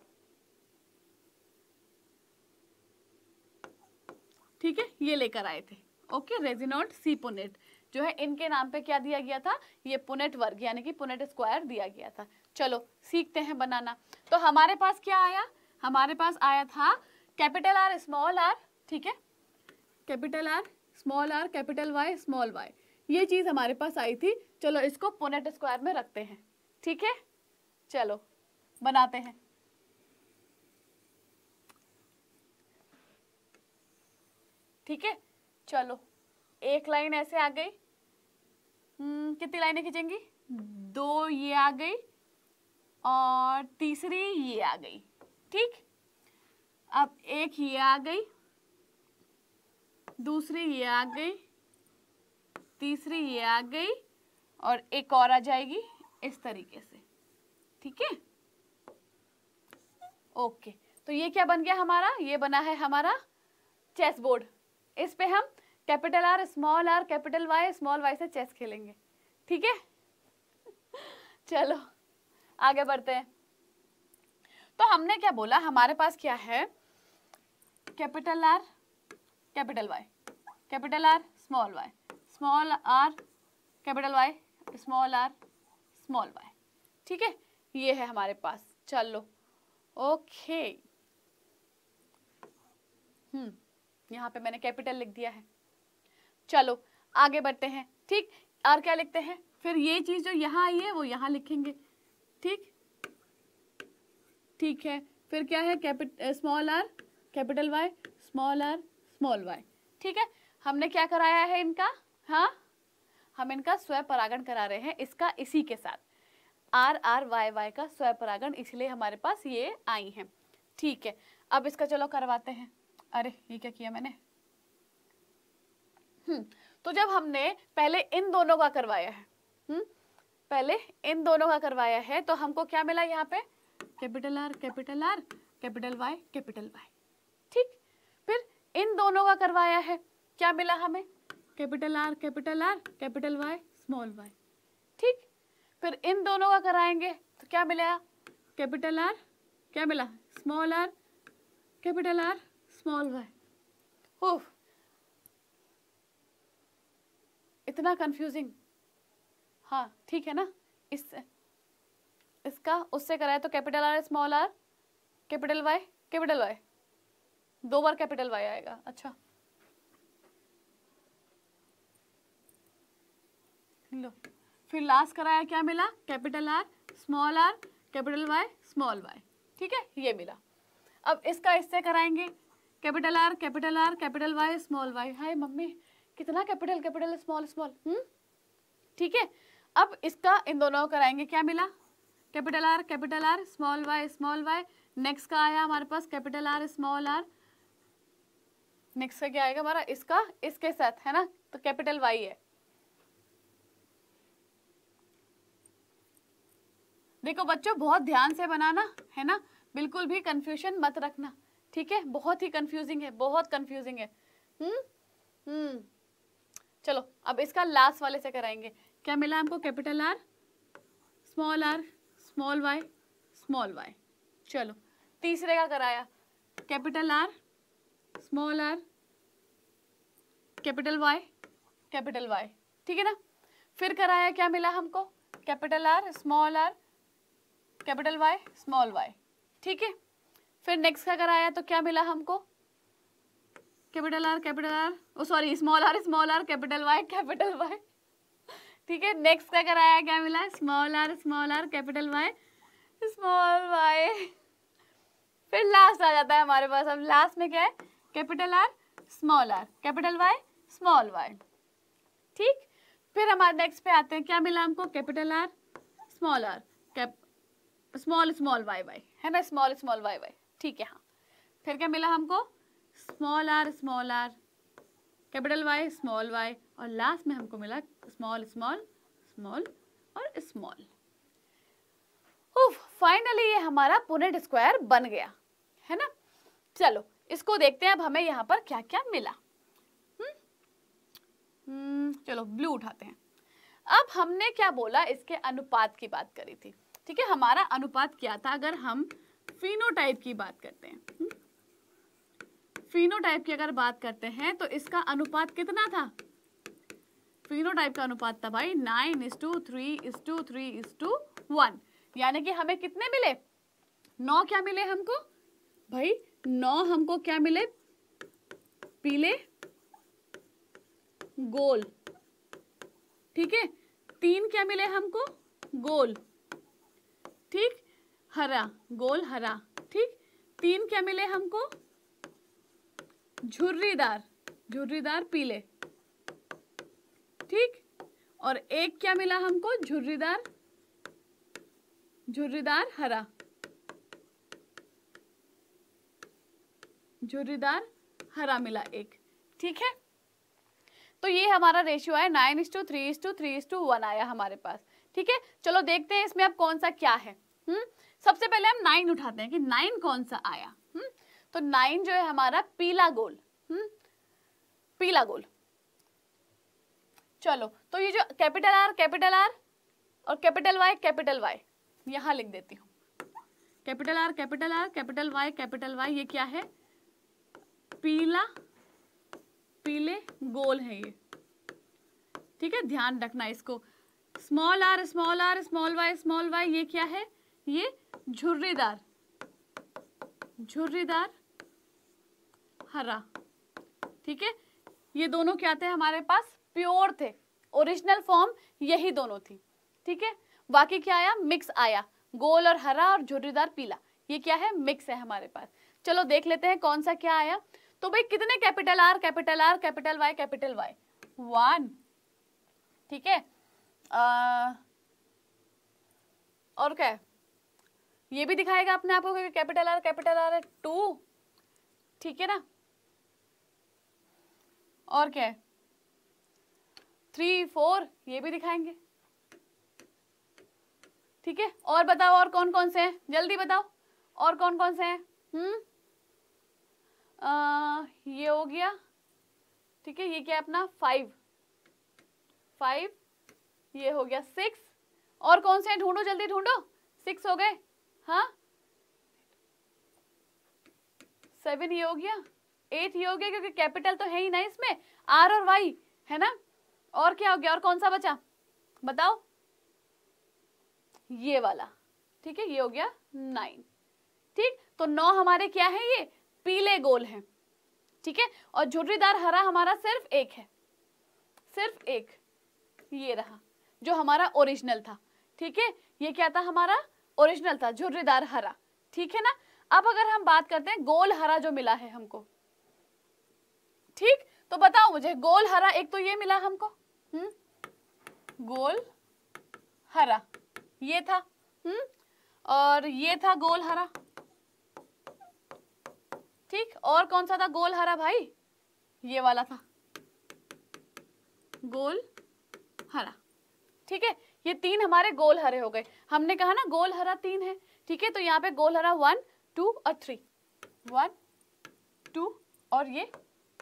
ठीक है ये लेकर आए थे ओके रेजिनोट सी पुनेट जो है इनके नाम पे क्या दिया गया था ये पुनेट वर्ग यानी कि पुनेट स्क्वायर दिया गया था चलो सीखते हैं बनाना तो हमारे पास क्या आया हमारे पास आया था कैपिटल आर स्मॉल आर ठीक है capital R small are capital Y small Y ये चीज़ हमारे पास आई थी चलो इसको पुनेट स्क्वायर में रखते हैं ठीक है चलो बनाते हैं ठीक है चलो एक लाइन ऐसे आ गई हम्म, कितनी लाइनें खींचेंगी दो ये आ गई और तीसरी ये आ गई ठीक अब एक ये आ गई दूसरी ये आ गई तीसरी ये आ गई और एक और आ जाएगी इस तरीके से ठीक है ओके तो ये क्या बन गया हमारा ये बना है हमारा चेस बोर्ड इस पे हम capital R small are capital Y small Y से चेस खेलेंगे ठीक है चलो आगे बढ़ते हैं तो हमने क्या बोला हमारे पास क्या है capital R capital Y capital R small Y small are capital Y small are small Y ठीक है ये है हमारे पास चलो ओके हम्म यहाँ पे मैंने कैपिटल लिख दिया है चलो आगे बढ़ते हैं ठीक और क्या लिखते हैं फिर ये चीज जो यहाँ आई है वो यहाँ लिखेंगे ठीक ठीक है फिर क्या है capital small are capital Y small are small Y ठीक है हमने क्या कराया है इनका हाँ हम इनका स्वयं परागण करा रहे हैं इसका इसी के साथ आर आर वाई वाई का परागण इसलिए हमारे पास ये आई हैं ठीक है अब इसका चलो करवाते हैं अरे ये क्या किया मैंने हम्म तो जब हमने पहले इन दोनों का करवाया है हम्म पहले इन दोनों का करवाया है तो हमको क्या मिला यहाँ पे capital R capital R capital Y capital Y ठीक फिर इन दोनों का करवाया है क्या मिला हमें capital R capital R capital Y small Y ठीक फिर इन दोनों का कराएंगे तो क्या मिला कैपिटल आर क्या मिला small are capital R small Y हो इतना कंफ्यूजिंग हाँ ठीक है ना इस इसका उससे कराए तो capital R small are capital Y capital Y दो बार कैपिटल वाई आएगा अच्छा लो फिर लास्ट कराया क्या मिला capital R small are capital Y small Y ठीक है ये मिला अब इसका इससे कराएंगे capital R capital R capital Y small Y हाय मम्मी कितना कैपिटल कैपिटल स्मॉल स्मॉल हम्म ठीक है अब इसका इन दोनों कराएंगे क्या मिला capital R capital R small Y small Y next का आया हमारे पास capital R small R next का क्या आएगा हमारा इसका इसके साथ है ना तो कैपिटल वाई है देखो बच्चों बहुत ध्यान से बनाना है ना बिल्कुल भी कंफ्यूजन मत रखना ठीक है बहुत ही कंफ्यूजिंग है बहुत कंफ्यूजिंग है हम्म हम्म चलो अब इसका लास्ट वाले से कराएंगे क्या मिला हमको capital R small are small Y small Y चलो तीसरे का कराया capital R small are capital Y capital Y ठीक है ना फिर कराया क्या मिला हमको capital R small are capital Y small Y ठीक है फिर नेक्स्ट का अगर आया तो क्या मिला हमको capital R capital R oh sorry small are small are capital Y capital Y ठीक है नेक्स्ट का अगर आया क्या मिला small are small are capital Y small Y फिर लास्ट आ जाता है हमारे पास अब लास्ट में क्या है capital R small are capital Y small Y ठीक फिर हमारे नेक्स्ट पे आते हैं क्या मिला हमको capital R small are small small Y Y है ना स्मॉल स्मॉल वाई वाई ठीक है हाँ फिर क्या मिला हमको small are small are capital Y small Y और लास्ट में हमको मिला स्मॉल स्मॉल स्मॉल और स्मॉल फाइनली ये हमारा पुनेट स्क्वायर बन गया है ना चलो इसको देखते हैं अब हमें यहाँ पर क्या क्या मिला हम्म, हम्म चलो ब्लू उठाते हैं अब हमने क्या बोला इसके अनुपात की बात करी थी ठीक है हमारा अनुपात क्या था अगर हम फिनोटाइप की बात करते हैं फिनोटाइप हम्म? की अगर बात करते हैं तो इसका अनुपात कितना था फिनोटाइप का अनुपात था भाई nine is to three is to three is to one यानी कि हमें कितने मिले नौ क्या मिले हमको भाई नौ हमको क्या मिले पीले गोल ठीक है तीन क्या मिले हमको गोल ठीक हरा गोल हरा ठीक तीन क्या मिले हमको झुर्रीदार झुर्रीदार पीले ठीक और एक क्या मिला हमको झुर्रीदार झुर्रीदार हरा झुर्रीदार हरा मिला एक ठीक है तो ये हमारा रेशियो है nine is to three is to three is to one आया हमारे पास ठीक है चलो देखते हैं इसमें अब कौन सा क्या है हम्म सबसे पहले हम नाइन उठाते हैं कि नाइन कौन सा आया हम्म तो नाइन जो है हमारा पीला गोल हम्म पीला गोल चलो तो ये जो कैपिटल आर कैपिटल आर और कैपिटल वाई कैपिटल वाई यहां लिख देती हूँ capital R capital R capital Y capital Y ये क्या है पीला पीले गोल है ये ठीक है ध्यान रखना इसको small are small are small Y small Y ये क्या है ये झुर्रीदार झुर्रीदार हरा ठीक है ये दोनों क्या थे हमारे पास प्योर थे ओरिजिनल फॉर्म यही दोनों थी ठीक है बाकी क्या आया मिक्स आया गोल और हरा और झुर्रीदार पीला ये क्या है मिक्स है हमारे पास चलो देख लेते हैं कौन सा क्या आया तो भाई कितने capital R capital R capital Y capital Y one ठीक है आ, uh, और क्या ये भी दिखाएगा अपने आप को कैपिटल आर कैपिटल आर है टू ठीक है ना और क्या है थ्री फोर ये भी दिखाएंगे ठीक है और बताओ और कौन कौन से हैं जल्दी बताओ और कौन कौन से हैं हम्म uh, ये हो गया ठीक है ये क्या अपना फाइव फाइव ये हो गया सिक्स और कौन से हैं ढूंढो जल्दी ढूंढो सिक्स हो गए हाँ सेवन ये हो गया एट ये हो गया क्योंकि कैपिटल तो है ही ना इसमें आर और वाई है ना और क्या हो गया और कौन सा बचा बताओ ये वाला ठीक है ये हो गया नाइन ठीक तो नौ हमारे क्या है ये पीले गोल है ठीक है और झुर्रीदार हरा हमारा सिर्फ एक है सिर्फ एक ये रहा जो हमारा ओरिजिनल था ठीक है ये क्या था हमारा ओरिजिनल था झुर्रीदार हरा ठीक है ना अब अगर हम बात करते हैं गोल हरा जो मिला है हमको ठीक तो बताओ मुझे गोल हरा एक तो ये मिला हमको हम्म गोल हरा ये था हम्म और ये था गोल हरा ठीक और कौन सा था गोल हरा भाई ये वाला था गोल हरा ठीक है ये तीन हमारे गोल हरे हो गए हमने कहा ना गोल हरा तीन है ठीक है तो यहाँ पे गोल हरा वन टू और थ्री वन टू और ये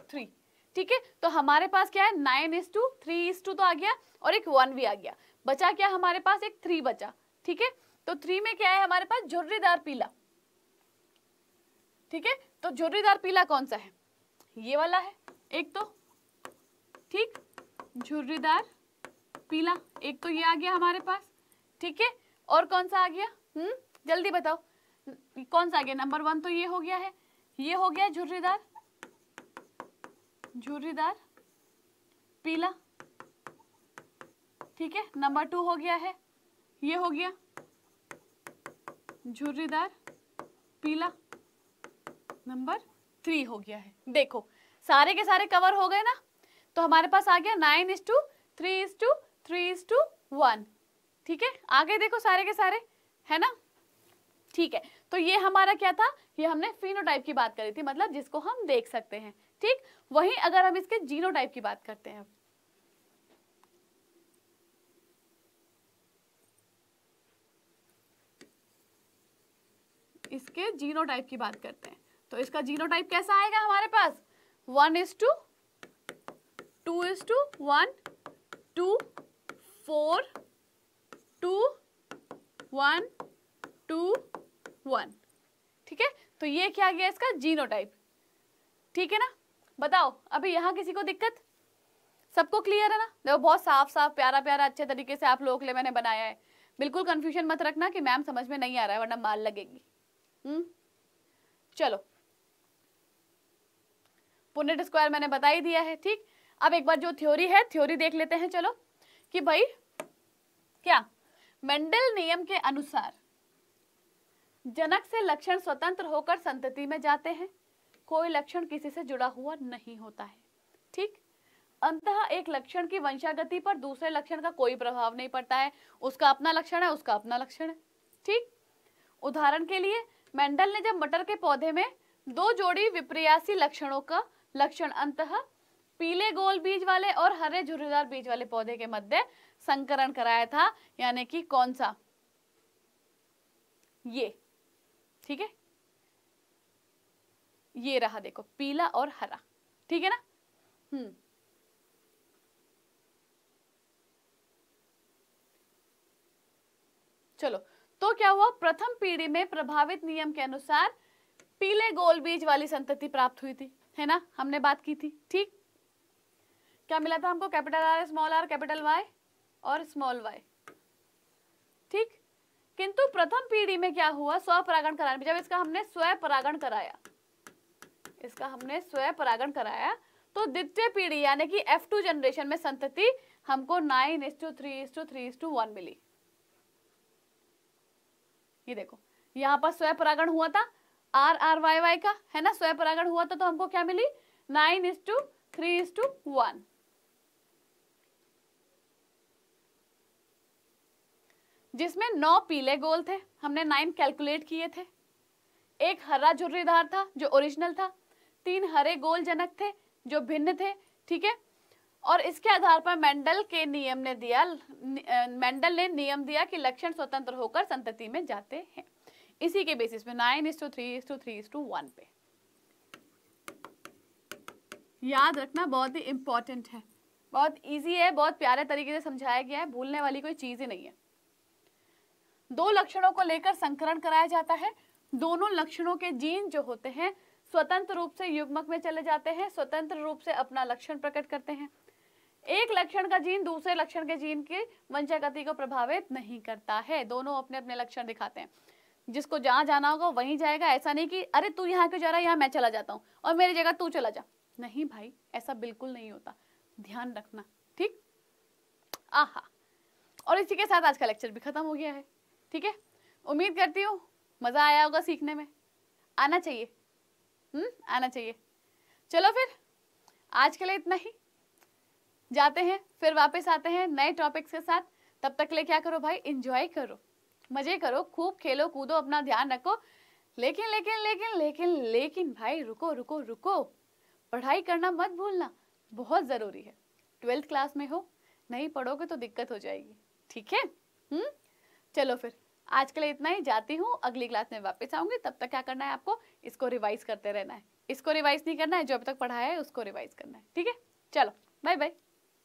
थ्री ठीक है तो हमारे पास क्या है nine is to three is to तो आ गया और एक वन भी आ गया बचा क्या हमारे पास एक थ्री बचा ठीक है तो थ्री में क्या है हमारे पास झुर्रीदार पीला ठीक है तो झुर्रीदार पीला कौन सा है ये वाला है एक तो ठीक झुर्रीदार पीला एक तो ये आ गया हमारे पास ठीक है और कौन सा आ गया हम्म जल्दी बताओ कौन सा आ गया नंबर वन तो ये हो गया है ये हो गया झुर्रीदार झुर्रीदार पीला ठीक है नंबर टू हो गया है ये हो गया झुर्रीदार पीला नंबर थ्री हो गया है देखो सारे के सारे कवर हो गए ना तो हमारे पास आ गया nine is to three is to three is to one ठीक है आगे देखो सारे के सारे है ना ठीक है तो ये हमारा क्या था ये हमने फिनोटाइप की बात करी थी मतलब जिसको हम देख सकते हैं ठीक वही अगर हम इसके जीनोटाइप की बात करते हैं इसके जीनोटाइप की बात करते हैं तो इसका जीनोटाइप कैसा आएगा हमारे पास one is to two is to one two four two one two one ठीक है तो ये क्या गया इसका टाइप ठीक है ना बताओ अभी यहाँ किसी को दिक्कत सबको क्लियर है ना देखो बहुत साफ साफ प्यारा प्यारा अच्छे तरीके से आप लोगों के लिए मैंने बनाया है बिल्कुल कंफ्यूजन मत रखना कि मैम समझ में नहीं आ रहा है वरना माल लगेगी हम्म चलो पुनेट स्क्वायर मैंने बता ही दिया है ठीक अब एक बार जो थ्योरी है थ्योरी देख लेते हैं चलो कि भाई क्या मेंडल नियम के अनुसार जनक से लक्षण स्वतंत्र होकर संतति में जाते हैं कोई लक्षण किसी से जुड़ा हुआ नहीं होता है ठीक अंतः एक लक्षण की वंशागति पर दूसरे लक्षण का कोई प्रभाव नहीं पड़ता है उसका अपना लक्षण है उसका अपना लक्षण है ठीक उदाहरण के लिए मेंडल ने जब मटर के पौधे में दो जोड़ी विप्रयासी लक्षणों का लक्षण अंतः पीले गोल बीज वाले और हरे झुर्रीदार बीज वाले पौधे के मध्य संकरण कराया था यानी कि कौन सा ये ठीक है ये रहा देखो पीला और हरा ठीक है ना हम्म चलो तो क्या हुआ प्रथम पीढ़ी में प्रभावित नियम के अनुसार पीले गोल बीज वाली संतति प्राप्त हुई थी है ना हमने बात की थी ठीक क्या मिला था हमको capital R small are capital Y और स्मॉल वाई ठीक किंतु प्रथम पीढ़ी में क्या हुआ परागण कराने जब इसका हमने परागण कराया इसका हमने परागण कराया तो द्वितीय पीढ़ी यानी कि F2 जनरेशन में संतति हमको nine is to three is to three is to one मिली ये देखो यहां पर परागण हुआ था आर आर वाई वाई का है ना परागण हुआ था तो हमको क्या मिली nine is to three is to one जिसमें नौ पीले गोल थे हमने नाइन कैलकुलेट किए थे एक हरा जुर्रीदार था जो ओरिजिनल था तीन हरे गोल जनक थे जो भिन्न थे ठीक है और इसके आधार पर मेंडल के नियम ने दिया मेंडल ने नियम दिया कि लक्षण स्वतंत्र होकर संतति में जाते हैं इसी के बेसिस पे nine is to three is to three is to one पे याद रखना बहुत ही इंपॉर्टेंट है बहुत इजी है बहुत प्यारे तरीके से समझाया गया है भूलने वाली कोई चीज़ ही नहीं है दो लक्षणों को लेकर संकरण कराया जाता है दोनों लक्षणों के जीन जो होते हैं स्वतंत्र रूप से युग्मक में चले जाते हैं स्वतंत्र रूप से अपना लक्षण प्रकट करते हैं एक लक्षण का जीन दूसरे लक्षण के जीन की गति को प्रभावित नहीं करता है दोनों अपने अपने लक्षण दिखाते हैं जिसको जहां जाना होगा वहीं जाएगा ऐसा नहीं कि अरे तू यहाँ क्यों जा रहा है यहाँ मैं चला जाता हूँ और मेरी जगह तू चला जा नहीं भाई ऐसा बिल्कुल नहीं होता ध्यान रखना ठीक आहा और इसी के साथ आज का लेक्चर भी खत्म हो गया है ठीक है उम्मीद करती हूँ मज़ा आया होगा सीखने में आना चाहिए हम्म आना चाहिए चलो फिर आज के लिए इतना ही जाते हैं फिर वापस आते हैं नए टॉपिक्स के साथ तब तक ले क्या करो भाई इंजॉय करो मज़े करो खूब खेलो कूदो अपना ध्यान रखो लेकिन लेकिन लेकिन लेकिन लेकिन भाई रुको रुको रुको पढ़ाई करना मत भूलना बहुत ज़रूरी है ट्वेल्थ क्लास में हो नहीं पढ़ोगे तो दिक्कत हो जाएगी ठीक है हम्म चलो फिर आज के लिए इतना ही जाती हूँ अगली क्लास में वापस आऊंगी तब तक क्या करना है आपको इसको रिवाइज करते रहना है इसको रिवाइज नहीं करना है जो अब तक पढ़ाया है उसको रिवाइज करना है ठीक है चलो बाय बाय